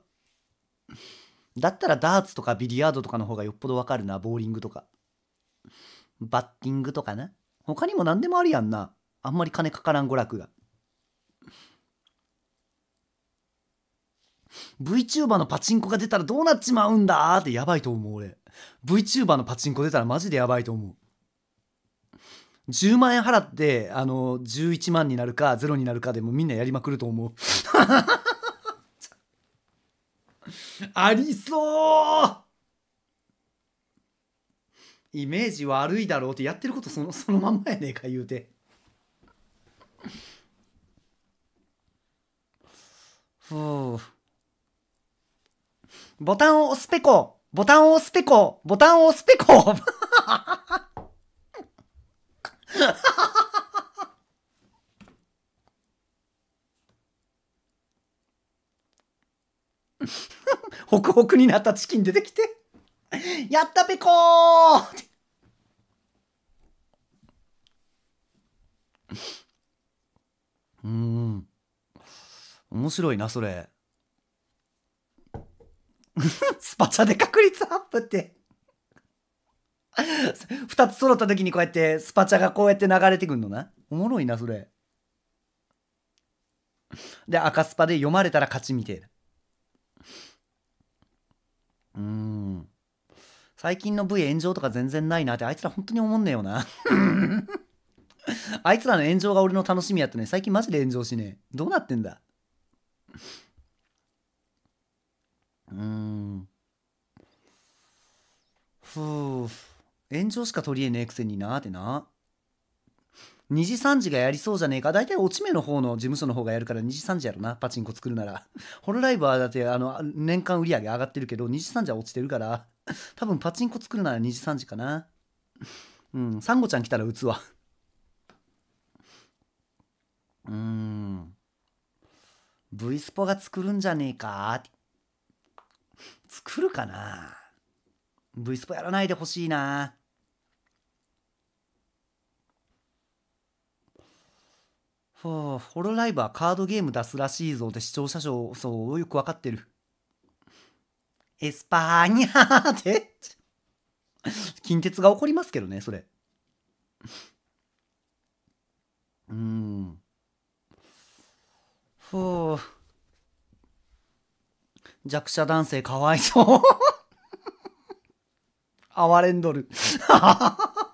だったらダーツとかビリヤードとかの方がよっぽどわかるなボーリングとかバッティングとかな他にも何でもあるやんなあんまり金かからん娯楽が VTuber のパチンコが出たらどうなっちまうんだってやばいと思う俺 VTuber のパチンコ出たらマジでやばいと思う10万円払ってあの11万になるかゼロになるかでもみんなやりまくると思う ありそうイメージ悪いだろうってやってることその そのまんまやねえか言うてふうボタンを押すペコボタンを押すペコボタンを押すペコ ホクホクになったチキン出てきてやったべこーうん面白いなそれ スパチャで確率アップって 二つ揃った時にこうやってスパチャがこうやって流れてくんのな。おもろいな、それ。で、赤スパで読まれたら勝ちみてえな。うん。最近の V 炎上とか全然ないなって、あいつら本当に思んねえよな。あいつらの炎上が俺の楽しみやったね。最近マジで炎上しねえ。どうなってんだうーん。ふう炎上しか取りえねえくせになーってな。二次三次がやりそうじゃねえか。大体落ち目の方の事務所の方がやるから二次三次やろな。パチンコ作るなら。ホロライブはだってあの年間売り上げ上がってるけど、二次三次は落ちてるから、多分パチンコ作るなら二次三次かな。うん、サンゴちゃん来たら打つわ。うーん。V スポが作るんじゃねえか作るかな ?V スポやらないでほしいな。はあ、ホロライブはカードゲーム出すらしいぞって視聴者層そうよくわかってる。エスパーニャーで近鉄が起こりますけどね、それ。うん。ふう。弱者男性かわいそう哀れんどる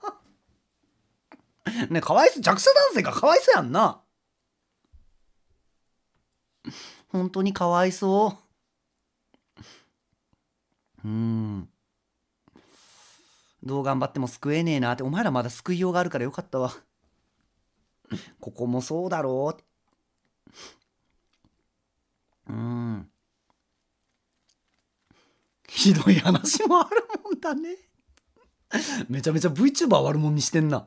ねかわいそう、弱者男性がかわいそうやんな。本当にかわいそう。うん。どう頑張っても救えねえなって、お前らまだ救いようがあるからよかったわ。ここもそうだろう。うん。ひどい話もあるもんだねめちゃめちゃ VTuber 悪者にしてんな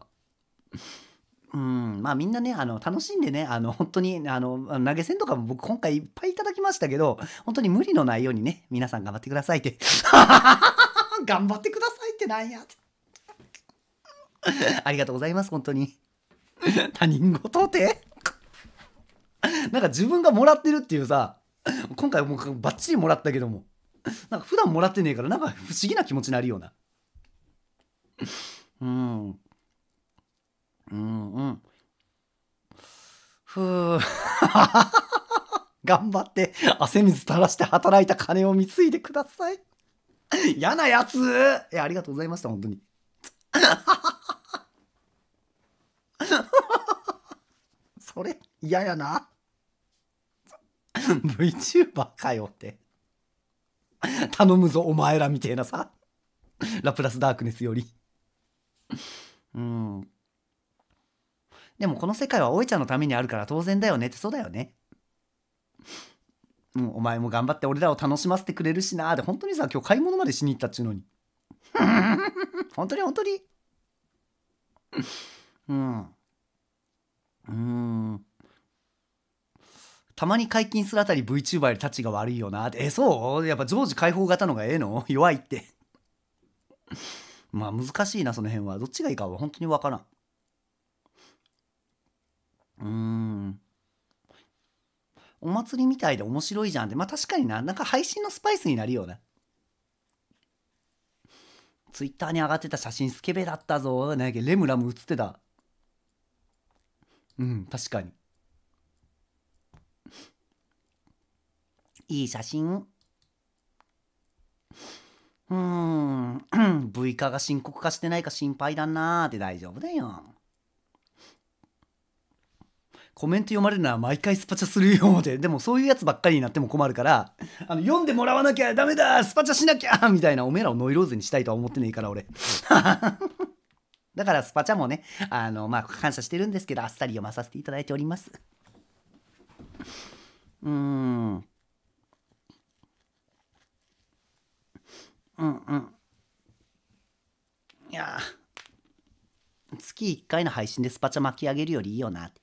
うん、まあみんなね、あの、楽しんでね、あの、本当に、あの、投げ銭とかも僕今回いっぱいいただきましたけど、本当に無理のないようにね、皆さん頑張ってくださいって。頑張ってくださいってなんやって。ありがとうございます、本当に。他人事ってなんか自分がもらってるっていうさ、今回もうバッチリもらったけども、なんか普段もらってねえから、なんか不思議な気持ちになるような。うん。うんうん。ふう。頑張って汗水垂らして働いた金を貢いでください。嫌なやついや、ありがとうございました、本当に。それ、嫌やな。VTuber かよって。頼むぞ、お前らみてえなさ。ラプラスダークネスより。うん。でもこの世界はおいちゃんのためにあるから当然だよねってそうだよね。うん、お前も頑張って俺らを楽しませてくれるしなーで本当にさ今日買い物までしに行ったっちゅうのに 本当に本当にうんうんたまに解禁するあたり VTuber より立ちが悪いよなってえそうやっぱ常時解放型のがええの 弱いって まあ難しいなその辺はどっちがいいかは本当に分からんうん。お祭りみたいで面白いじゃんって。まあ確かにな。なんか配信のスパイスになるよな。ツイッターに上がってた写真スケベだったぞ。なげ、レムラム写ってた。うん、確かに。いい写真。うーん、V 化が深刻化してないか心配だなーって大丈夫だよ。コメント読まれるなら毎回スパチャするよで、でもそういうやつばっかりになっても困るから、あの、読んでもらわなきゃダメだスパチャしなきゃみたいなおめえらをノイローゼにしたいとは思ってねえから、俺。だからスパチャもね、あの、まあ、感謝してるんですけど、あっさり読まさせていただいております。うーん。うんうん。いや月1回の配信でスパチャ巻き上げるよりいいよなって。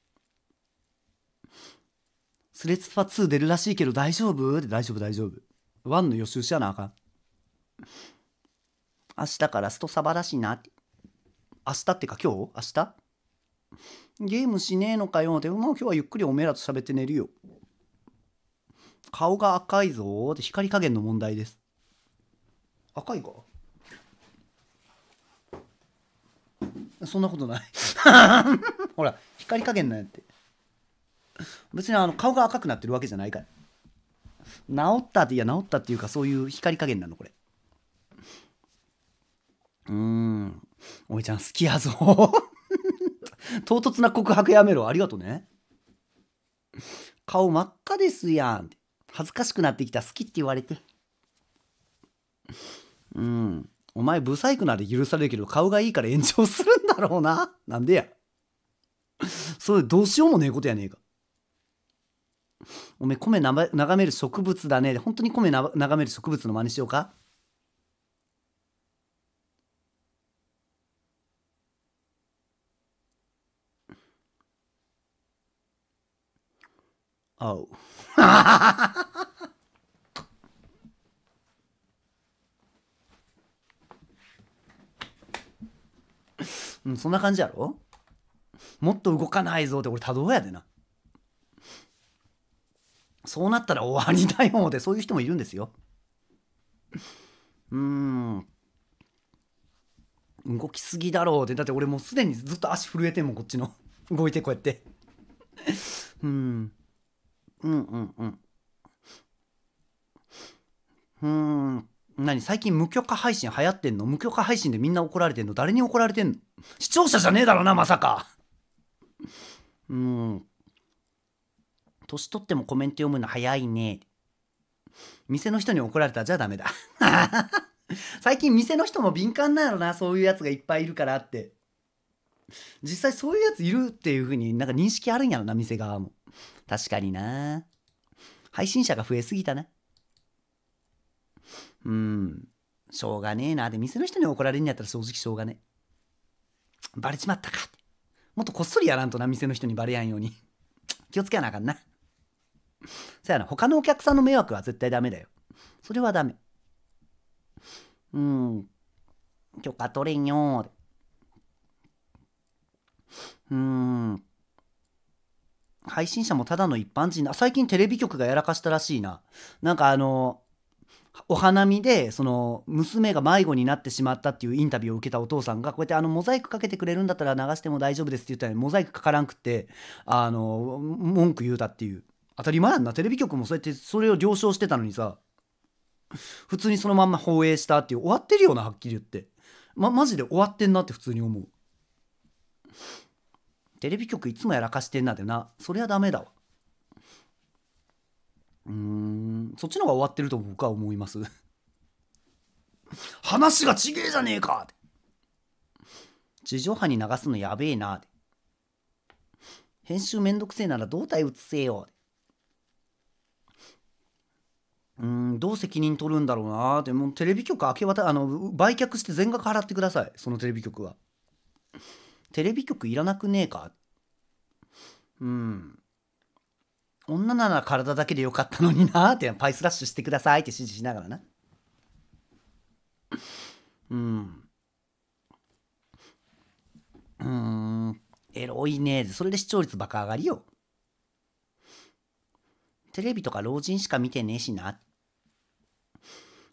スレッスパ2出るらしいけど大丈夫大丈夫大丈夫。1の予習しやなあかん。明日からストサバらしいな明日ってか今日明日ゲームしねえのかよって、もう今日はゆっくりおめえらと喋って寝るよ。顔が赤いぞって光加減の問題です。赤いかそんなことない ほら、光加減なんやって。別にあの顔が赤くなってるわけじゃないから治ったっていや治ったっていうかそういう光加減なのこれうんおいちゃん好きやぞ 唐突な告白やめろありがとうね顔真っ赤ですやん恥ずかしくなってきた好きって言われてうんお前ブサイクなら許されるけど顔がいいから炎上するんだろうななんでやそれどうしようもねえことやねえかおめえ米な眺める植物だね。本当に米な眺める植物の真似しようかおう。うん、そんな感じやろもっと動かないぞって俺多動やでな。そうなったら終わりだよでそういう人もいるんですよ。うーん。動きすぎだろうでだって俺もうすでにずっと足震えてんもんこっちの動いてこうやってうんうんうんうんうん何最近無許可配信流行ってんの無許可配信でみんな怒られてんの誰に怒られてんの視聴者じゃねえだろなまさかうん年取ってもコメント読むの早いね。店の人に怒られたじゃダメだ。最近店の人も敏感なのな、そういうやつがいっぱいいるからって。実際そういうやついるっていう風になんか認識あるんやろな、店側も。確かにな。配信者が増えすぎたな。うん。しょうがねえな。で、店の人に怒られるんやったら正直しょうがねえ。バレちまったか。もっとこっそりやらんとな、店の人にバレやんように。気をつけなあかんな。そやな、他のお客さんの迷惑は絶対ダメだよ。それはダメ。うん。許可取れんようん。配信者もただの一般人な。最近テレビ局がやらかしたらしいな。なんかあの、お花見でその娘が迷子になってしまったっていうインタビューを受けたお父さんがこうやってあのモザイクかけてくれるんだったら流しても大丈夫ですって言ったらモザイクかからんくってあの文句言うたっていう当たり前やんなテレビ局もそうやってそれを了承してたのにさ普通にそのまんま放映したっていう終わってるよなはっきり言って、ま、マジで終わってんなって普通に思うテレビ局いつもやらかしてんなでなそりゃダメだわうんそっちの方が終わってると僕は思います 話がちげえじゃねえかって地上波に流すのやべえなって編集めんどくせえなら胴体映せようんどう責任取るんだろうなってもうテレビ局明け渡あの売却して全額払ってくださいそのテレビ局はテレビ局いらなくねえかうん女なら体だけでよかったのになってパイスラッシュしてくださいって指示しながらなうんうんエロいねえそれで視聴率バカ上がりよテレビとか老人しか見てねえしなって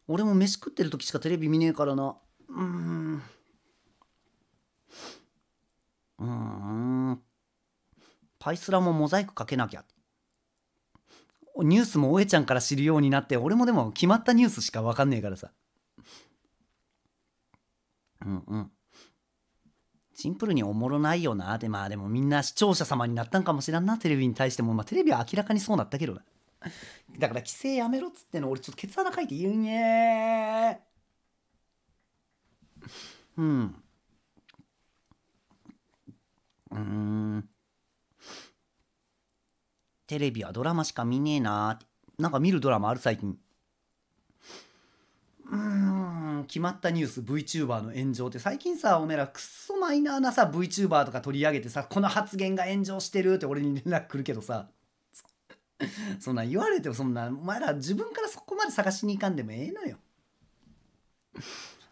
俺も飯食ってる時しかテレビ見ねえからなうんうんパイスラもモザイクかけなきゃニュースもおえちゃんから知るようになって俺もでも決まったニュースしか分かんねえからさうんうんシンプルにおもろないよなでまあでもみんな視聴者様になったんかもしらんなテレビに対してもまあテレビは明らかにそうなったけどな だから規制やめろっつっての俺ちょっとケツ穴かいて言うんえうんうんテレビはドラマしか見ねえなーなんか見るドラマある最近うん決まったニュース VTuber の炎上って最近さおめえらクソマイナーなさ VTuber とか取り上げてさこの発言が炎上してるって俺に連絡来るけどさ そんな言われてもそんなお前ら自分からそこまで探しに行かんでもええのよ。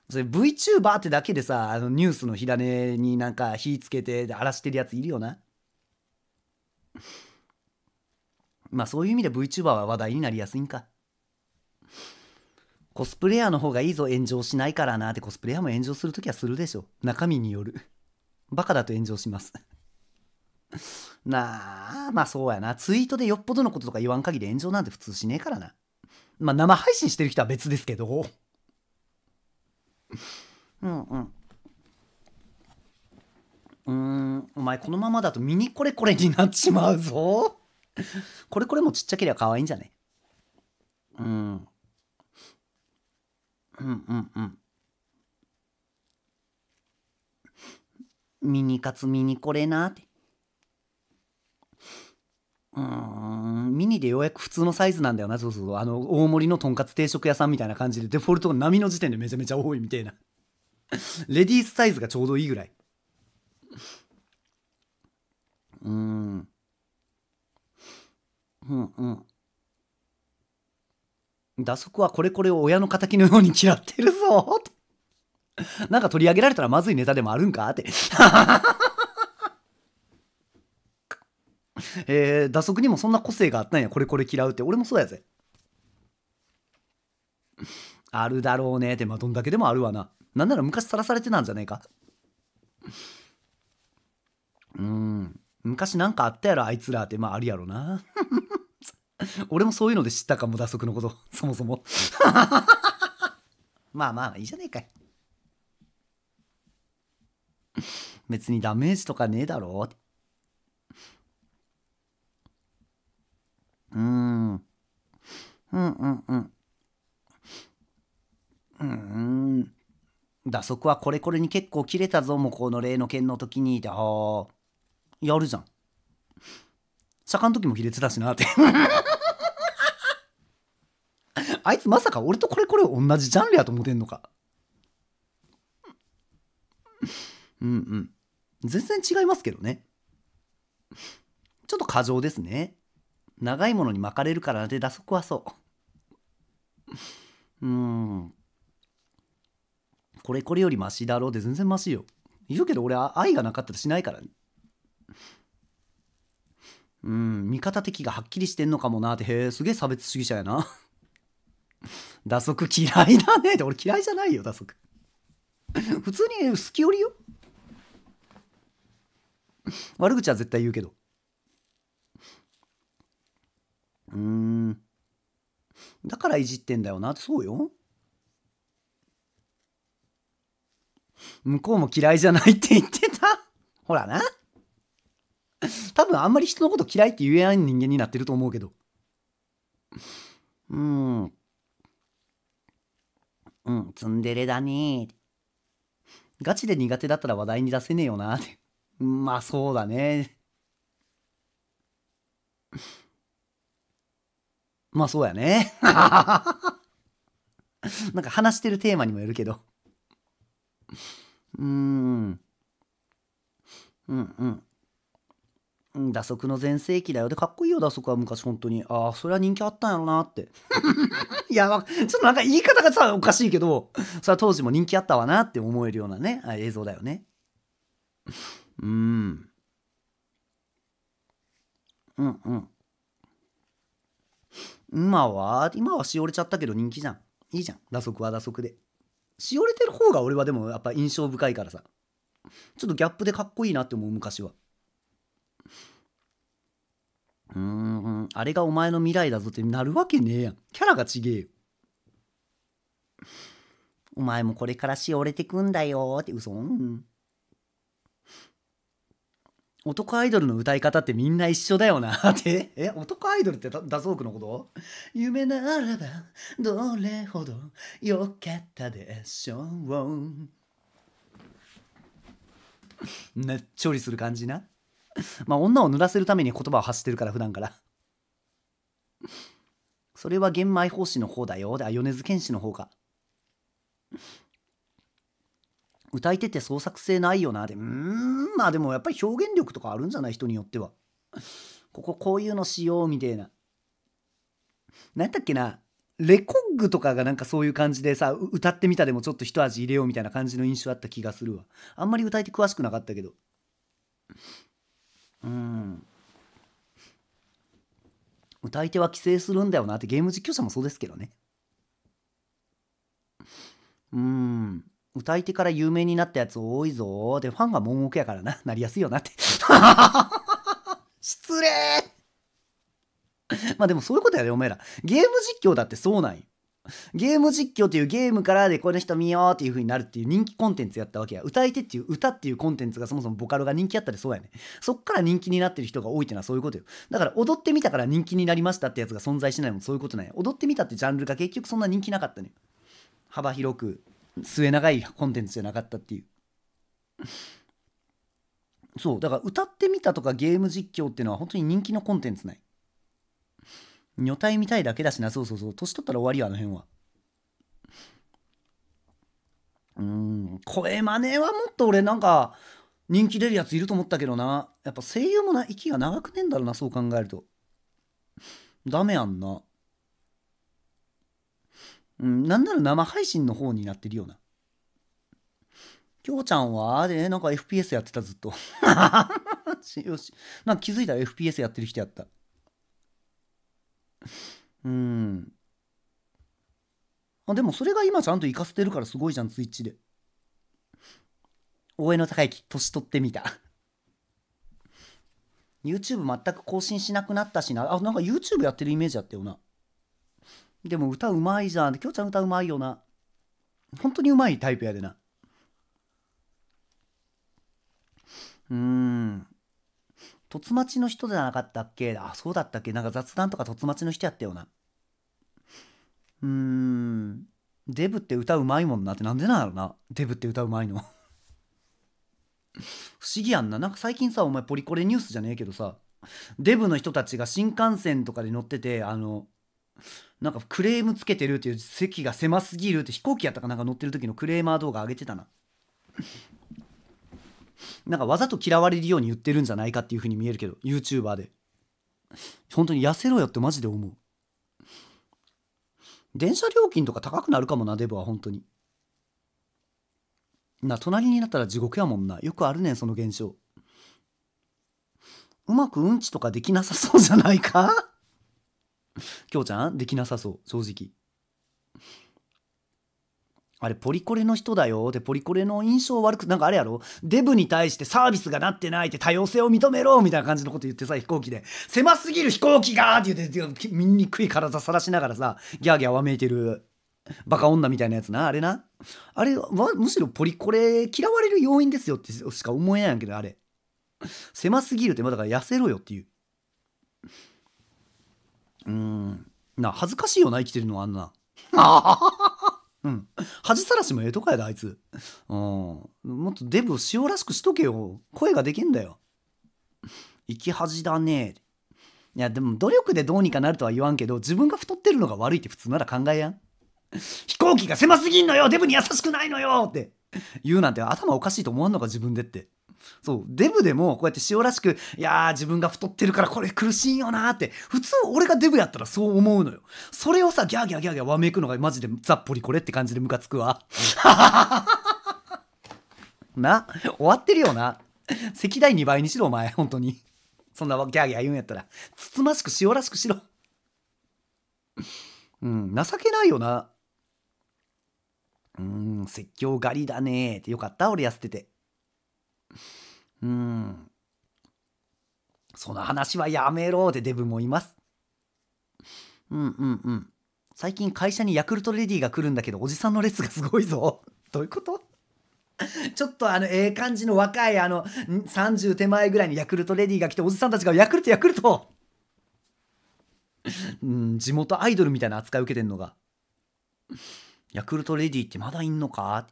それ VTuber ってだけでさあのニュースの火種になんか火つけて荒らしてるやついるよな。まあそういう意味で VTuber は話題になりやすいんか。コスプレイヤーの方がいいぞ炎上しないからなってコスプレイヤーも炎上するときはするでしょ。中身による。バカだと炎上します。なあ、まあそうやな。ツイートでよっぽどのこととか言わん限り炎上なんて普通しねえからな。まあ生配信してる人は別ですけど。うんうん。うーん、お前このままだとミニコレコレになっちまうぞ。これこれもちっちゃければ可愛いんじゃねうん。うんうんうん。ミニカツミニコレなって。うんミニでようやく普通のサイズなんだよなそうそうあの大盛りのとんかつ定食屋さんみたいな感じでデフォルトが波の時点でめちゃめちゃ多いみたいな レディースサイズがちょうどいいぐらいうんうんうん打足はこれこれを親の敵のように嫌ってるぞなんか取り上げられたらまずいネタでもあるんかって えー、打足にもそんな個性があったんや、これこれ嫌うって。俺もそうやぜ。あるだろうねって、まあ、どんだけでもあるわな。なんなら昔さらされてなんじゃねえか。うん。昔なんかあったやろ、あいつらって、まああるやろな。俺もそういうので知ったかも、打足のこと、そもそも。まあまあ、いいじゃねえかい。別にダメージとかねえだろって。うんうんうんうんうん打足はこれこれに結構切れたぞもうこの例の件の時にあはやるじゃん坂の時も卑劣だしなって あいつまさか俺とこれこれ同じジャンルやと思ってんのかうんうん全然違いますけどねちょっと過剰ですね長いものに巻かれるからで打足はそう うんこれこれよりマシだろうで全然マシよ言うけど俺は愛がなかったらしないから、ね、うん味方敵がはっきりしてんのかもなってへえすげえ差別主義者やな 打足嫌いだねって俺嫌いじゃないよ打足普通に好きよりよ悪口は絶対言うけどうーんだからいじってんだよなそうよ向こうも嫌いじゃないって言ってた ほらな多分あんまり人のこと嫌いって言えない人間になってると思うけどうんうんツンデレだねガチで苦手だったら話題に出せねえよなって まあそうだねまあそうやね。なんか話してるテーマにもよるけど。うーん。うんうん。打足の全盛期だよ。で、かっこいいよ、打足は昔本当に。ああ、それは人気あったんやろなって。いや、ちょっとなんか言い方がさ、おかしいけど、それは当時も人気あったわなって思えるようなね、映像だよね。うん。うんうん。今は、今はしおれちゃったけど人気じゃん。いいじゃん。打足は打足で。しおれてる方が俺はでもやっぱ印象深いからさ。ちょっとギャップでかっこいいなって思う、昔は。うーん、あれがお前の未来だぞってなるわけねえやん。キャラがちげえよ。お前もこれからしおれてくんだよって嘘ん。男アイドルの歌い方ってみんな一緒だよな って。え男アイドルってダゾークのこと夢ならばどれほどよかったでしょう。ねっちょりする感じな。まあ女を濡らせるために言葉を発してるから普段から。それは玄米奉仕の方だよ。で、あ、米津玄師の方か。歌い手って創作性ないよなでうんまあでもやっぱり表現力とかあるんじゃない人によってはこここういうのしようみたいな何だっけなレコッグとかがなんかそういう感じでさ歌ってみたでもちょっと一味入れようみたいな感じの印象あった気がするわあんまり歌い手詳しくなかったけどうん歌い手は規制するんだよなってゲーム実況者もそうですけどねうん歌い手から有名になったやつ多いぞでファンが盲目やからな なりやすいよなって 失礼 まあでもそういうことやで、ね、お前らゲーム実況だってそうなんよゲーム実況というゲームからでこの人見ようっていう風になるっていう人気コンテンツやったわけや。歌い手っていう歌っていうコンテンツがそもそもボカロが人気あったりそうやね。そっから人気になってる人が多いってのはそういうことよ。だから踊ってみたから人気になりましたってやつが存在しないももそういうことなんや。踊ってみたってジャンルが結局そんな人気なかったね、幅広く末長いコンテンツじゃなかったっていう。そうだから歌ってみたとかゲーム実況っていうのは本当に人気のコンテンツない。女体みたいだけだしなそうそうそう年取ったら終わりよあの辺は。うん声真似はもっと俺なんか人気出るやついると思ったけどなやっぱ声優もな息が長くねえんだろうなそう考えるとダメやんなうん、なんなら生配信の方になってるような。きょうちゃんはで、なんか FPS やってたずっと。よし。なんか気づいたら FPS やってる人やった。うん。あでもそれが今ちゃんと活かせてるからすごいじゃん、ツイッチで。大江の高之、年取ってみた。YouTube 全く更新しなくなったしな。あ、なんか YouTube やってるイメージあったよな。でも歌うまいじゃん。きょうちゃん歌うまいよな。本当にうまいタイプやでな。うーん。凸ちの人じゃなかったっけあ、そうだったっけなんか雑談とか凸ちの人やったよな。うーん。デブって歌うまいもんなってなんでなんやろな。デブって歌うまいの。不思議やんな。なんか最近さ、お前ポリコレニュースじゃねえけどさ、デブの人たちが新幹線とかで乗ってて、あの、なんかクレームつけてるっていう席が狭すぎるって飛行機やったかなんか乗ってる時のクレーマー動画上げてたな。なんかわざと嫌われるように言ってるんじゃないかっていう風に見えるけど、YouTuber で。本当に痩せろよってマジで思う。電車料金とか高くなるかもな、デブは本当に。な、隣になったら地獄やもんな。よくあるねん、その現象。うまくうんちとかできなさそうじゃないかきょうちゃんできなさそう正直あれポリコレの人だよでポリコレの印象悪くなんかあれやろデブに対してサービスがなってないって多様性を認めろみたいな感じのこと言ってさ飛行機で狭すぎる飛行機がって言って醜い体さらしながらさギャーギャーわめいてるバカ女みたいなやつなあれなあれはむしろポリコレ嫌われる要因ですよってしか思えないんやけどあれ狭すぎるってまだから痩せろよっていううんな恥ずかしいよな生きてるのあんな うん、恥さらしもええとかやであいつ、うん、もっとデブ塩らしくしとけよ声ができんだよ生き恥だねいやでも努力でどうにかなるとは言わんけど自分が太ってるのが悪いって普通なら考えやん飛行機が狭すぎんのよデブに優しくないのよって言うなんて頭おかしいと思わんのか自分でってそうデブでもこうやって塩らしくいやー自分が太ってるからこれ苦しいよなーって普通俺がデブやったらそう思うのよそれをさギャーギャーギャーギャーわめくのがマジでザッポリこれって感じでムカつくわ な終わってるよな赤代2倍にしろお前本当にそんなギャーギャー言うんやったらつつましく塩らしくしろうん情けないよなうん説教狩りだねーってよかった俺痩せてて。うん。その話はやめろってデブもいます。うんうんうん。最近会社にヤクルトレディが来るんだけど、おじさんの列がすごいぞ。どういうことちょっとあの、ええ感じの若いあの、30手前ぐらいにヤクルトレディが来て、おじさんたちがヤクルトヤクルトうん、地元アイドルみたいな扱い受けてんのが。ヤクルトレディってまだいんのか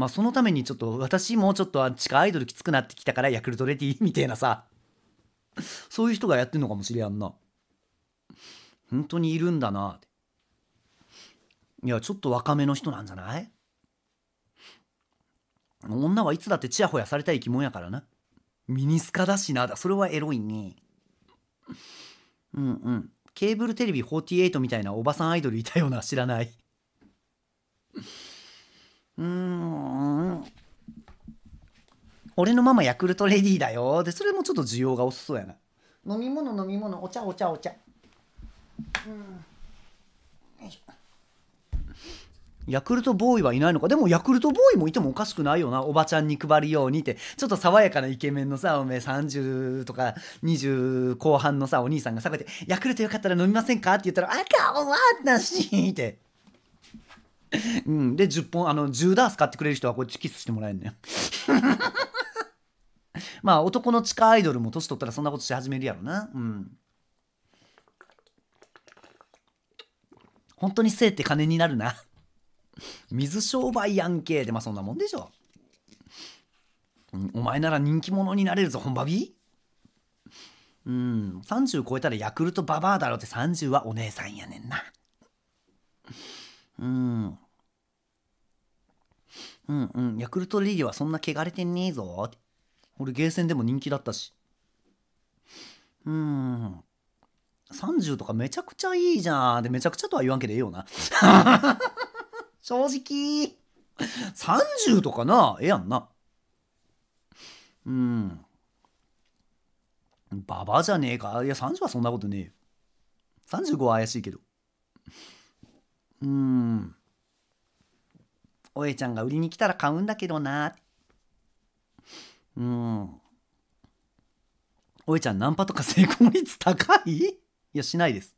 まあ、そのためにちょっと私もちょっと地下アイドルきつくなってきたからヤクルトレディみたいなさそういう人がやってんのかもしれやんな本当にいるんだないやちょっと若めの人なんじゃない女はいつだってちやほやされたい生き物やからなミニスカだしなだそれはエロいねうんうんケーブルテレビ48みたいなおばさんアイドルいたような知らないうん俺のママヤクルトレディーだよでそれもちょっと需要が遅そうやな飲み物飲み物お茶お茶お茶うんよいしょヤクルトボーイはいないのかでもヤクルトボーイもいてもおかしくないよなおばちゃんに配るようにってちょっと爽やかなイケメンのさおめえ30とか20後半のさお兄さんがさこうやって「ヤクルトよかったら飲みませんか?」って言ったら「あかわなし」って。うん、で10本あの10ダース買ってくれる人はこっちキスしてもらえんのよ まあ男の地下アイドルも年取ったらそんなことし始めるやろなうん本当に性って金になるな 水商売やんけでまあそんなもんでしょ、うん、お前なら人気者になれるぞ本場ビうん30超えたらヤクルトババアだろって30はお姉さんやねんなうん。うんうん、ヤクルトリーグはそんな汚れてねえぞ。俺、ゲーセンでも人気だったし。うん。30とかめちゃくちゃいいじゃん。で、めちゃくちゃとは言わんけどええよな。正直。30とかな、ええやんな。うん。ババじゃねえか。いや、30はそんなことねえよ。35は怪しいけど。うんおえちゃんが売りに来たら買うんだけどなうんおえちゃんナンパとか成功率高いいやしないです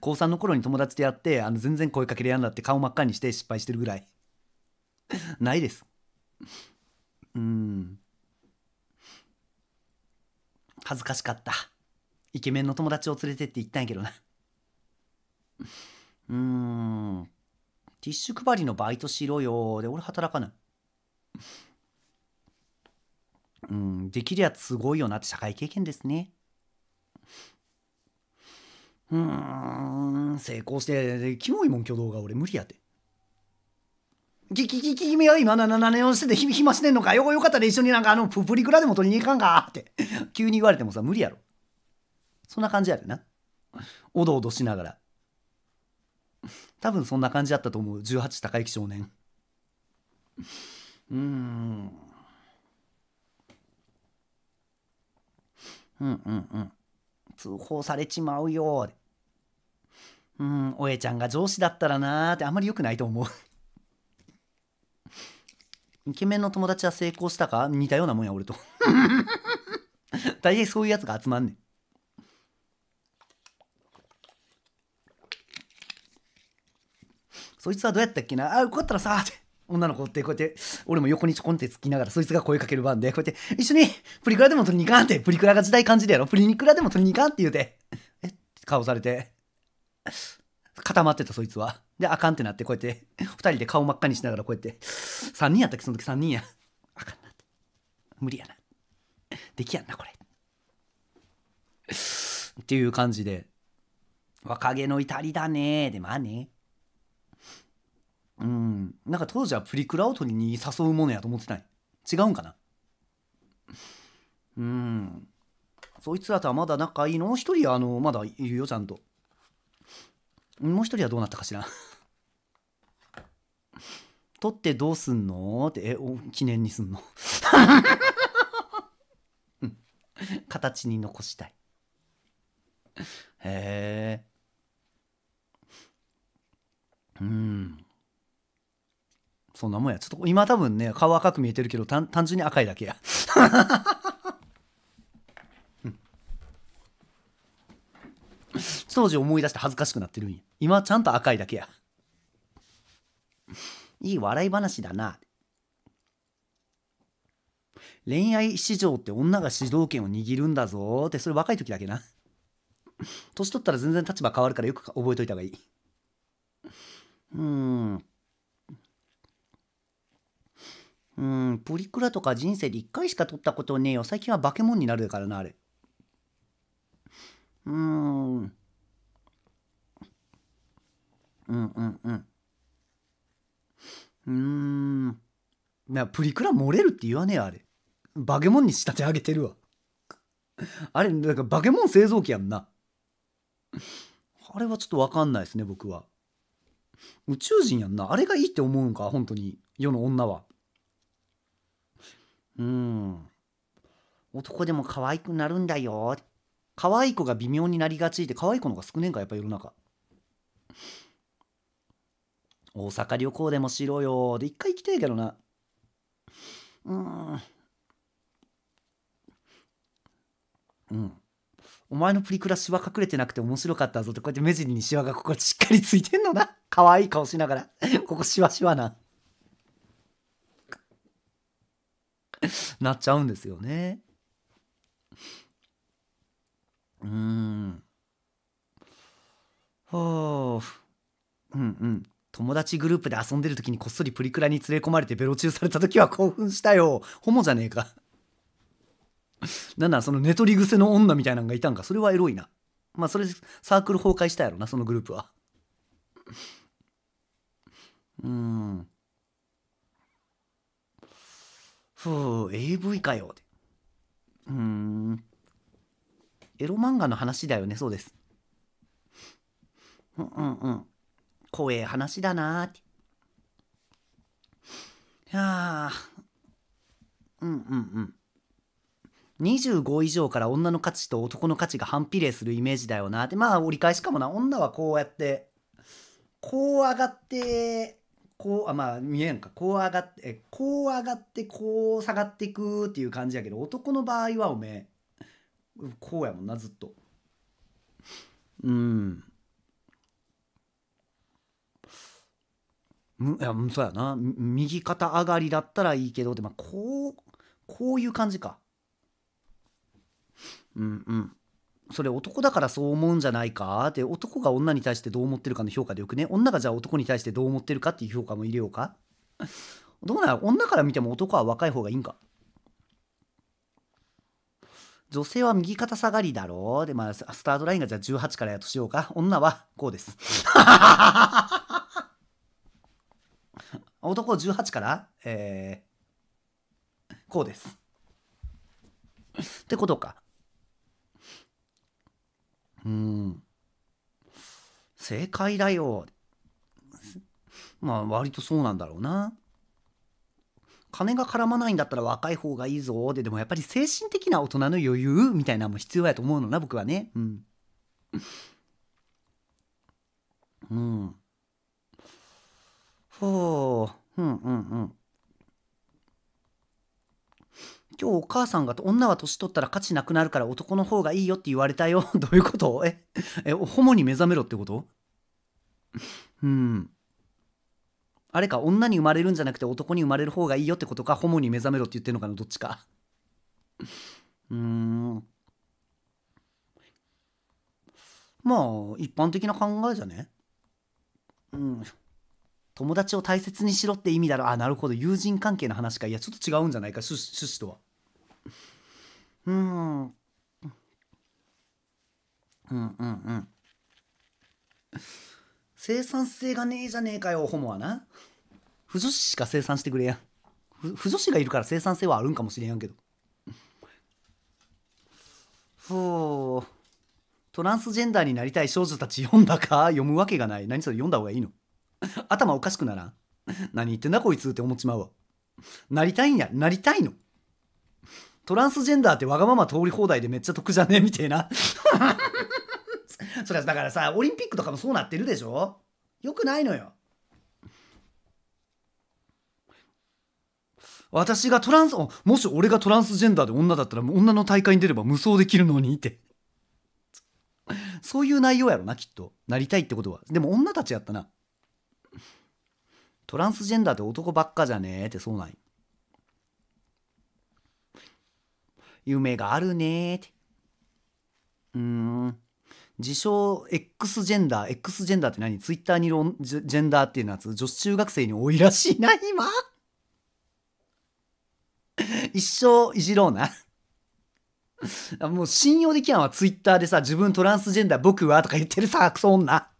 高3の頃に友達とやってあの全然声かけれやんだって顔真っ赤にして失敗してるぐらいないですうん恥ずかしかったイケメンの友達を連れてって言ったんやけどなうん。ティッシュ配りのバイトしろよ。で、俺働かない。うん、できりゃすごいよなって社会経験ですね。うん、成功して、キモいもん挙動が俺無理やて。き、き、き、君は今な、な、をしてて暇してんのかよ、よかったら一緒になんかあのププリクラでも取りに行かんかって 急に言われてもさ、無理やろ。そんな感じやでな。おどおどしながら。多分そんな感じだったと思う18高行少年 うんうんうんうん通報されちまうようんおえちゃんが上司だったらなーってあんまり良くないと思う イケメンの友達は成功したか似たようなもんや俺と 大体そういうやつが集まんねんそいつはどうやったっけなあ、よかったらさ、って。女の子ってこうやって、俺も横にちょこんってつきながら、そいつが声かける番で、こうやって、一緒にプリクラでも取りに行かんって、プリクラが時代感じるやろ、プリクラでも取りに行かんって言うて、え顔されて、固まってたそいつは。で、あかんってなって、こうやって、二人で顔真っ赤にしながらこうやって、三人やったっけ、その時三人や。あかんなって。無理やな。できやんな、これ。っていう感じで、若気の至りだねで、まあね。うんなんか当時はプリクラを取りに誘うものやと思ってない違うんかなうんそいつらとはまだ仲いいのう一人あのまだいるよちゃんともう一人はどうなったかしら 取ってどうすんのってえお記念にすんの 形に残したいへえうんそんなもんや。ちょっと今多分ね、顔赤く見えてるけど、単純に赤いだけや。当時思い出して恥ずかしくなってるんや。今ちゃんと赤いだけや。いい笑い話だな。恋愛市場って女が主導権を握るんだぞって、それ若い時だけな。年取ったら全然立場変わるからよく覚えといた方がいい。うん。うん、プリクラとか人生で1回しか撮ったことねえよ。最近は化け物になるからな、あれ。うーん。うんうんうん。うん。プリクラ漏れるって言わねえ、あれ。化け物に仕立て上げてるわ。あれ、なんか化け物製造機やんな。あれはちょっとわかんないですね、僕は。宇宙人やんな。あれがいいって思うんか、本当に。世の女は。うん。男でも可愛くなるんだよ。可愛い子が微妙になりがちで、可愛い子の方が少ねえんか、やっぱ世の中。大阪旅行でもしろよ。で、一回行きたいけどな。うん。うん。お前のプリクラシワ隠れてなくて面白かったぞってこうやって目尻にシワがここしっかりついてんのな。可愛い顔しながら。ここシワシワな。なっちゃうんですよね。うん。はあ。うんうん。友達グループで遊んでる時にこっそりプリクラに連れ込まれてベロチューされた時は興奮したよ。ホモじゃねえか。なんだ、その寝取り癖の女みたいなのがいたんか。それはエロいな。まあ、それサークル崩壊したやろな、そのグループは。うん。ふう AV かよってうんエロ漫画の話だよねそうですうんうんうん怖え話だなーっていやうんうんうん25以上から女の価値と男の価値が反比例するイメージだよなってまあ折り返しかもな女はこうやってこう上がってこうあまあ見えんかこう上がってこう上がってこう下がっていくっていう感じやけど男の場合はおめえこうやもんなずっとうんいやそうやな右肩上がりだったらいいけどでまあ、こうこういう感じかうんうんそれ男だからそう思うんじゃないかって男が女に対してどう思ってるかの評価でよくね女がじゃあ男に対してどう思ってるかっていう評価も入れようか どうなら女から見ても男は若い方がいいんか女性は右肩下がりだろうで、まあ、スタートラインがじゃあ18からやとしようか。女はこうです。男18から、えー、こうです。ってことか。うん正解だよまあ割とそうなんだろうな金が絡まないんだったら若い方がいいぞででもやっぱり精神的な大人の余裕みたいなのも必要やと思うのな僕はねうん、うん、ほううんうんうん今日お母さんが女は年取ったら価値なくなるから男の方がいいよって言われたよ。どういうことえ、え、ホモに目覚めろってことうん。あれか、女に生まれるんじゃなくて男に生まれる方がいいよってことか、ホモに目覚めろって言ってるのかな、どっちか。うーん。まあ、一般的な考えじゃねうん。友達を大切にしろって意味だろあなるほど友人関係の話かいやちょっと違うんじゃないか趣旨とはうんうんうんうん生産性がねえじゃねえかよホモはな不女子しか生産してくれや不女子がいるから生産性はあるんかもしれんやんけどほうトランスジェンダーになりたい少女たち読んだか読むわけがない何それ読んだ方がいいの 頭おかしくならん何言ってんだこいつって思っちまうわ。なりたいんや。なりたいの。トランスジェンダーってわがまま通り放題でめっちゃ得じゃねえみたいな。それはだからさ、オリンピックとかもそうなってるでしょよくないのよ。私がトランス、もし俺がトランスジェンダーで女だったら女の大会に出れば無双できるのにって。そういう内容やろな、きっと。なりたいってことは。でも女たちやったな。トランスジェンダーって男ばっかじゃねえってそうなん夢があるねって。うーん。自称 X ジェンダー、X ジェンダーって何ツイッターにいるジェンダーっていうやつ、女子中学生に多いらしいな、今 一生いじろうなもう信用できやんわ、ツイッターでさ、自分トランスジェンダー僕はとか言ってるさ、クソ女。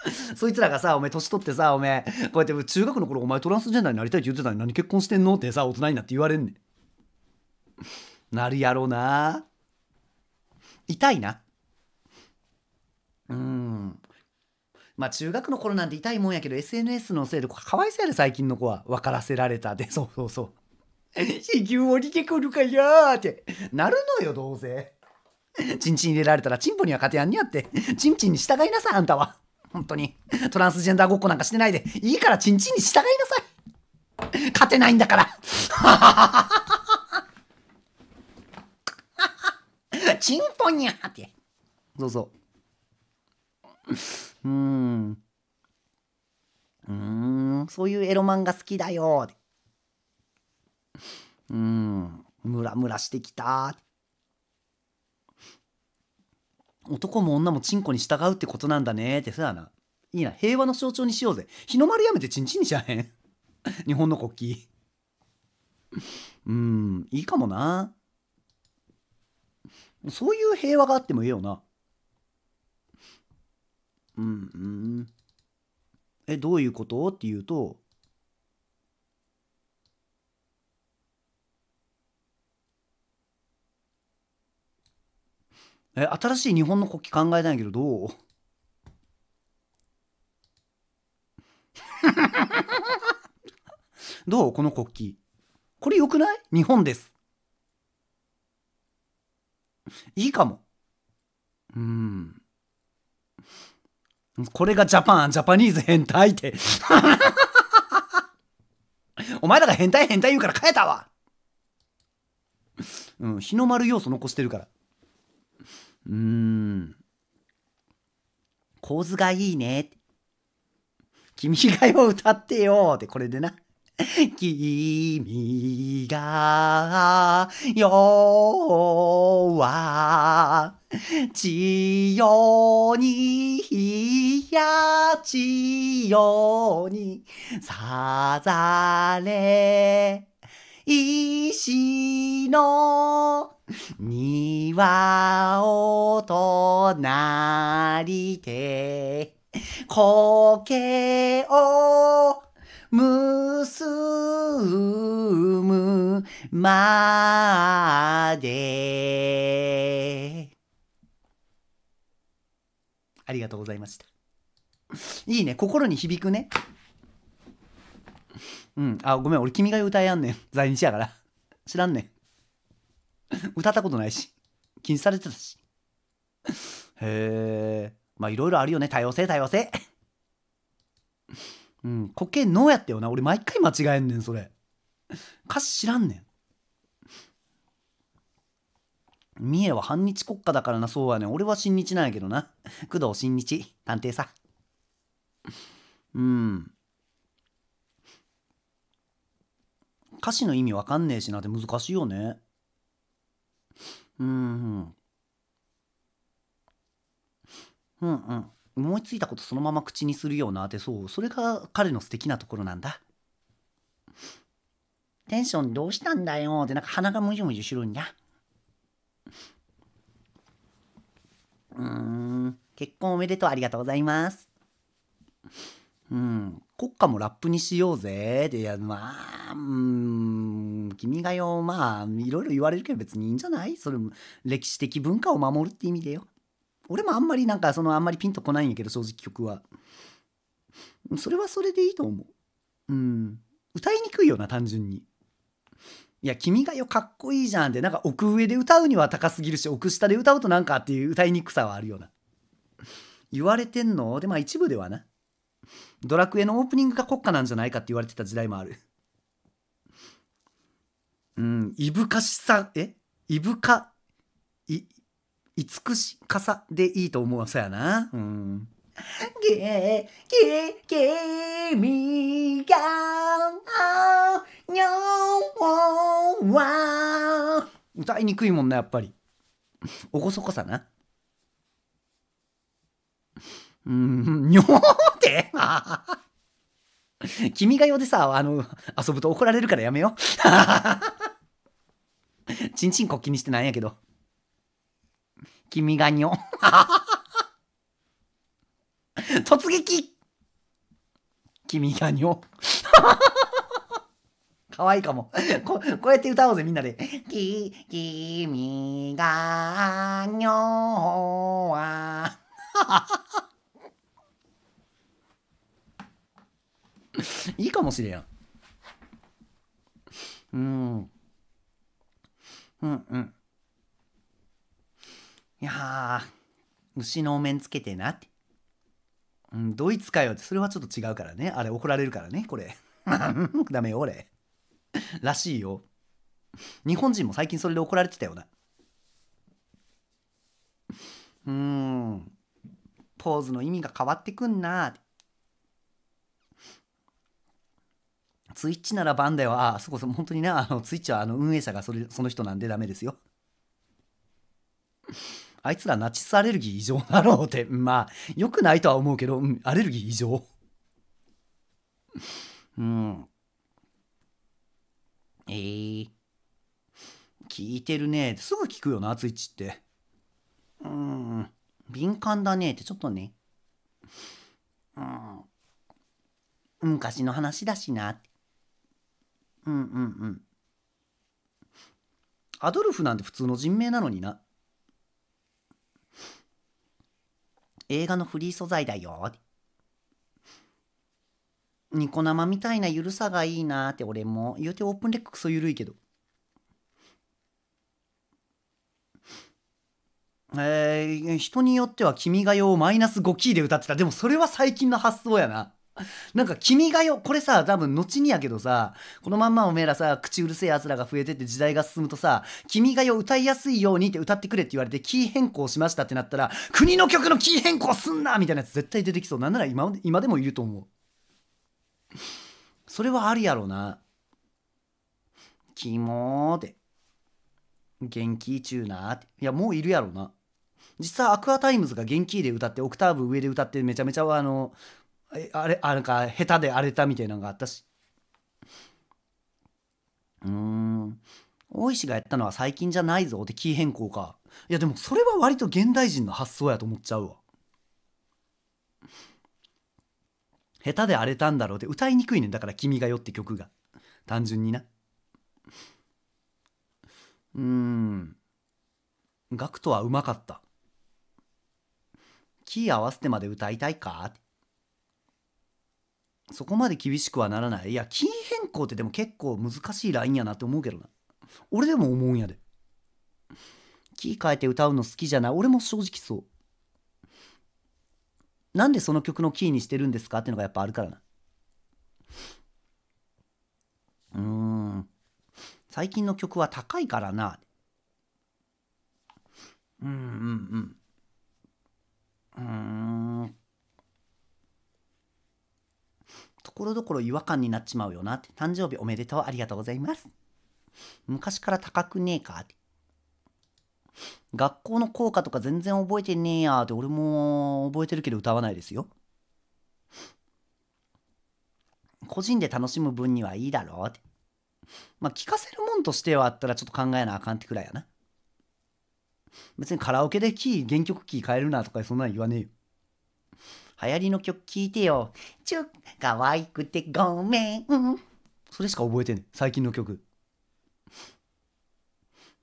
そいつらがさ、おめえ年取ってさ、おめえ、こうやって中学の頃お前トランスジェンダーになりたいって言ってたのに何結婚してんのってさ、大人になって言われんねん。なるやろうな。痛いな。うん。まあ中学の頃なんて痛いもんやけど SNS のせいでかわいそうやで最近の子は分からせられたで そうそうそう地球降りてくるかやーってなるのよどうせちんちん入れられたらちんぽには勝てやんにゃってちんちんに従いなさいあんたは。本当に。トランスジェンダーごっこなんかしてないで、いいからチンチンに従いなさい。勝てないんだから。チンポニャーって。そうそう。うん。うん、そういうエロ漫画好きだよ。うん、ムラムラしてきた。男も女もチンコに従うってことなんだねってさな。いいな、平和の象徴にしようぜ。日の丸やめてチンチンにしちゃえん。日本の国旗。うん、いいかもな。そういう平和があってもいいよな。うんうん。え、どういうことっていうと、え新しい日本の国旗考えたんやけどどう どうこの国旗これよくない日本ですいいかもうんこれがジャパンジャパニーズ変態って お前らが変態変態言うから変えたわうん日の丸要素残してるからうーん。構図がいいね。君がよ歌ってよってこれでな。君がよは千代にいや千代にさざれ石の庭を隣て、苔を結むまでありがとうございましたいいね心に響くねうんあごめん俺君が歌いやんねん在日やから知らんねん 歌ったことないし禁止されてたしへえまあいろいろあるよね多様性多様性 うん固形脳やったよな俺毎回間違えんねんそれ歌詞知らんねん三重は反日国家だからなそうやねん俺は親日なんやけどな工藤新日探偵さうん歌詞の意味わかんねえしなって難しいよねうん。うんうん思いついたことそのまま口にするようなってそうそれが彼の素敵なところなんだテンションどうしたんだよってなんか鼻がむじゅむじゅしろんじゃうん結婚おめでとうありがとうございますうん国家もラップにしようぜで、まあうん君がよまあいろいろ言われるけど別にいいんじゃないそれ歴史的文化を守るって意味でよ俺もあんまりなんかそのあんまりピンとこないんやけど正直曲はそれはそれでいいと思ううん歌いにくいよな単純にいや君がよかっこいいじゃんってなんか奥上で歌うには高すぎるし奥下で歌うとなんかっていう歌いにくさはあるよな言われてんのでまあ一部ではなドラクエのオープニングが国家なんじゃないかって言われてた時代もある。うん、いぶかしさ、えいぶか、い、慈しかさでいいと思うさやな。うん。け、ーけ、みが、にょんわ。歌いにくいもんな、やっぱり。おごそかさな。うん、って 君が代でさ、あの、遊ぶと怒られるからやめよ。ちんちんこっきにしてないんやけど。君がにょ。突撃君がにょ。かわいいかもこ。こうやって歌おうぜ、みんなで。き、君がにょは。いいかもしれん。うん。うんうん。いや牛のお面つけてなって。うん、ドイツかよって、それはちょっと違うからね。あれ怒られるからね、これ。ダメよ、俺。らしいよ。日本人も最近それで怒られてたよな。うーん。ポーズの意味が変わってくんなーって。ツイッチならバンだよ。ああ、そこそこ、本当にな、あの、ツイッチはあの運営者がそれその人なんでダメですよ。あいつらナチスアレルギー異常だろうって、まあ、よくないとは思うけど、うん、アレルギー異常。うん。ええー、聞いてるね。すぐ聞くよな、ツイッチって。うん。敏感だねって、ちょっとね。うん。昔の話だしなって。うんうんうんアドルフなんて普通の人名なのにな映画のフリー素材だよニコ生みたいなゆるさがいいなって俺も言うてオープンレッククソゆるいけどえー、人によっては「君が代」をマイナス5キーで歌ってたでもそれは最近の発想やななんか「君が代」これさ多分後にやけどさこのまんまおめえらさ口うるせえやつらが増えてって時代が進むとさ「君が代」歌いやすいようにって歌ってくれって言われてキー変更しましたってなったら「国の曲のキー変更すんな!」みたいなやつ絶対出てきそうなんなら今今でもいると思うそれはあるやろなキモーって元気中なーっていやもういるやろな実際アクアタイムズが元気で歌ってオクターブ上で歌ってめちゃめちゃあのあれあなんか下手で荒れたみたいなのがあったしうん大石がやったのは最近じゃないぞってキー変更かいやでもそれは割と現代人の発想やと思っちゃうわ下手で荒れたんだろうって歌いにくいねんだから「君がよって曲が単純になうんガクトはうまかったキー合わせてまで歌いたいかってそこまで厳しくはならないいやキー変更ってでも結構難しいラインやなって思うけどな俺でも思うんやでキー変えて歌うの好きじゃない俺も正直そうなんでその曲のキーにしてるんですかっていうのがやっぱあるからなうーん最近の曲は高いからなうんうんうんうんころどころ違和感になっちまうよなって誕生日おめでとうありがとうございます昔から高くねえかって学校の校歌とか全然覚えてねえやって俺も覚えてるけど歌わないですよ個人で楽しむ分にはいいだろうってまあ聞かせるもんとしてはあったらちょっと考えなあかんってくらいやな別にカラオケでキー原曲キー変えるなとかそんなん言わねえよ流行りの曲聴いてよ。ちかわいくてごめん。それしか覚えてん、ね、最近の曲。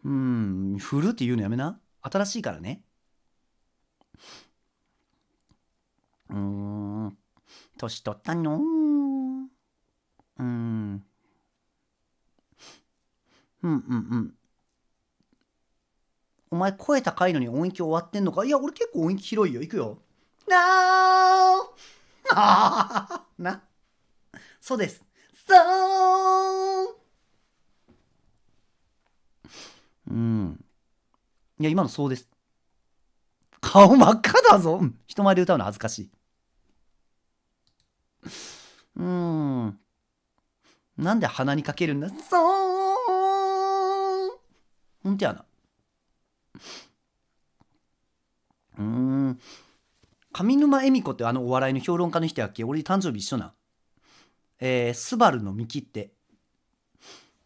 うん、振るって言うのやめな。新しいからね。うーん、年取ったのうん。うんうんうん。お前声高いのに音域終わってんのかいや、俺結構音域広いよ。いくよ。n o な。そうです。そううん。いや、今のそうです。顔真っ赤だぞ、人前で歌うの恥ずかしい。うん。なんで鼻にかけるんだそうほんとやな。うん。上沼恵美子ってあのお笑いの評論家の人やっけ俺誕生日一緒なえー、スバルの幹って。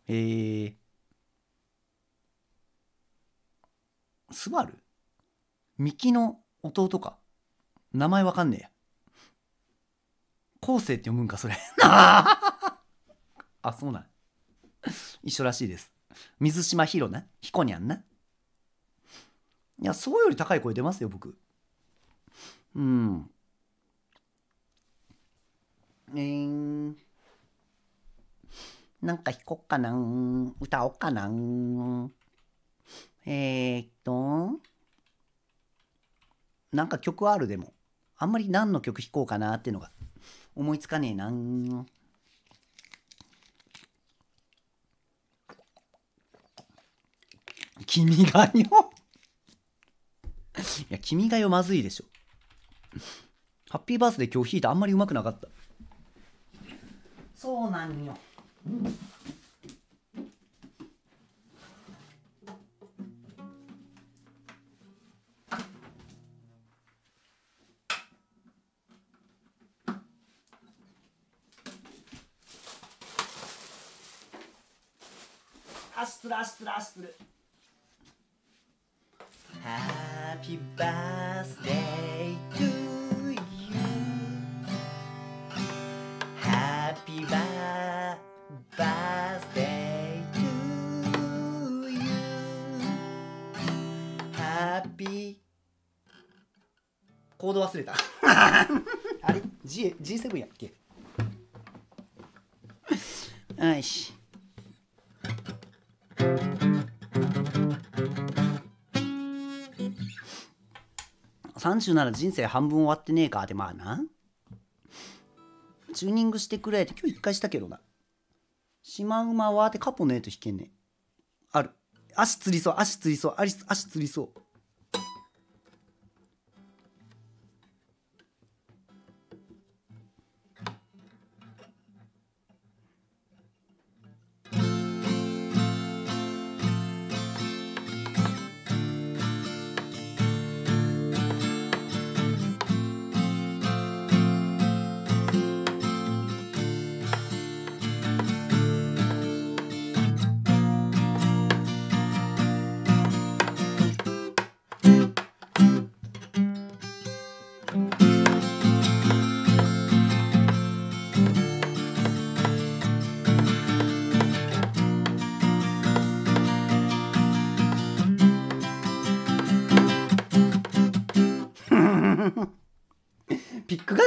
えー、スバル幹の弟か。名前わかんねえや。後世って読むんか、それ。あ、そうなん。一緒らしいです。水島ヒロな。彦にゃんな。いや、そうより高い声出ますよ、僕。うん。えー、なんか弾こっかな歌おっかなえー、っと、なんか曲あるでも。あんまり何の曲弾こうかなっていうのが思いつかねえな君がよ いや、君がよまずいでしょ。ハッピーバースデー今日弾いたあんまりうまくなかったそうなんよ、うん足つる足つる足つる。Happy birthday to you Happy birthday to you Happy コード忘れたあれ G G7 やっけよし。37人生半分終わってねえかでまあなチューニングしてくれって今日一回したけどなシマウマはってカポのえと弾けんねある足つりそう足つりそう足足つりそう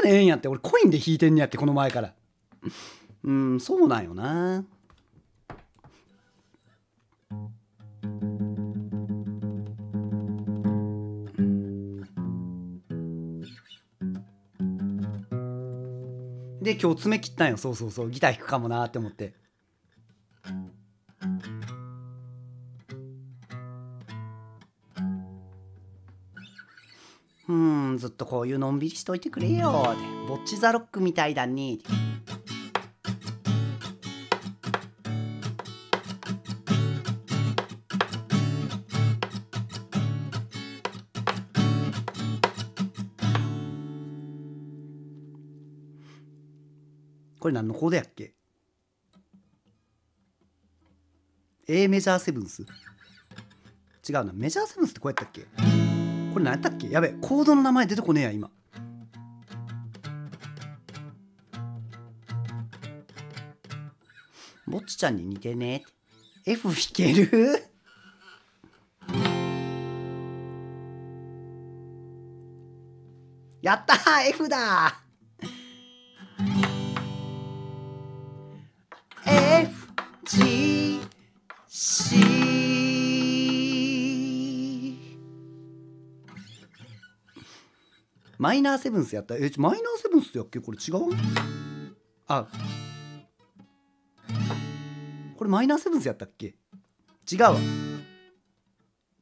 ええんやって俺コインで引いてんねやってこの前からうんそうなんよなで今日爪切ったんよそうそうそうギター弾くかもなって思って。うん、ずっとこういうのんびりしといてくれよ。ぼっちザロックみたいだに。これ何のコードやっけ ?A メジャーセブンス違うな。メジャーセブンスってこうやったっけこれ何やったっけやべコードの名前出てこねえや今ぼっちちゃんに似てね F 弾けるやったー F だマイナーセブンスやったえマイナーセブンスやっけこれ違うあこれマイナーセブンスやったっけ違うわ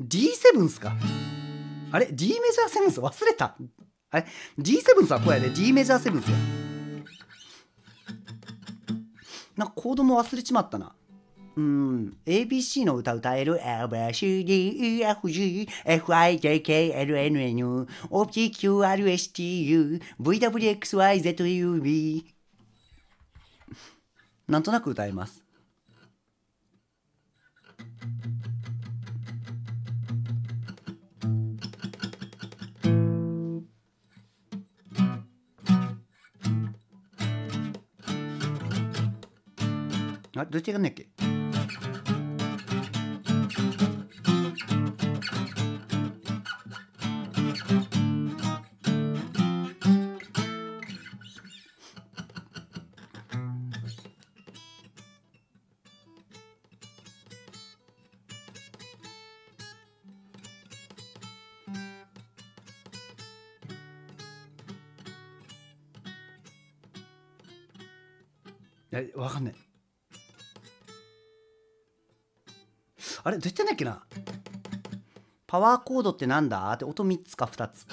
D セブンスかあれ D メジャーセブンス忘れたあれ D セブンスはこうやで、D メジャーセブンスやなんかコードも忘れちまったな ABC の歌歌える l b c d e f g f i j k l n n o p q r s t u v w x y z u b なんとなく歌えます。あ、どっちがねっけれどうやってんだっけなパワーコードってなんだって音3つか2つ。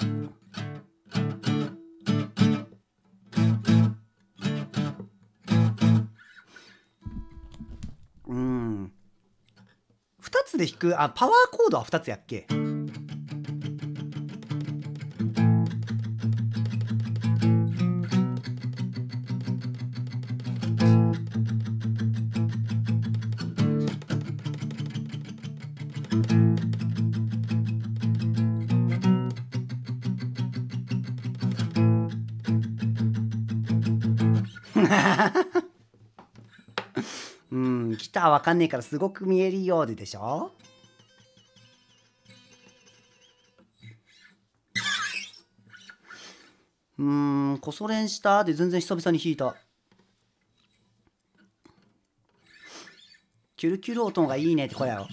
うん。2つで弾く、あ、パワーコードは2つやっけわかんねえからすごく見えるようででしょうん「こそれんした」で全然久々に弾いた「キュルキュル音がいいね」ってこれやろ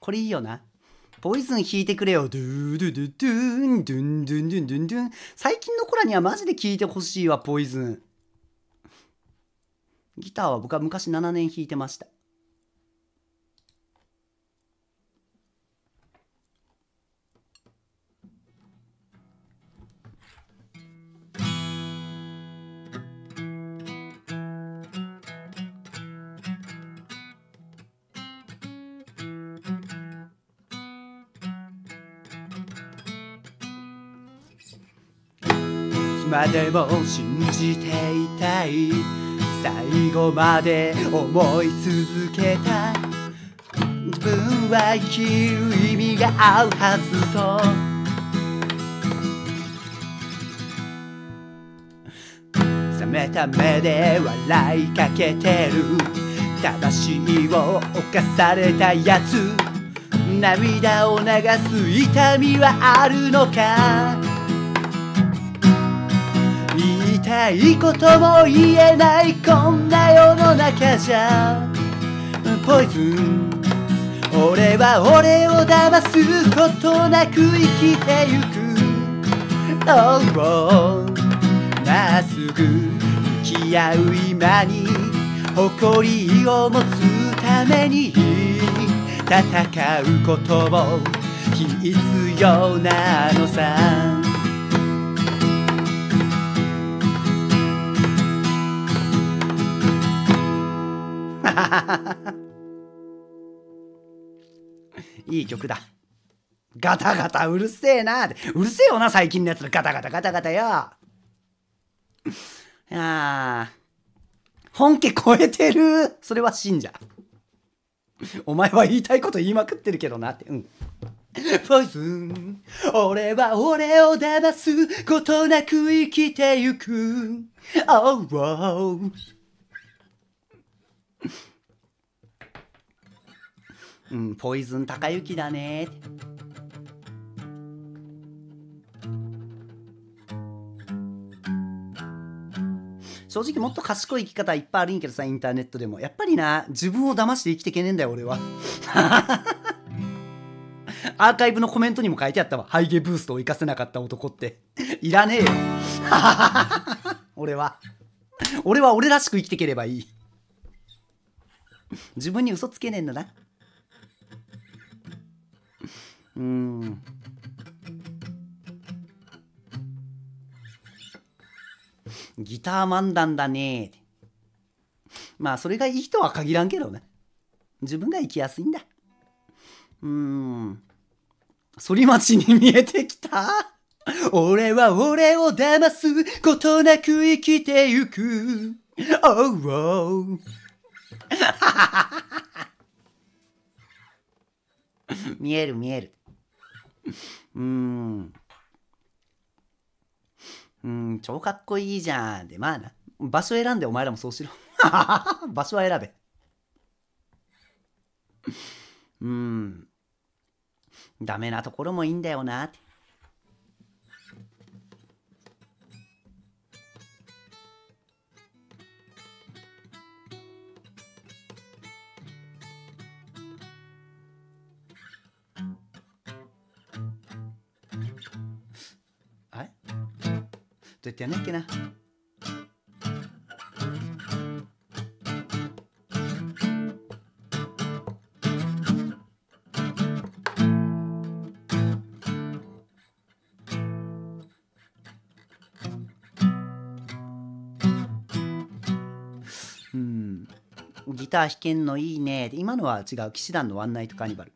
これいいよなポイズン弾いてくれよ。ドゥドゥドゥドゥン、ドゥンドゥンドゥンドゥンドゥン。最近の子らにはマジで聴いてほしいわ、ポイズン。ギターは僕は昔7年弾いてました。までも信じていたい最後まで思い続けた分は生きる意味があるはずと冷めた目で笑いかけてる魂を犯されたやつ涙を流す痛みはあるのかたいことも言えないこんな世の中じゃポイズン俺は俺を騙すことなく生きてゆく Oh, まっすぐ向き合う今に誇りを持つために戦うことも必要なのさ いい曲だ。ガタガタうるせえなって。うるせえよな、最近のやつら。ガタガタガタガタよ。いや本家超えてるそれは信者。お前は言いたいこと言いまくってるけどなって。うん。ポイズン俺は俺を騙すことなく生きてゆく。Oh, wow. うん、ポイズン高雪だね正直もっと賢い生き方いっぱいあるんけどさインターネットでもやっぱりな自分を騙して生きてけねえんだよ俺は アーカイブのコメントにも書いてあったわハイゲブーストを生かせなかった男っていらねえよ 俺は俺は俺らしく生きてければいい自分に嘘つけねえんだなうんギター漫談だねまあそれがいいとは限らんけどね自分が生きやすいんだうん反町に見えてきた俺は俺を騙すことなく生きてゆく。o は o は。見える見える。うん。うん、超かっこいいじゃん。で、まあな。場所選んでお前らもそうしろ。場所は選べ。うん。ダメなところもいいんだよなって。てやんなな。うん、ギター弾けんのいいね今のは違う騎士団のワンナイトカーニバル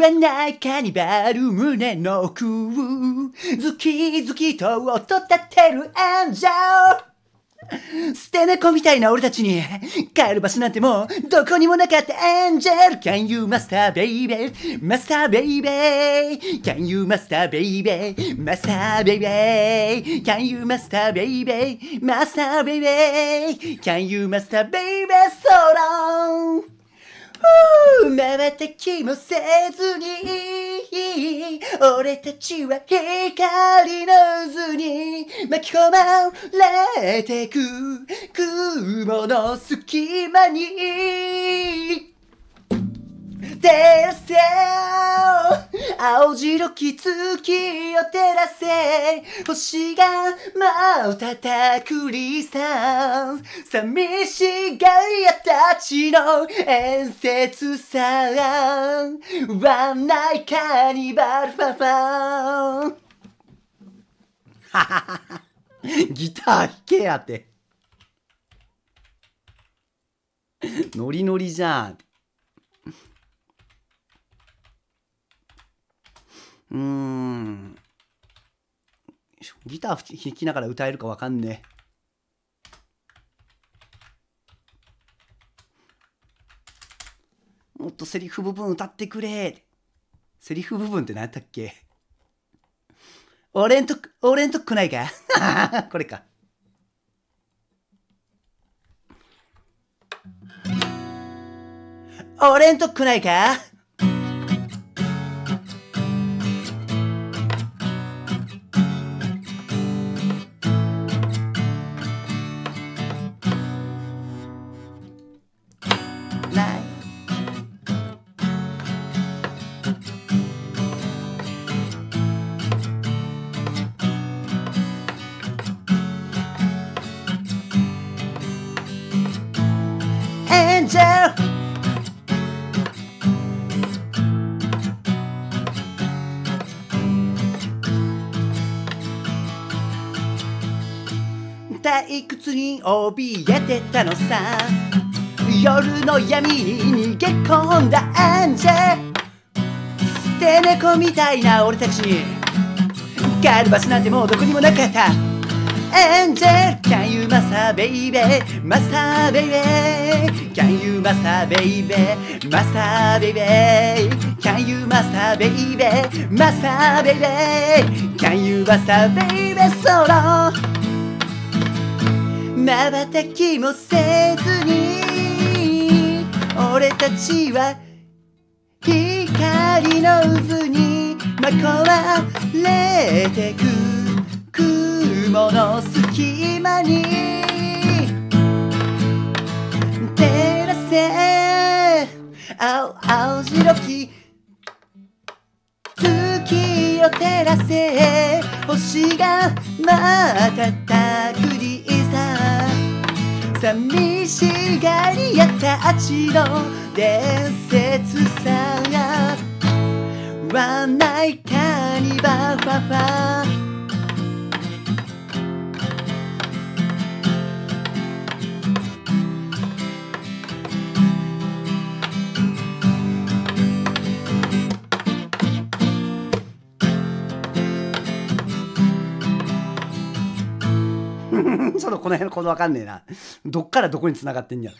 はないカニバル胸の奥ズキズキと音立てるアンジャー捨て猫みたいな俺たちに帰る場所なんてもうどこにもなかったエンジェル Can you master baby master baby Can you master baby master baby Can you master baby master baby Can you master baby so long まばたきもせずに俺たちは光の渦に巻き込まれてく雲の隙間に照らせ青白き月を照らせ星がたくリサン寂しがり屋たちの演説さワンナイカーニバルファファン ギター弾けやってノリノリじゃん。うーん。ギター弾きながら歌えるかわかんねえ。もっとセリフ部分歌ってくれ。セリフ部分って何やったっけ俺んと、俺んとこないか これか。俺んとこないか屈に怯えてたのさ夜の闇に逃げ込んだアンジェ捨て猫みたいな俺たちガルバスなんてもうどこにもなかったアンジェ Can you massa baby massa baby Can you massa baby massa baby Can you massa baby massa baby Can you massa baby solo まばたきもせずに俺たちは光の渦にまこわれてく雲の隙間に照らせ青青白き月を照らせ星が瞬くりさ寂しがりやたちの伝説さワンナイカニバファファの のこの辺のコかんねえな。どっからどこに繋がってんじゃん。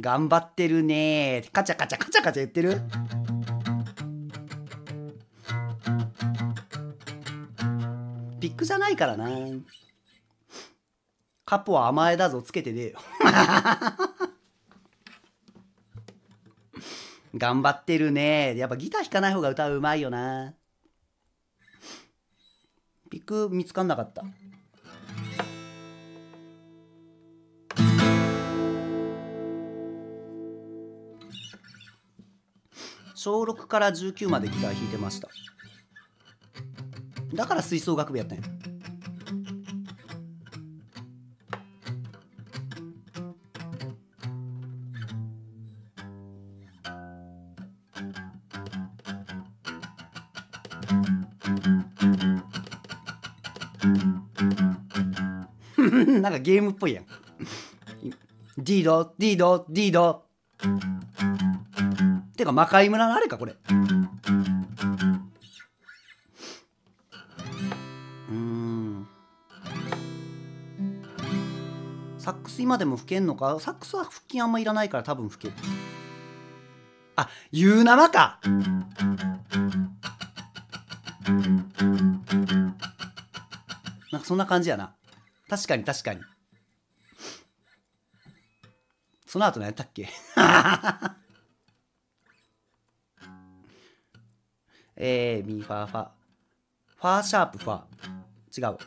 頑張ってるねー。カチャカチャカチャカチャ言ってるピックじゃないからな。カポは甘えだぞ、つけてねえよ。頑張ってるね。やっぱギター弾かない方が歌うまいよな。ピック見つかんなかった。小6から19までギター弾いてましただから吹奏楽部やったんなんかゲームっぽいやん。ディード、ディード、ディード。てか魔界村のあれかこれうんサックス今でも吹けんのかサックスは腹筋あんまいらないから多分吹けるあ言う生かなんかそんな感じやな確かに確かにその後何やったっけえー、ミファーファ。ファーシャープファー。違う。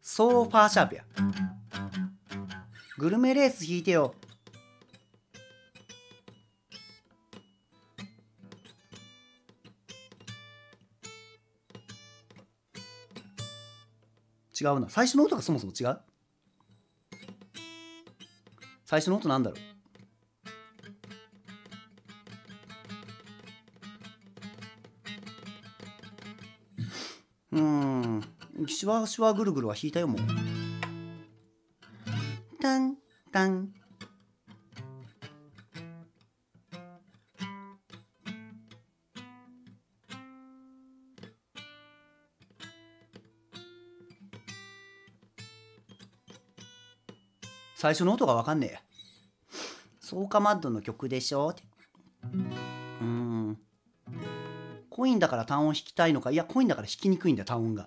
ソーファーシャープや。グルメレース弾いてよ。違うな。最初の音がそもそも違う最初の音なんだろうシュワシュワぐるぐるは弾いたよもうタンタン最初の音が分かんねえそうかマッドの曲でしょってうんコインだから単音弾きたいのかいやコインだから弾きにくいんだ単音が。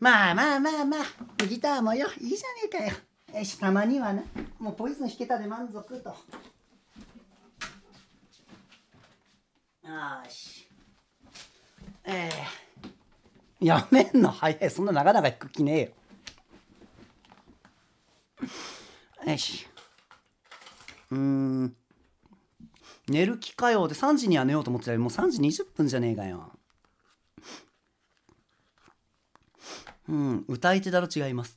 まあまあまあまあ、ギターもよ、いいじゃねえかよ。よしたまにはな、もうポイズン弾けたで満足と。よし。ええー、やめんの早い。そんな長々弾く気ねえよ。よし。うん。寝る気かよ。で、3時には寝ようと思ってたら、もう3時20分じゃねえかよ。うん、歌い手だら違います。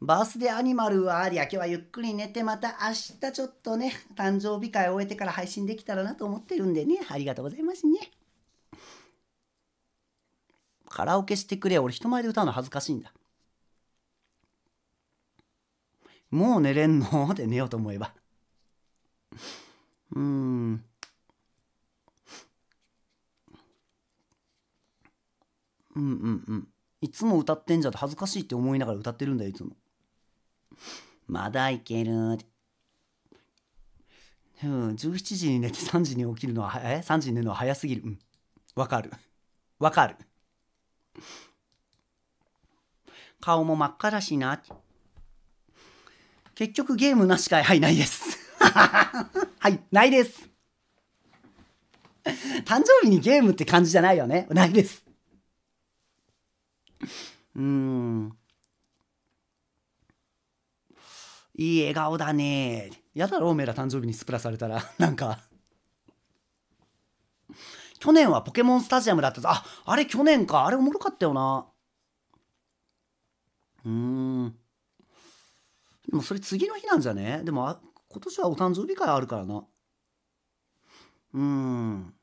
バースデーアニマルはありゃ今日はゆっくり寝てまた明日ちょっとね誕生日会を終えてから配信できたらなと思ってるんでねありがとうございますね。カラオケしてくれ俺人前で歌うの恥ずかしいんだ。もう寝れんのって 寝ようと思えば。うん。うんうんうんいつも歌ってんじゃんて恥ずかしいって思いながら歌ってるんだよいつもまだいけるうん、17時に寝て3時に起きるのはえ3時に寝るのは早すぎるうんわかるわかる顔も真っ赤だしな結局ゲームなしかはいないです はいないです誕生日にゲームって感じじゃないよねないですうんいい笑顔だねやだろおめえら誕生日にスプラされたら なんか去年はポケモンスタジアムだったああれ去年かあれおもろかったよなうんでもそれ次の日なんじゃねでも今年はお誕生日会あるからなうん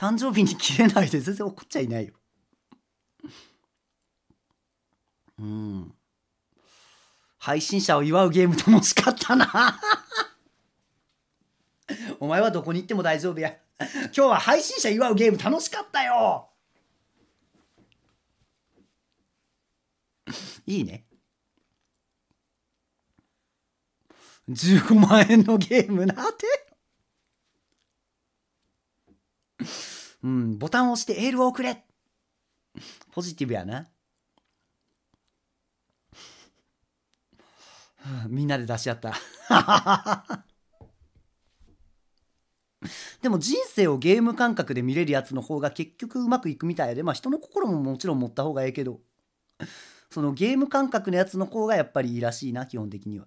誕生日に切れないで全然怒っちゃいないよ。うん。配信者を祝うゲーム楽しかったな お前はどこに行っても大丈夫や。今日は配信者祝うゲーム楽しかったよいいね。15万円のゲームなってうん、ボタンを押してエールを送れポジティブやな。みんなで出し合った でも人生をゲーム感覚で見れるやつの方が結局うまくいくみたいで、まあ人の心ももちろん持った方がええけど、そのゲーム感覚のやつの方がやっぱりいいらしいな、基本的には。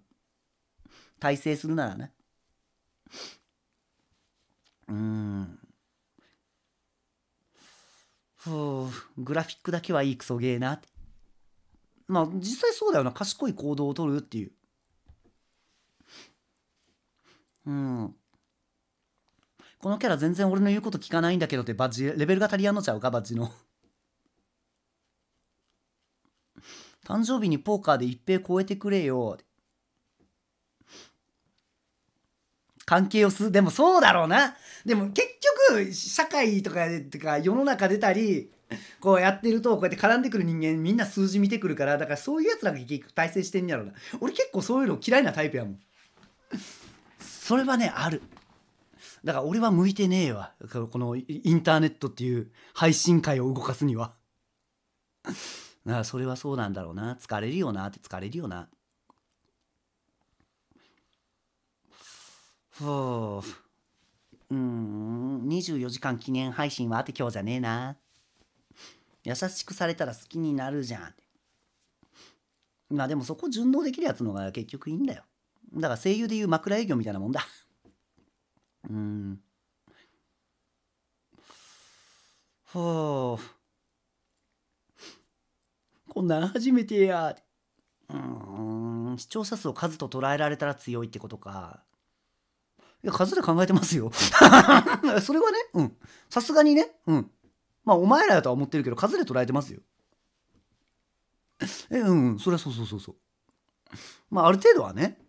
体制するならね。うん。ふうグラフィックだけはいいクソゲーなってまあ実際そうだよな賢い行動をとるっていううんこのキャラ全然俺の言うこと聞かないんだけどってバッジレベルが足りやんのちゃうかバッジの誕生日にポーカーで一平超えてくれよって関係をする。でもそうだろうな。でも結局、社会とかで、てか世の中出たり、こうやってると、こうやって絡んでくる人間、みんな数字見てくるから、だからそういうやつらが結局体制してんやろうな。俺結構そういうの嫌いなタイプやもん。それはね、ある。だから俺は向いてねえわ。このインターネットっていう配信会を動かすには。だからそれはそうなんだろうな。疲れるよなって疲れるよな。ふううん24時間記念配信はあて今日じゃねえな優しくされたら好きになるじゃんってまあでもそこ順応できるやつのが結局いいんだよだから声優でいう枕営業みたいなもんだうんふうこんなん初めてやうん視聴者数を数と捉えられたら強いってことかいや、数で考えてますよ。それはね、うん。さすがにね、うん。まあ、お前らやとは思ってるけど、数で捉えてますよ。え、うん、うん、それはそうそうそうそう。まあ、ある程度はね、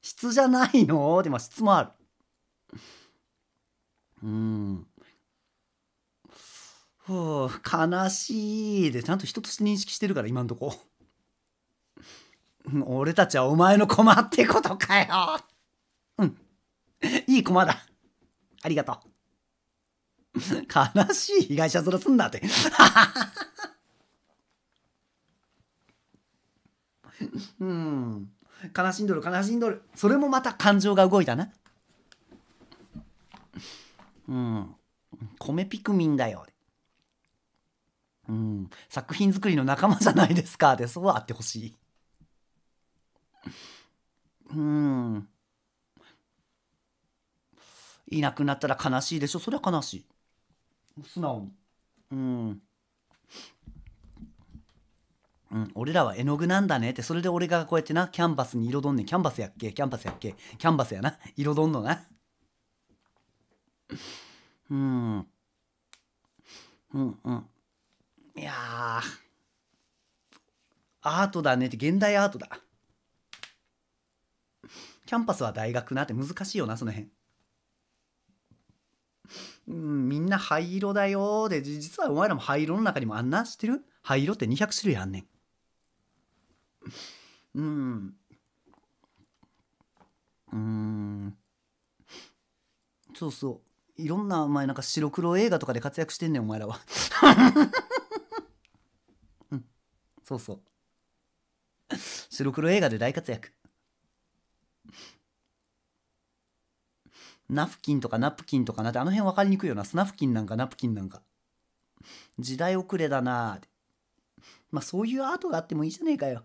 質じゃないので、まあ、質もある。うん。ふう、悲しいで、ちゃんと人として認識してるから、今んとこ。俺たちはお前の駒ってことかよ。うん。いい駒だ。ありがとう。悲しい被害者面すんなって。うん。悲しんどる、悲しんどる。それもまた感情が動いたな。うん。米ピクミンだよ。うん。作品作りの仲間じゃないですか。で、そうあってほしい。うん。いなくなったら悲しいでしょそれは悲しい素直にうんうん、俺らは絵の具なんだねって、それで俺がこうやってな、キャンバスに彩んねん。キャンバスやっけキャンバスやっけキャンバスやな。彩んのな。うん。うんうん。いやアートだねって、現代アートだ。キャンパスは大学なって難しいよな、その辺。うん、みんな灰色だよで実はお前らも灰色の中にもあんな知ってる灰色って200種類あんねん。うん。うん。そうそう。いろんなお前なんか白黒映画とかで活躍してんねんお前らは。うん。そうそう。白黒映画で大活躍。ナフキンとかナプキンとかなって、あの辺分かりにくいよな。スナフキンなんかナプキンなんか。時代遅れだなって。まあそういうアートがあってもいいじゃねえかよ。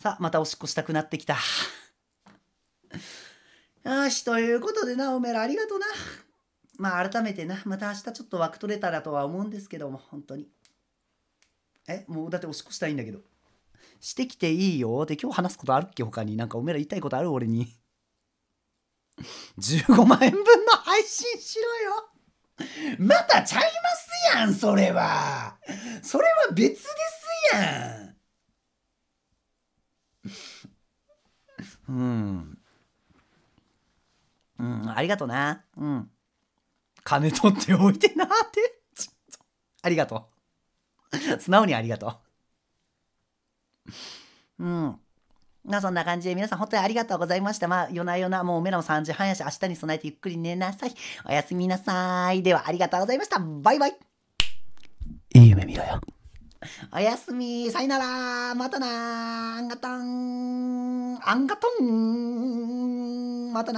さあ、またおしっこしたくなってきた。よし、ということでな、おめえらありがとうな。まあ改めてな、また明日ちょっと枠取れたらとは思うんですけども、本当に。え、もうだっておしっこしたいんだけど。してきていいよって今日話すことあるっけ他に。なんかおめえら言いたいことある俺に。15万円分の配信しろよまたちゃいますやんそれはそれは別ですやんうんうんありがとなうん金取っておいてなってちょっとありがとう素直にありがとううんまあそんな感じで皆さん本当にありがとうございました。まあ夜な夜なもう目の3時半やし明日に備えてゆっくり寝なさい。おやすみなさい。ではありがとうございました。バイバイ。いい夢見ろよ。おやすみ。さよなら。またな。あんがとん。あんがとん。またな。